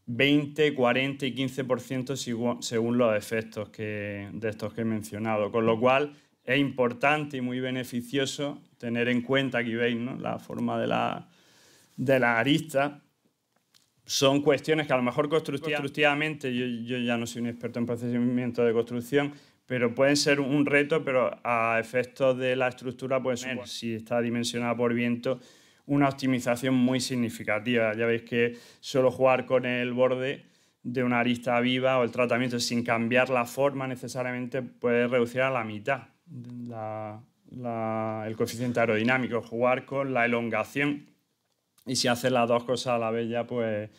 20, 40 y 15% según los efectos que, de estos que he mencionado. Con lo cual, es importante y muy beneficioso tener en cuenta, aquí veis ¿no? la forma de la, de la arista, son cuestiones que a lo mejor constructivamente, yo, yo, ya no soy un experto en procesamiento de construcción, pero pueden ser un reto, pero a efectos de la estructura, pues si está dimensionada por viento, una optimización muy significativa. Ya veis que solo jugar con el borde de una arista viva o el tratamiento sin cambiar la forma necesariamente puede reducir a la mitad el coeficiente aerodinámico, jugar con la elongación. Y si haces las dos cosas a la vez ya, pues,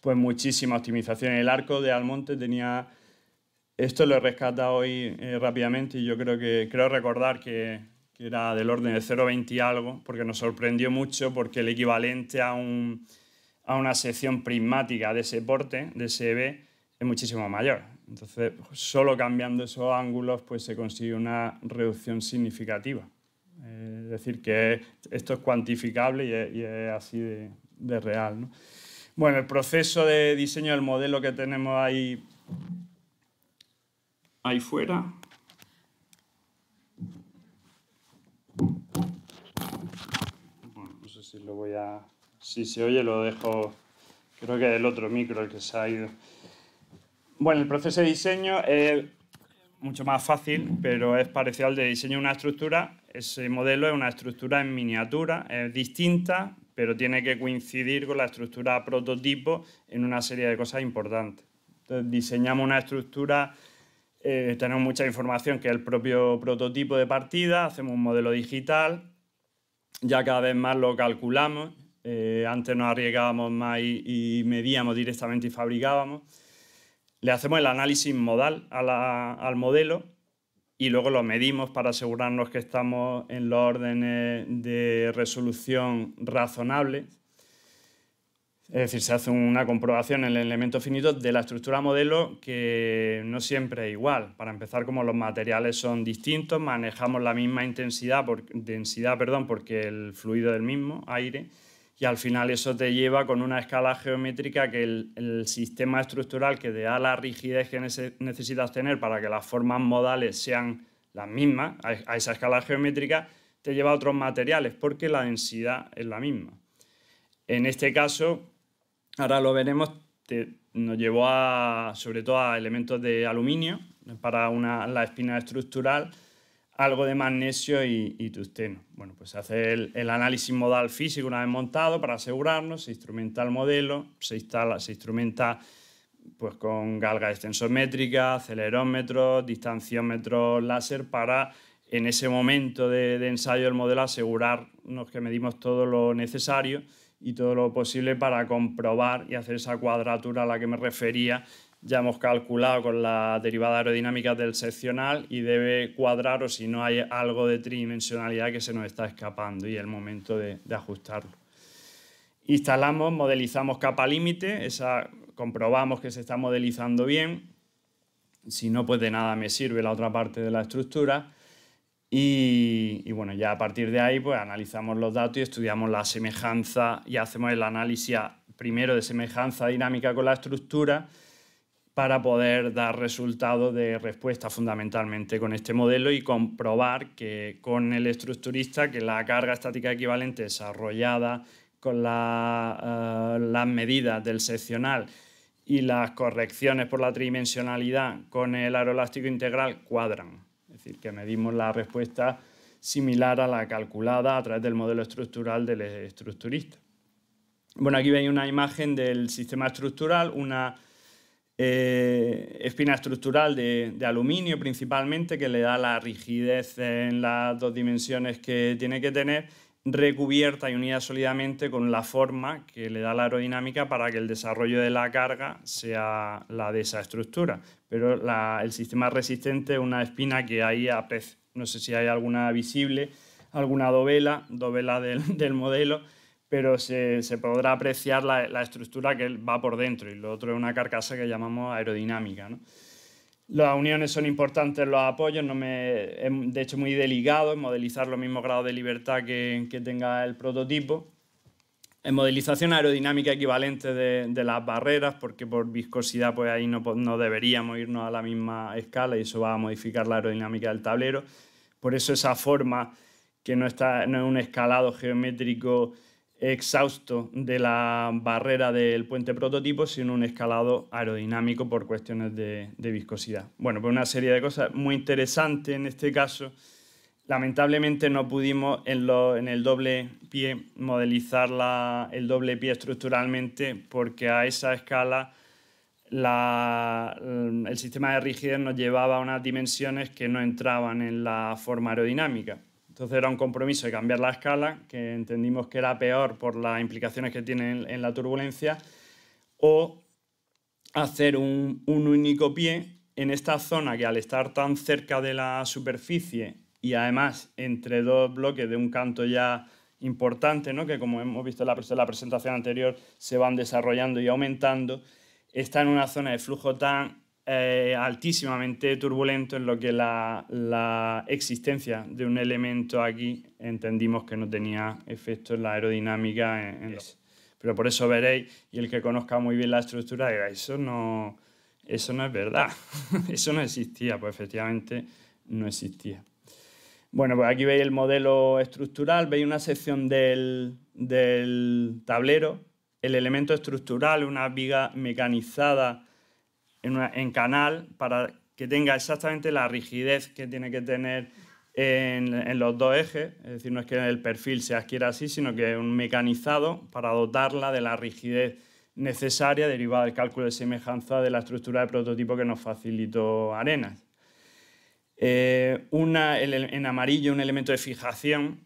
pues muchísima optimización. El arco de Almonte tenía... Esto lo he rescatado hoy eh, rápidamente y yo creo que creo recordar que, que era del orden de 0,20 y algo, porque nos sorprendió mucho porque el equivalente a, un, a una sección prismática de ese porte, de ese B, e es muchísimo mayor. Entonces, pues, solo cambiando esos ángulos, pues se consigue una reducción significativa. es decir, que esto es cuantificable y es, así de, real. Bueno, el proceso de diseño del modelo que tenemos ahí, ahí fuera. no sé si lo voy a... Si se oye, lo dejo... Creo que es el otro micro el que se ha ido. Bueno, el proceso de diseño es mucho más fácil, pero es parecido al de diseño de una estructura. Ese modelo es una estructura en miniatura, es distinta, pero tiene que coincidir con la estructura prototipo en una serie de cosas importantes. diseñamos una estructura, eh, tenemos mucha información que es el propio prototipo de partida, hacemos un modelo digital, ya cada vez más lo calculamos, eh, antes nos arriesgábamos más y medíamos directamente y fabricábamos le hacemos el análisis modal al modelo y luego lo medimos para asegurarnos que estamos en los órdenes de resolución razonable. Es decir, se hace una comprobación en el elemento finito de la estructura modelo que no siempre es igual. Para empezar, como los materiales son distintos, manejamos la misma intensidad, densidad perdón, porque el fluido es el mismo, aire, y al final eso te lleva con una escala geométrica que el, sistema estructural que te da la rigidez que necesitas tener para que las formas modales sean las mismas a, esa escala geométrica, te lleva a otros materiales porque la densidad es la misma. En este caso, ahora lo veremos, nos llevó sobre todo a elementos de aluminio para la espina estructural algo de magnesio y, y tusteno. Bueno, pues se hace el, análisis modal físico una vez montado para asegurarnos, se instrumenta el modelo, se, instala, se instrumenta pues, con galga extensométrica, acelerómetros, distanciómetros láser para en ese momento de, de ensayo del modelo asegurarnos que medimos todo lo necesario y todo lo posible para comprobar y hacer esa cuadratura a la que me refería ya hemos calculado con la derivada aerodinámica del seccional y debe cuadrar o si no hay algo de tridimensionalidad que se nos está escapando y el momento de, ajustarlo. Instalamos, modelizamos capa límite, esa comprobamos que se está modelizando bien. Si no, pues de nada me sirve la otra parte de la estructura. Y, y, bueno, ya a partir de ahí, pues analizamos los datos y estudiamos la semejanza y hacemos el análisis primero de semejanza dinámica con la estructura para poder dar resultados de respuesta fundamentalmente con este modelo y comprobar que con el estructurista que la carga estática equivalente desarrollada con eh, las medidas del seccional y las correcciones por la tridimensionalidad con el aeroelástico integral cuadran. Es decir, que medimos la respuesta similar a la calculada a través del modelo estructural del estructurista. Bueno, aquí veis una imagen del sistema estructural, una eh, espina estructural de, aluminio principalmente, que le da la rigidez en las dos dimensiones que tiene que tener, recubierta y unida sólidamente con la forma que le da la aerodinámica para que el desarrollo de la carga sea la de esa estructura. Pero el sistema resistente es una espina que hay a No sé si hay alguna visible, alguna dovela, dovela del modelo pero se, podrá apreciar la, estructura que va por dentro y lo otro es una carcasa que llamamos aerodinámica. Las uniones son importantes, los apoyos, no me, es de hecho muy delicado modelizar los mismos grados de libertad que, tenga el prototipo. En modelización aerodinámica equivalente de, las barreras, porque por viscosidad pues ahí no, deberíamos irnos a la misma escala y eso va a modificar la aerodinámica del tablero. Por eso esa forma que no, no es un escalado geométrico exhausto de la barrera del puente prototipo, sino un escalado aerodinámico por cuestiones de, viscosidad. Bueno, pues una serie de cosas muy interesantes en este caso. Lamentablemente no pudimos en, el doble pie modelizar el doble pie estructuralmente porque a esa escala el sistema de rigidez nos llevaba a unas dimensiones que no entraban en la forma aerodinámica. Entonces era un compromiso de cambiar la escala, que entendimos que era peor por las implicaciones que tiene en, la turbulencia, o hacer un, único pie en esta zona que al estar tan cerca de la superficie y además entre dos bloques de un canto ya importante, ¿no? que como hemos visto en la, presentación anterior, se van desarrollando y aumentando, está en una zona de flujo tan eh, altísimamente turbulento en lo que la, existencia de un elemento aquí entendimos que no tenía efecto en la aerodinámica. Pero por eso veréis, y el que conozca muy bien la estructura eso no, eso no es verdad, eso no existía, pues efectivamente no existía. Bueno, pues aquí veis el modelo estructural, veis una sección del, del tablero, el elemento estructural, una viga mecanizada en, canal para que tenga exactamente la rigidez que tiene que tener en, los dos ejes, es decir, no es que el perfil se adquiera así, sino que es un mecanizado para dotarla de la rigidez necesaria derivada del cálculo de semejanza de la estructura de prototipo que nos facilitó Arenas. Eh, en amarillo un elemento de fijación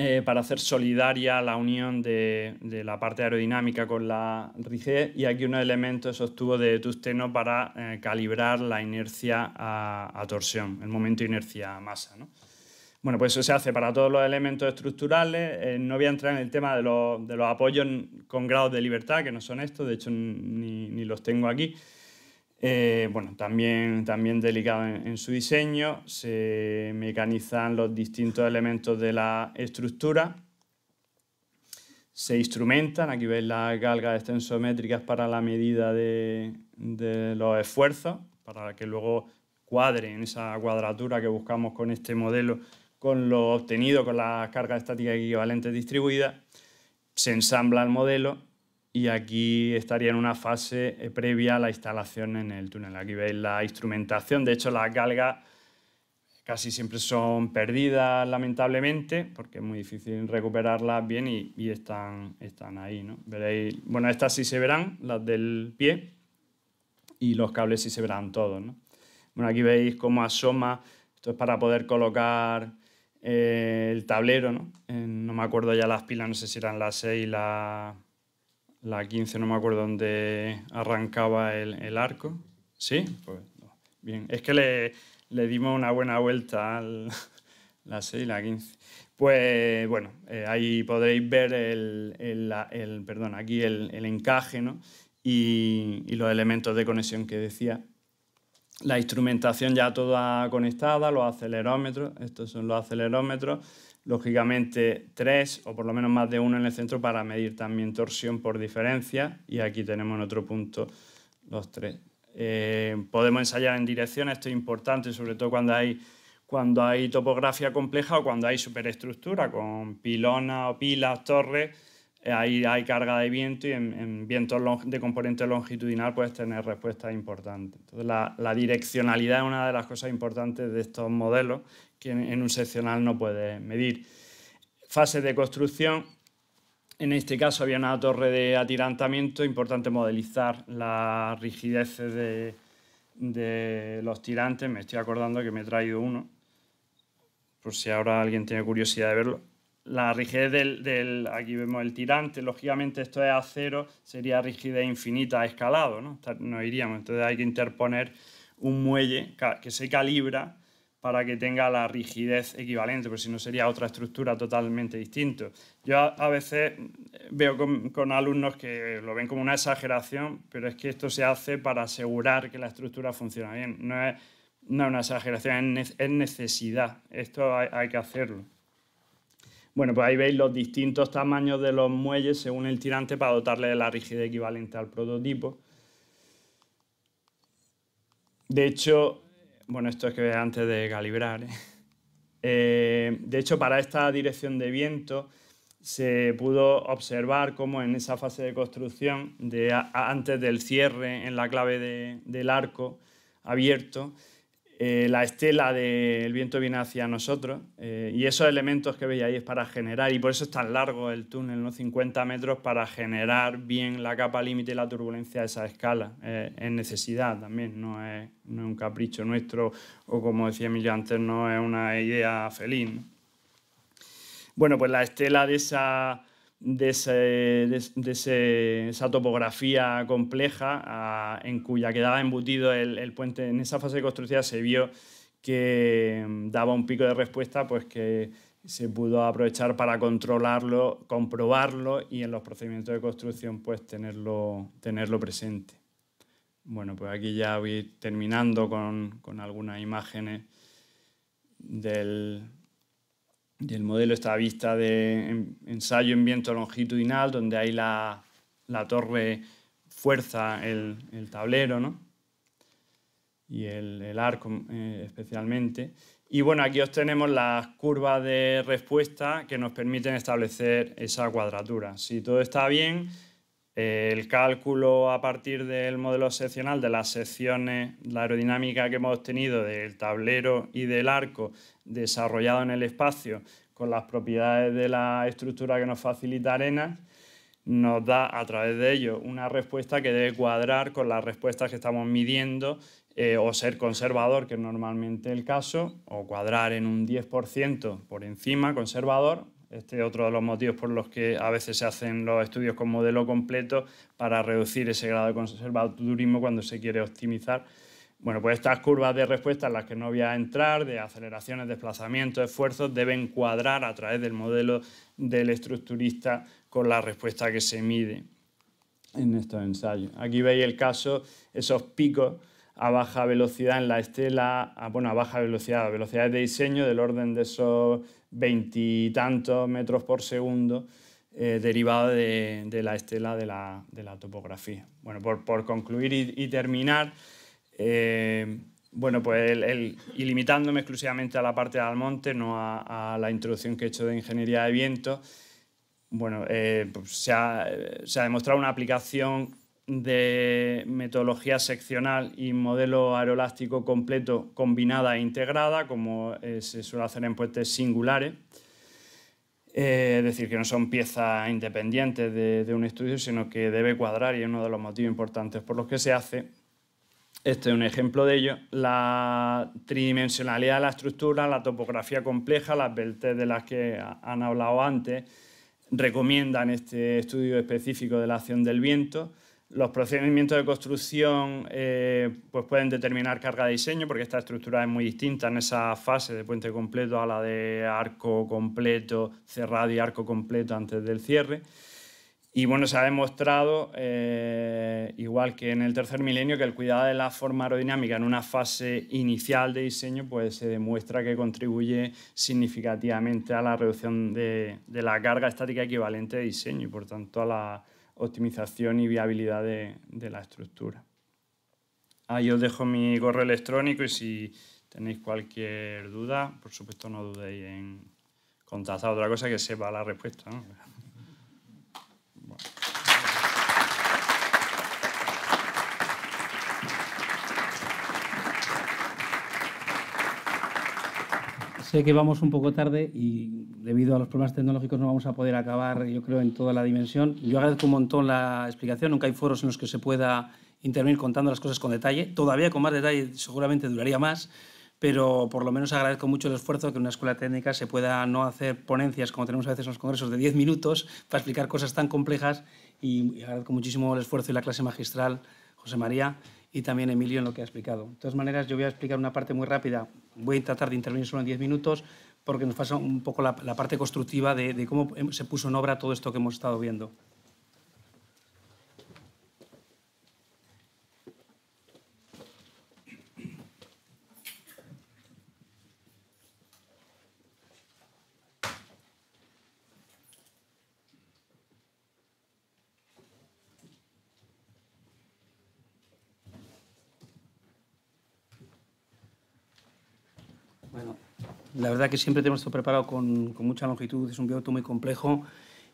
eh, para hacer solidaria la unión de, la parte aerodinámica con la rigidez, y aquí unos elementos obtuvo de Tusteno para eh, calibrar la inercia a, torsión, el momento inercia a masa. Bueno, pues eso se hace para todos los elementos estructurales. Eh, no voy a entrar en el tema de los, apoyos con grados de libertad, que no son estos, de hecho ni los tengo aquí. Eh, bueno, también, también delicado en, su diseño, se mecanizan los distintos elementos de la estructura, se instrumentan, aquí veis las galgas extensométricas para la medida de, de los esfuerzos, para que luego cuadren esa cuadratura que buscamos con este modelo, con lo obtenido con las cargas estáticas equivalentes distribuidas, se ensambla el modelo y aquí estaría en una fase eh, previa a la instalación en el túnel. Aquí veis la instrumentación, de hecho las galgas casi siempre son perdidas lamentablemente porque es muy difícil recuperarlas bien y, están, están ahí. ¿no? Veréis, bueno, estas sí se verán, las del pie, y los cables sí se verán todos. Bueno, aquí veis cómo asoma, esto es para poder colocar eh, el tablero, ¿no? no me acuerdo ya las pilas, no sé si eran las 6 y las la 15 no me acuerdo dónde arrancaba el, arco. ¿Sí? Pues, bien, es que le, dimos una buena vuelta a la 6 y la 15. Pues bueno, eh, ahí podréis ver el, perdón, aquí el, encaje y los elementos de conexión que decía. La instrumentación ya toda conectada, los acelerómetros, estos son los acelerómetros lógicamente tres o por lo menos más de uno en el centro para medir también torsión por diferencia y aquí tenemos en otro punto los tres. Eh, podemos ensayar en dirección, esto es importante sobre todo cuando hay, cuando hay topografía compleja o cuando hay superestructura con pilonas o pilas, torres, eh, ahí hay carga de viento y en, vientos de componente longitudinal puedes tener respuestas importantes. Entonces la direccionalidad es una de las cosas importantes de estos modelos que en un seccional no puede medir. Fase de construcción. En este caso había una torre de atirantamiento, importante modelizar la rigidez de, de los tirantes. Me estoy acordando que me he traído uno, por si ahora alguien tiene curiosidad de verlo. La rigidez del, aquí vemos el tirante, lógicamente esto es acero, sería rigidez infinita a escalado, ¿no? No iríamos, entonces hay que interponer un muelle que se calibra para que tenga la rigidez equivalente, porque si no sería otra estructura totalmente distinta. Yo a, veces veo con, alumnos que lo ven como una exageración, pero es que esto se hace para asegurar que la estructura funciona bien. No es, una exageración, es, necesidad. Esto hay, hay que hacerlo. Bueno, pues ahí veis los distintos tamaños de los muelles según el tirante para dotarle de la rigidez equivalente al prototipo. De hecho, bueno, esto es que antes de calibrar. ¿eh? Eh, de hecho, para esta dirección de viento se pudo observar cómo en esa fase de construcción, antes del cierre en la clave del arco abierto, eh, la estela del viento viene hacia nosotros eh, y esos elementos que veis ahí es para generar, y por eso es tan largo el túnel, ¿no? 50 metros, para generar bien la capa límite y la turbulencia de esa escala. Eh, es necesidad también, no es, un capricho nuestro o como decía Emilio antes, no es una idea feliz. Bueno, pues la estela de esa de, esa topografía compleja en cuya quedaba embutido el, puente. En esa fase de construcción se vio que mm, daba un pico de respuesta, pues que se pudo aprovechar para controlarlo, comprobarlo y en los procedimientos de construcción pues tenerlo, tenerlo presente. Bueno, pues aquí ya voy terminando con algunas imágenes del, y el modelo está a vista de ensayo en viento longitudinal, donde hay la, torre fuerza el, tablero, Y el, arco eh, especialmente. Y bueno, aquí obtenemos las curvas de respuesta que nos permiten establecer esa cuadratura. Si todo está bien, eh, el cálculo a partir del modelo seccional de las secciones, la aerodinámica que hemos obtenido del tablero y del arco desarrollado en el espacio con las propiedades de la estructura que nos facilita arena, nos da a través de ello una respuesta que debe cuadrar con las respuestas que estamos midiendo eh, o ser conservador, que es normalmente el caso, o cuadrar en un 10% por encima, conservador. Este es otro de los motivos por los que a veces se hacen los estudios con modelo completo para reducir ese grado de conservadurismo cuando se quiere optimizar bueno, pues estas curvas de respuesta en las que no voy a entrar, de aceleraciones, desplazamientos, esfuerzos, deben cuadrar a través del modelo del estructurista con la respuesta que se mide en estos ensayos. Aquí veis el caso, esos picos a baja velocidad en la estela, bueno, a baja velocidad, velocidades de diseño del orden de esos veintitantos metros por segundo, derivados eh, derivado de, la estela de la, topografía. Bueno, por, concluir y terminar, eh, bueno, pues el, y limitándome exclusivamente a la parte de Almonte, no a, la introducción que he hecho de ingeniería de viento, bueno, eh, pues se, ha, demostrado una aplicación de metodología seccional y modelo aerolástico completo combinada e integrada, como eh, se suele hacer en puentes singulares. es decir, que no son piezas independientes de, de un estudio, sino que debe cuadrar y es uno de los motivos importantes por los que se hace. Este es un ejemplo de ello. La tridimensionalidad de la estructura, la topografía compleja, las beltés de las que han hablado antes, recomiendan este estudio específico de la acción del viento. Los procedimientos de construcción eh, pues pueden determinar carga de diseño porque esta estructura es muy distinta en esa fase de puente completo a la de arco completo, cerrado y arco completo antes del cierre. Y bueno, se ha demostrado, eh, igual que en el tercer milenio, que el cuidado de la forma aerodinámica en una fase inicial de diseño, pues se demuestra que contribuye significativamente a la reducción de, la carga estática equivalente de diseño y por tanto a la optimización y viabilidad de, la estructura. Ahí os dejo mi correo electrónico y si tenéis cualquier duda, por supuesto no dudéis en contactar otra cosa que sepa la respuesta. ¿no? Sé que vamos un poco tarde y debido a los problemas tecnológicos no vamos a poder acabar, yo creo, en toda la dimensión. Yo agradezco un montón la explicación. Nunca hay foros en los que se pueda intervenir contando las cosas con detalle. Todavía con más detalle seguramente duraría más, pero por lo menos agradezco mucho el esfuerzo que en una escuela técnica se pueda no hacer ponencias como tenemos a veces en los congresos de 10 minutos para explicar cosas tan complejas y agradezco muchísimo el esfuerzo y la clase magistral, José María y también Emilio en lo que ha explicado. De todas maneras, yo voy a explicar una parte muy rápida. Voy a tratar de intervenir solo en 10 minutos porque nos pasa un poco la, parte constructiva de, cómo se puso en obra todo esto que hemos estado viendo. La verdad que siempre tenemos esto preparado con, mucha longitud, es un vioto muy complejo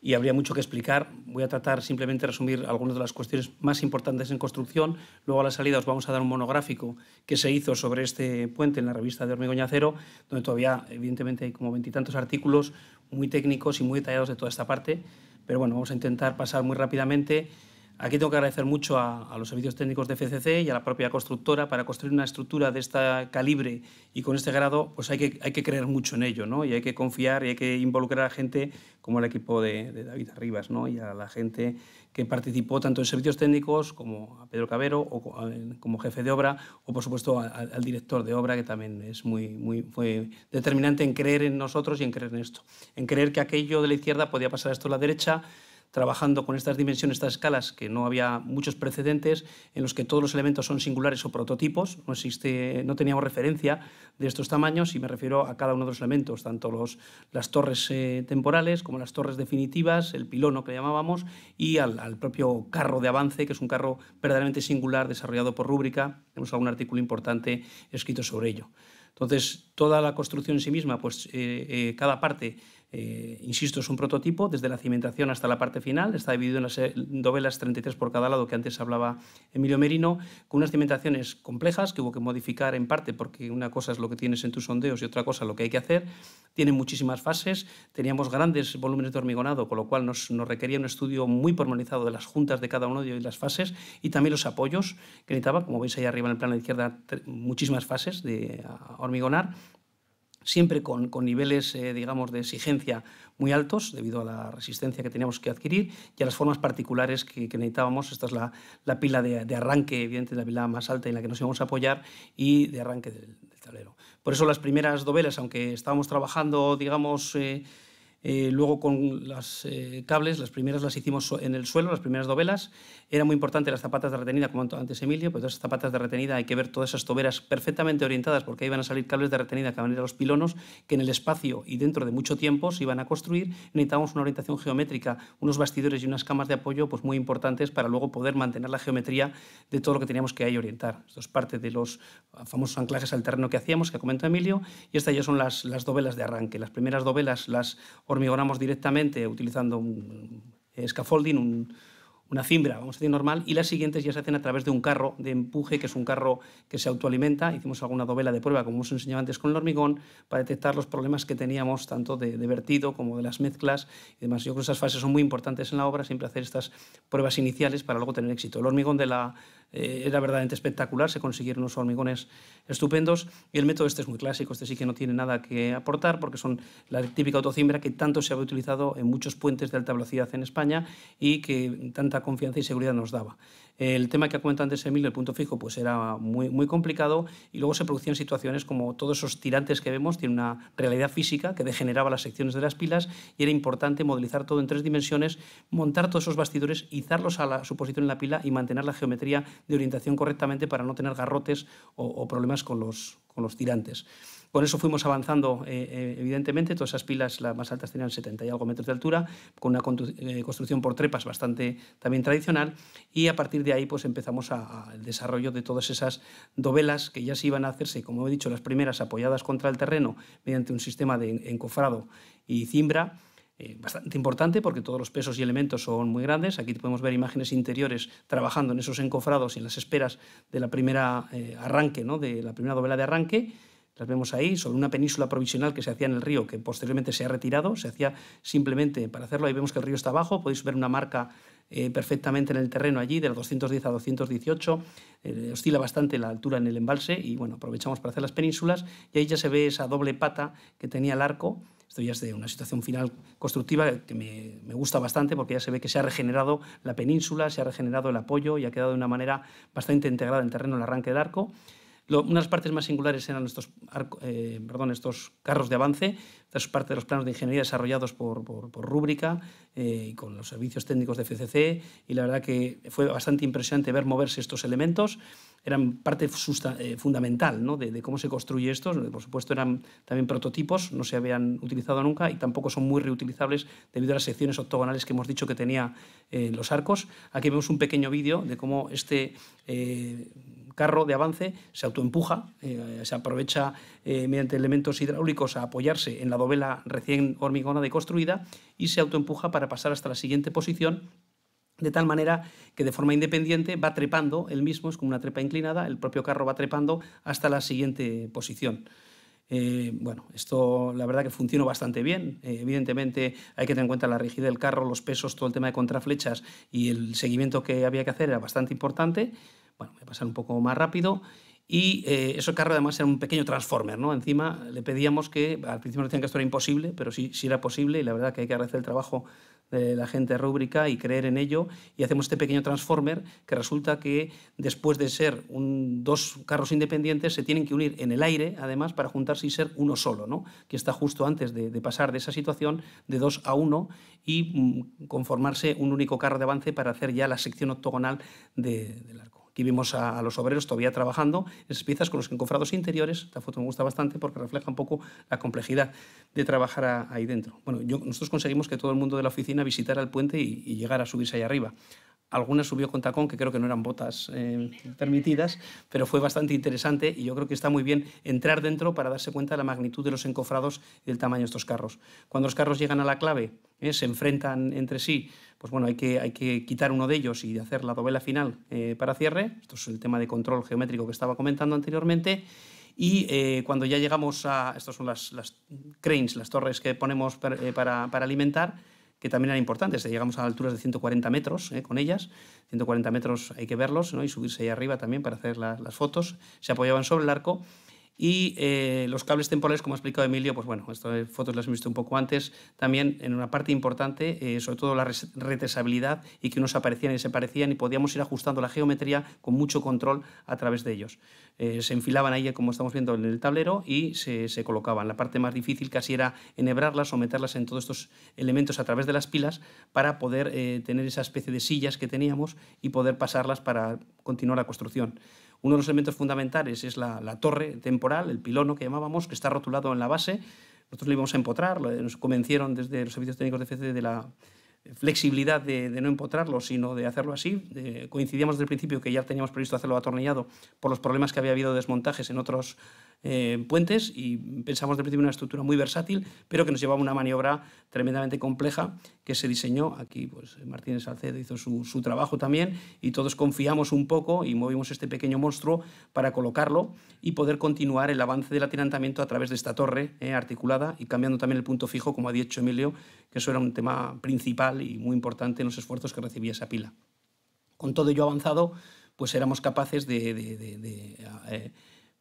y habría mucho que explicar. Voy a tratar simplemente de resumir algunas de las cuestiones más importantes en construcción. Luego a la salida os vamos a dar un monográfico que se hizo sobre este puente en la revista de hormigón acero, donde todavía evidentemente hay como veintitantos artículos muy técnicos y muy detallados de toda esta parte. Pero bueno, vamos a intentar pasar muy rápidamente. Aquí tengo que agradecer mucho a, los servicios técnicos de FCC y a la propia constructora. Para construir una estructura de este calibre y con este grado, pues hay que, hay que creer mucho en ello, ¿no? Y hay que confiar y hay que involucrar a gente como el equipo de, David Arribas, ¿no? Y a la gente que participó tanto en servicios técnicos como a Pedro Cabero o como jefe de obra o, por supuesto, al director de obra, que también es muy, muy, fue determinante en creer en nosotros y en creer en esto. En creer que aquello de la izquierda podía pasar esto de la derecha trabajando con estas dimensiones, estas escalas, que no había muchos precedentes, en los que todos los elementos son singulares o prototipos, no, existe, no teníamos referencia de estos tamaños y me refiero a cada uno de los elementos, tanto los, las torres eh, temporales como las torres definitivas, el pilono que llamábamos y al, propio carro de avance, que es un carro verdaderamente singular desarrollado por Rúbrica. Tenemos algún artículo importante escrito sobre ello. Entonces, toda la construcción en sí misma, pues eh, eh, cada parte eh, insisto, es un prototipo desde la cimentación hasta la parte final. Está dividido en las dovelas eh, 33 por cada lado que antes hablaba Emilio Merino, con unas cimentaciones complejas que hubo que modificar en parte porque una cosa es lo que tienes en tus sondeos y otra cosa lo que hay que hacer. Tiene muchísimas fases. Teníamos grandes volúmenes de hormigonado, con lo cual nos, requería un estudio muy pormenorizado de las juntas de cada uno de las fases y también los apoyos que necesitaba. Como veis ahí arriba en el plano de izquierda, muchísimas fases de hormigonar siempre con, niveles, eh, digamos, de exigencia muy altos debido a la resistencia que teníamos que adquirir y a las formas particulares que, necesitábamos. Esta es la, pila de, arranque, evidentemente, la pila más alta en la que nos íbamos a apoyar y de arranque del, tablero. Por eso las primeras dovelas, aunque estábamos trabajando, digamos, eh, eh, luego con las eh, cables, las primeras las hicimos en el suelo, las primeras dovelas. Era muy importante las zapatas de retenida, como antes Emilio, pues esas zapatas de retenida hay que ver todas esas toberas perfectamente orientadas porque ahí van a salir cables de retenida que van a ir a los pilones que en el espacio y dentro de mucho tiempo se iban a construir. Necesitábamos una orientación geométrica, unos bastidores y unas camas de apoyo pues muy importantes para luego poder mantener la geometría de todo lo que teníamos que ahí orientar. Esto es parte de los famosos anclajes al terreno que hacíamos, que comentó Emilio, y estas ya son las, las dovelas de arranque. Las primeras dovelas las hormigonamos directamente utilizando un scaffolding, una cimbra, vamos a decir normal, y las siguientes ya se hacen a través de un carro de empuje, que es un carro que se autoalimenta. Hicimos alguna dovela de prueba, como hemos enseñado antes con el hormigón, para detectar los problemas que teníamos, tanto de, de, vertido como de las mezclas y demás. Yo creo que esas fases son muy importantes en la obra, siempre hacer estas pruebas iniciales para luego tener éxito. El hormigón de la eh, era verdaderamente espectacular, se consiguieron unos hormigones estupendos y el método este es muy clásico, este sí que no tiene nada que aportar porque son la típica autocimbra que tanto se había utilizado en muchos puentes de alta velocidad en España y que tanta confianza y seguridad nos daba. El tema que ha comentado antes Emilio, el punto fijo, pues era muy, muy complicado y luego se producían situaciones como todos esos tirantes que vemos, tiene una realidad física que degeneraba las secciones de las pilas y era importante modelizar todo en tres dimensiones, montar todos esos bastidores, izarlos a la, su posición en la pila y mantener la geometría de orientación correctamente para no tener garrotes o, problemas con los, con los tirantes. Con eso fuimos avanzando, eh, eh, evidentemente. Todas esas pilas, las más altas, tenían 70 y algo metros de altura, con una eh, construcción por trepas bastante también tradicional. Y a partir de ahí pues empezamos el desarrollo de todas esas dovelas que ya se iban a hacerse, como he dicho, las primeras apoyadas contra el terreno mediante un sistema de encofrado y cimbra eh, bastante importante porque todos los pesos y elementos son muy grandes. Aquí podemos ver imágenes interiores trabajando en esos encofrados y en las esperas de la primera eh, arranque, ¿no? de la primera dovela de arranque. Las vemos ahí, sobre una península provisional que se hacía en el río, que posteriormente se ha retirado, se hacía simplemente para hacerlo. Ahí vemos que el río está abajo, podéis ver una marca eh, perfectamente en el terreno allí, de los 210 a 218. oscila bastante la altura en el embalse y bueno, aprovechamos para hacer las penínsulas y ahí ya se ve esa doble pata que tenía el arco. Esto ya es de una situación final constructiva que me, gusta bastante porque ya se ve que se ha regenerado la península, se ha regenerado el apoyo y ha quedado de una manera bastante integrada en el terreno el arranque del arco unas partes más singulares eran estos, eh, perdón, estos carros de avance, es parte de los planos de ingeniería desarrollados por, Rúbrica eh, y con los servicios técnicos de FCC, y la verdad que fue bastante impresionante ver moverse estos elementos. Eran parte eh, fundamental de, cómo se construye esto. Por supuesto, eran también prototipos, no se habían utilizado nunca y tampoco son muy reutilizables debido a las secciones octogonales que hemos dicho que tenía los arcos. Aquí vemos un pequeño vídeo de cómo este carro de avance se autoempuja, eh, se aprovecha eh, mediante elementos hidráulicos a apoyarse en la dovela recién hormigona de construida y se autoempuja para pasar hasta la siguiente posición de tal manera que de forma independiente va trepando él mismo, es como una trepa inclinada, el propio carro va trepando hasta la siguiente posición. Eh, bueno, esto la verdad que funcionó bastante bien. evidentemente hay que tener en cuenta la rigidez del carro, los pesos, todo el tema de contraflechas y el seguimiento que había que hacer era bastante importante, bueno, voy a pasar un poco más rápido. Y eh, ese carro además era un pequeño transformer, ¿no? Encima le pedíamos que, al principio nos decían que esto era imposible, pero sí, sí era posible y la verdad que hay que agradecer el trabajo de la gente rúbrica y creer en ello. Y hacemos este pequeño transformer que resulta que después de ser dos carros independientes se tienen que unir en el aire, además, para juntarse y ser uno solo, ¿no? Que está justo antes de, pasar de esa situación de dos a uno y mm, conformarse un único carro de avance para hacer ya la sección octogonal del arco. Aquí vimos a, los obreros todavía trabajando esas piezas con los encofrados interiores. Esta foto me gusta bastante porque refleja un poco la complejidad de trabajar ahí dentro. Bueno, nosotros conseguimos que todo el mundo de la oficina visitara el puente y, y llegara a subirse ahí arriba algunas subió con tacón, que creo que no eran botas eh, permitidas, pero fue bastante interesante y yo creo que está muy bien entrar dentro para darse cuenta de la magnitud de los encofrados y del tamaño de estos carros. Cuando los carros llegan a la clave, eh, se enfrentan entre sí, pues bueno, hay que, hay que quitar uno de ellos y hacer la dovela final eh, para cierre. Esto es el tema de control geométrico que estaba comentando anteriormente. Y cuando ya llegamos a, estas son las, cranes, las torres que ponemos para, alimentar, que también eran importantes. Llegamos a alturas de 140 metros eh, con ellas. 140 metros hay que verlos y subirse ahí arriba también para hacer las fotos. Se apoyaban sobre el arco y eh, los cables temporales, como ha explicado Emilio, pues bueno, estas fotos las hemos visto un poco antes, también en una parte importante, eh, sobre todo la retesabilidad y que unos aparecían y se parecían, y podíamos ir ajustando la geometría con mucho control a través de ellos. Eh, se enfilaban ahí, como estamos viendo en el tablero, y se, colocaban. La parte más difícil casi era enhebrarlas o meterlas en todos estos elementos a través de las pilas para poder tener esa especie de sillas que teníamos y poder pasarlas para continuar la construcción. Uno de los elementos fundamentales es la, torre temporal, el pilono que llamábamos, que está rotulado en la base. Nosotros lo íbamos a empotrar, eh, nos convencieron desde los servicios técnicos de FC de la flexibilidad de, no empotrarlo, sino de hacerlo así. coincidíamos desde el principio que ya teníamos previsto hacerlo atornillado por los problemas que había habido de desmontajes en otros eh, puentes y pensamos de principio una estructura muy versátil, pero que nos llevaba una maniobra tremendamente compleja que se diseñó. Aquí pues, Martínez Salcedo hizo su, su trabajo también y todos confiamos un poco y movimos este pequeño monstruo para colocarlo y poder continuar el avance del atirantamiento a través de esta torre eh, articulada y cambiando también el punto fijo, como ha dicho Emilio, que eso era un tema principal y muy importante en los esfuerzos que recibía esa pila. Con todo ello avanzado, pues éramos capaces de, de, eh,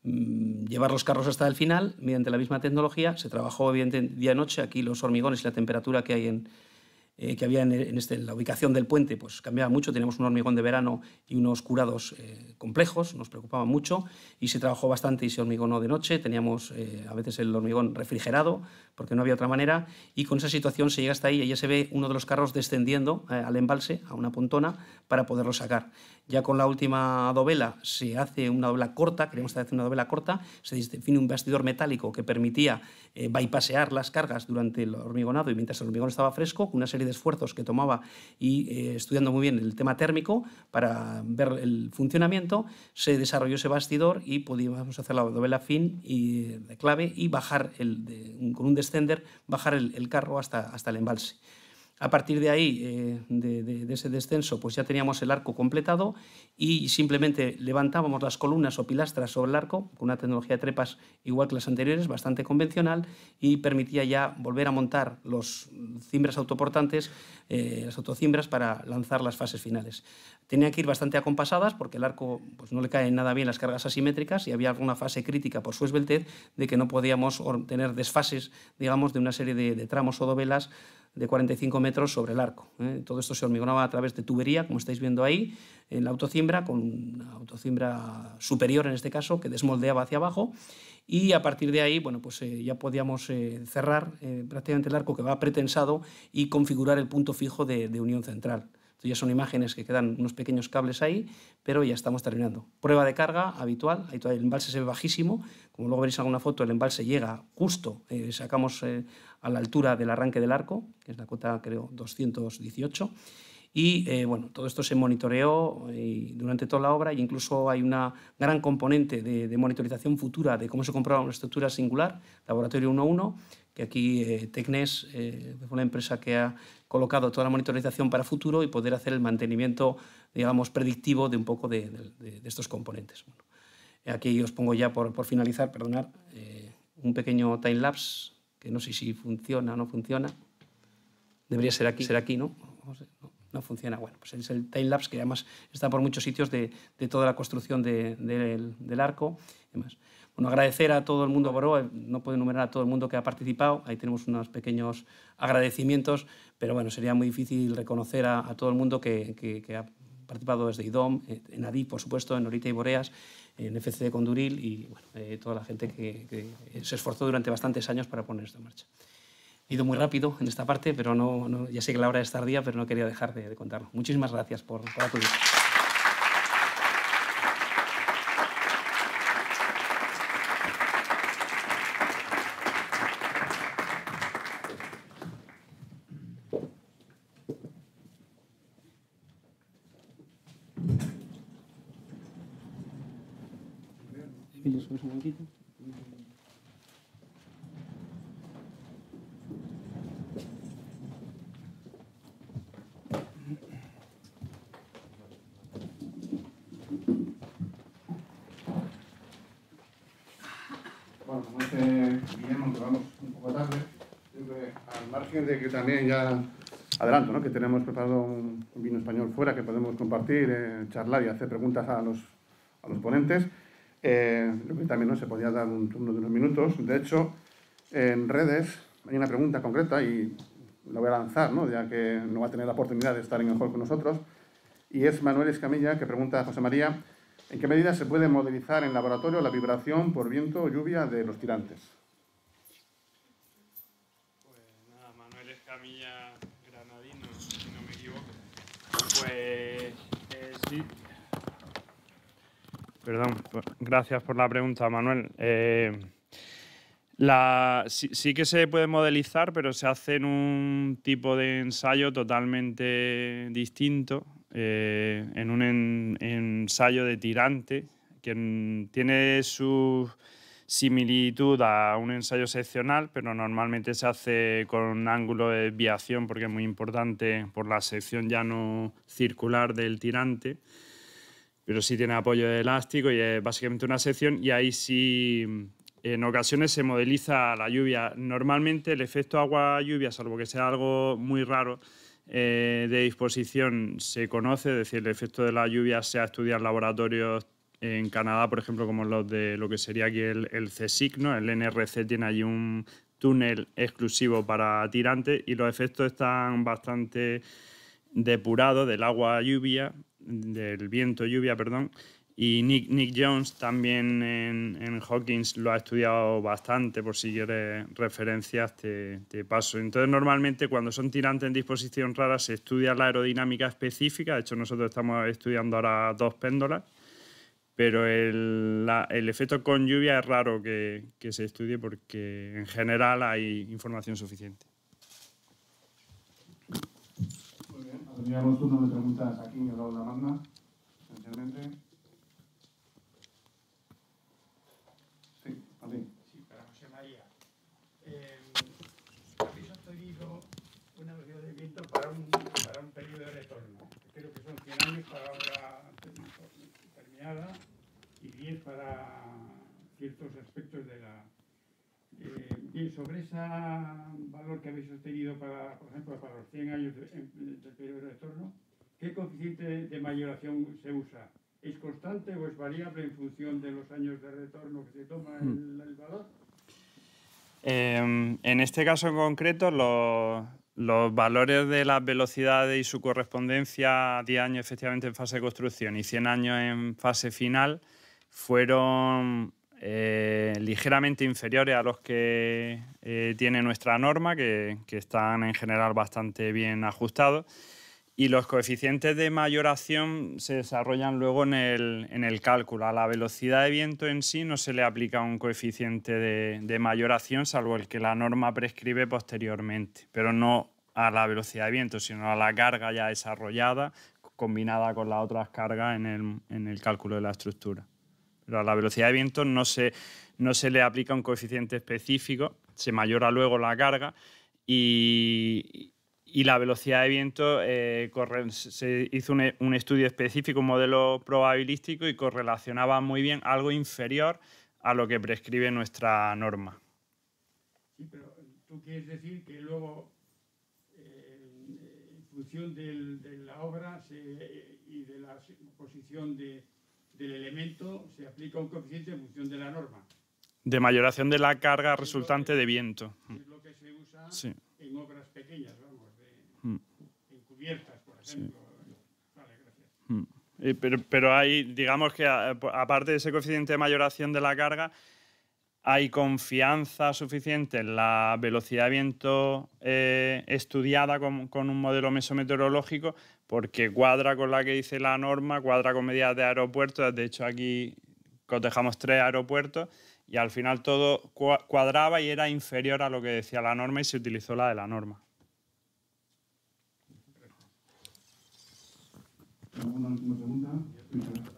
Mm, llevar los carros hasta el final mediante la misma tecnología. Se trabajó, día y noche. Aquí los hormigones y la temperatura que hay en, eh, que había en, este, la ubicación del puente pues cambiaba mucho. Teníamos un hormigón de verano y unos curados eh, complejos, nos preocupaba mucho y se trabajó bastante y se hormigonó de noche. Teníamos eh, a veces el hormigón refrigerado porque no había otra manera y con esa situación se llega hasta ahí y ya se ve uno de los carros descendiendo al embalse, a una pontona, para poderlo sacar. Ya con la última dovela se hace una dovela corta, queremos hacer una dovela corta, se define un bastidor metálico que permitía eh, bypassear las cargas durante el hormigonado y mientras el hormigón estaba fresco, con una serie de esfuerzos que tomaba y eh, estudiando muy bien el tema térmico para ver el funcionamiento, se desarrolló ese bastidor y podíamos hacer la dovela fin y eh, clave y bajar con un descender, bajar el, el carro hasta, hasta el embalse. A partir de ahí, eh, de, ese descenso, pues ya teníamos el arco completado y simplemente levantábamos las columnas o pilastras sobre el arco, con una tecnología de trepas igual que las anteriores, bastante convencional, y permitía ya volver a montar los cimbras autoportantes, eh, las autocimbras, para lanzar las fases finales. Tenían que ir bastante acompasadas porque el arco pues, no le caen nada bien las cargas asimétricas y había alguna fase crítica por su esbeltez de que no podíamos tener desfases, digamos, de una serie de, de tramos o dovelas de 45 metros sobre el arco. ¿eh? Todo esto se hormigonaba a través de tubería, como estáis viendo ahí, en la autocimbra, con una autocimbra superior en este caso, que desmoldeaba hacia abajo. Y a partir de ahí, bueno, pues eh, ya podíamos eh, cerrar prácticamente el arco que va pretensado y configurar el punto fijo de unión central ya son imágenes que quedan unos pequeños cables ahí, pero ya estamos terminando. Prueba de carga habitual, el embalse se ve bajísimo, como luego veréis en alguna foto, el embalse llega justo, eh, sacamos eh, a la altura del arranque del arco, que es la cota creo 218. Y eh, bueno, todo esto se monitoreó durante toda la obra e incluso hay una gran componente de, monitorización futura de cómo se comprobaba una estructura singular, laboratorio 1.1, que aquí eh, Tecnes es eh, una empresa que ha colocado toda la monitorización para futuro y poder hacer el mantenimiento, digamos, predictivo de un poco de, estos componentes. aquí os pongo ya por, por finalizar, perdonar, eh, un pequeño time lapse que no sé si funciona o no funciona. Debería ser aquí, ser aquí, ¿no? No, funciona. Bueno, pues es el time lapse que además está por muchos sitios de, de toda la construcción del, del, arco. Y bueno, agradecer a todo el mundo, bueno, no puedo enumerar a todo el mundo que ha participado, ahí tenemos unos pequeños agradecimientos, pero bueno, sería muy difícil reconocer a, todo el mundo que, ha participado desde IDOM, eh, en ADI, por supuesto, en Orita y Boreas, en FCD Conduril y bueno, eh, toda la gente que, se esforzó durante bastantes años para poner esto en marcha. He ido muy rápido en esta parte, pero no, ya sé que la hora es tardía, pero no quería dejar de, contarlo. Muchísimas gracias por, por acudir. Bueno, como este que vamos un poco tarde, al margen de que también ya adelanto, ¿no? que tenemos preparado un vino español fuera que podemos compartir, eh, charlar y hacer preguntas a los, a los ponentes. Eh, también ¿no? se podía dar un turno de unos minutos. De hecho, en redes hay una pregunta concreta y la voy a lanzar, ¿no? ya que no va a tener la oportunidad de estar en el hall con nosotros. Y es Manuel Escamilla que pregunta a José María, ¿en qué medida se puede modelizar en laboratorio la vibración por viento o lluvia de los tirantes? Pues nada, Manuel Escamilla Granadino, si no me equivoco. Pues eh, sí, Perdón, gracias por la pregunta, Manuel. Eh, sí, que se puede modelizar, pero se hace en un tipo de ensayo totalmente distinto, eh, en un ensayo de tirante, que tiene su similitud a un ensayo seccional, pero normalmente se hace con un ángulo de desviación porque es muy importante por la sección ya no circular del tirante pero sí tiene apoyo elástico y es básicamente una sección y ahí sí en ocasiones se modeliza la lluvia. Normalmente el efecto agua-lluvia, salvo que sea algo muy raro, eh, de disposición se conoce, es decir, el efecto de la lluvia se ha estudiado en laboratorios en Canadá, por ejemplo, como los de lo que sería aquí el, el CSIC, el NRC tiene allí un túnel exclusivo para tirantes y los efectos están bastante depurados del agua lluvia del viento, lluvia, perdón. Y Nick, Nick Jones también en, Hawkins lo ha estudiado bastante, por si quieres referencias te, paso. Entonces normalmente cuando son tirantes en disposición rara se estudia la aerodinámica específica, de hecho nosotros estamos estudiando ahora dos péndolas, pero el, el efecto con lluvia es raro que se estudie porque en general hay información suficiente. Tendríamos pues turno de preguntas aquí en el lado de la banda, esencialmente. Sí, Sí, para José María. Eh, ¿Habéis obtenido una medida de viento para un, para un periodo de retorno? Creo que son 100 años para obra terminada y 10 para ciertos aspectos de la... Eh, y sobre ese valor que habéis obtenido, para, por ejemplo, para los 100 años de periodo de retorno, ¿qué coeficiente de mayoración se usa? ¿Es constante o es variable en función de los años de retorno que se toma el, hmm. valor? Em, en este caso en concreto, los, los valores de las velocidades y su correspondencia a 10 años efectivamente en fase de construcción y 100 años en fase final fueron eh, ligeramente inferiores a los que eh, tiene nuestra norma, que, están en general bastante bien ajustados. Y los coeficientes de mayoración se desarrollan luego en el, cálculo. A la velocidad de viento en sí no se le aplica un coeficiente de, mayoración, salvo el que la norma prescribe posteriormente, pero no a la velocidad de viento, sino a la carga ya desarrollada combinada con las otras cargas en el cálculo de la estructura la velocidad de viento no se, no se le aplica un coeficiente específico, se mayora luego la carga y, la velocidad de viento eh, se hizo un, estudio específico, un modelo probabilístico y correlacionaba muy bien algo inferior a lo que prescribe nuestra norma. Sí, pero eh, tú quieres decir que luego, eh, en función de la obra y de la posición de, del elemento se aplica un coeficiente en función de la norma. De mayoración de la carga resultante de viento. Es lo que se usa en obras pequeñas, vamos, de, mm. en cubiertas, por ejemplo. Vale, gracias. Mm. Eh, pero, pero hay, digamos que aparte de ese coeficiente de mayoración de la carga, hay confianza suficiente en la velocidad de viento eh, estudiada con, un modelo mesometeorológico, porque cuadra con la que dice la norma, cuadra con medidas de aeropuertos. De hecho, aquí cotejamos tres aeropuertos y al final todo cuadraba y era inferior a lo que decía la norma y se utilizó la de la norma. Una pregunta?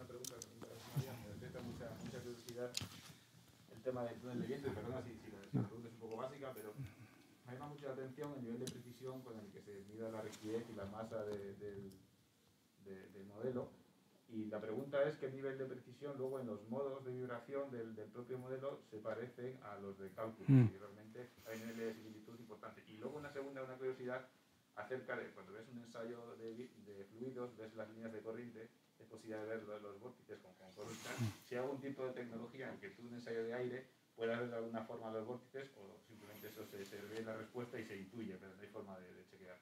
y la masa del, modelo. Y la pregunta es qué nivel de precisión luego en los modos de vibración del, propio modelo se parecen a los de cálculo. Y mm. realmente hay un nivel de similitud importante. Y luego una segunda, una curiosidad acerca de cuando ves un ensayo de, fluidos, ves las líneas de corriente, es posible ver los, vórtices con, con Si hay algún tipo de tecnología en que tú un ensayo de aire puedas ver de alguna forma los vórtices o simplemente eso se, se ve en la respuesta y se intuye, pero no hay forma de chequear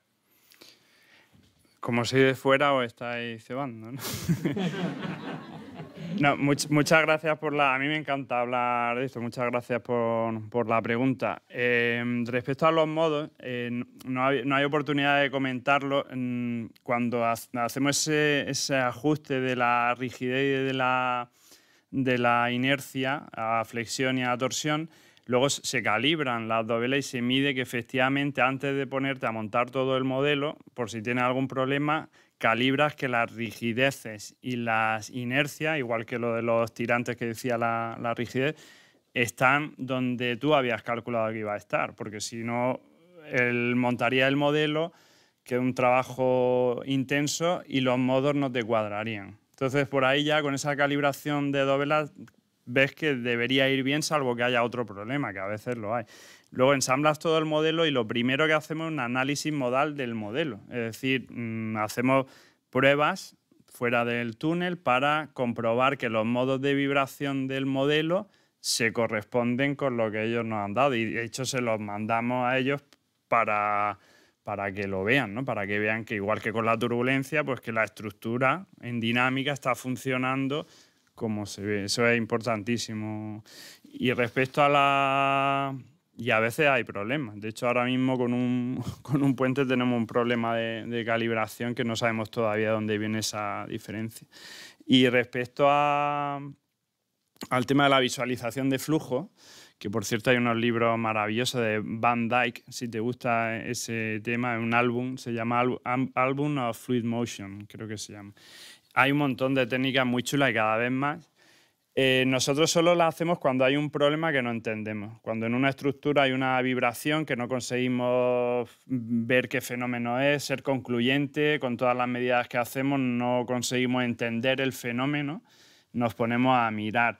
como soy de fuera, o estáis cebando. ¿no? muchas gracias por la. A mí me encanta hablar de esto. Muchas gracias por, la pregunta. Em, respecto a los modos, no, hay, oportunidad de comentarlo. Cuando hacemos ese, ajuste de la rigidez y de la, de la inercia a flexión y a torsión, Luego se calibran las dovelas y se mide que efectivamente antes de ponerte a montar todo el modelo, por si tienes algún problema, calibras que las rigideces y las inercias, igual que lo de los tirantes que decía la, rigidez, están donde tú habías calculado que iba a estar, porque si no, él montaría el modelo, que es un trabajo intenso, y los modos no te cuadrarían. Entonces, por ahí ya con esa calibración de dovelas ves que debería ir bien salvo que haya otro problema, que a veces lo hay. Luego ensamblas todo el modelo y lo primero que hacemos es un análisis modal del modelo. Es decir, mm, hacemos pruebas fuera del túnel para comprobar que los modos de vibración del modelo se corresponden con lo que ellos nos han dado. Y de hecho se los mandamos a ellos para, que lo vean, para que vean que igual que con la turbulencia, pues que la estructura en dinámica está funcionando como se ve. Eso es importantísimo. Y respecto a la... Y a veces hay problemas. De hecho, ahora mismo con un, con un puente tenemos un problema de, calibración que no sabemos todavía dónde viene esa diferencia. Y respecto a, al tema de la visualización de flujo, que por cierto hay unos libros maravillosos de Van Dyke, si te gusta ese tema, un álbum, se llama Álbum of Fluid Motion, creo que se llama hay un montón de técnicas muy chulas y cada vez más. Eh, nosotros solo las hacemos cuando hay un problema que no entendemos, cuando en una estructura hay una vibración que no conseguimos ver qué fenómeno es, ser concluyente, con todas las medidas que hacemos no conseguimos entender el fenómeno, nos ponemos a mirar.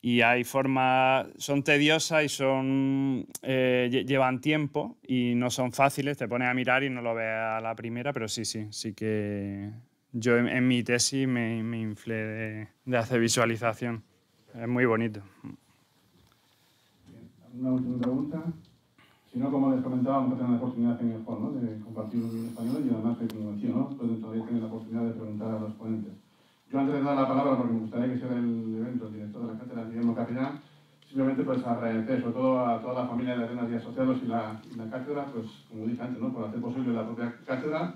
Y hay formas, son tediosas y son, eh, llevan tiempo y no son fáciles, te pones a mirar y no lo ves a la primera, pero sí, sí, sí que yo en, mi tesis me, me inflé de, hacer visualización. Es muy bonito. Una última pregunta? Si no, como les comentaba, vamos a tener la oportunidad en el foro de compartir un español y además, como decía, ¿no? pueden todavía tener la oportunidad de preguntar a los ponentes. Yo antes de dar la palabra, porque me gustaría que sea el evento el director de la cátedra, Guillermo capitán simplemente pues agradecer sobre todo a toda la familia de Arenas y Asociados y la, la cátedra, pues como dije antes, ¿no? por hacer posible la propia cátedra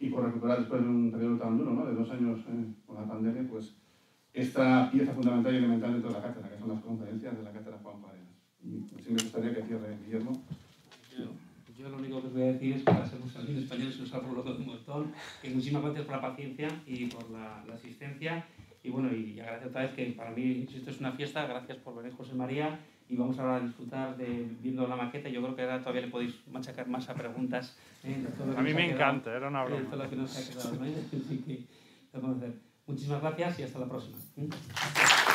y por recuperar después de un periodo tan duro, ¿no? de dos años eh, con la pandemia, pues esta pieza fundamental y elemental de de la cátedra, que son las conferencias de la cátedra Juan Paredes. Y pues, me gustaría que cierre Guillermo. Yo lo único que os voy a decir es que para ser museos españoles se nos ha prolongado un montón. Que muchísimas gracias por la paciencia y por la, asistencia. Y bueno, y agradezco otra vez que para mí, insisto, es una fiesta. Gracias por venir, José María y vamos ahora a disfrutar de viendo la maqueta. Yo creo que ahora todavía le podéis machacar más a preguntas. ¿eh? a mí me encanta, era una eh, broma. Muchísimas gracias y hasta la próxima. ¿eh?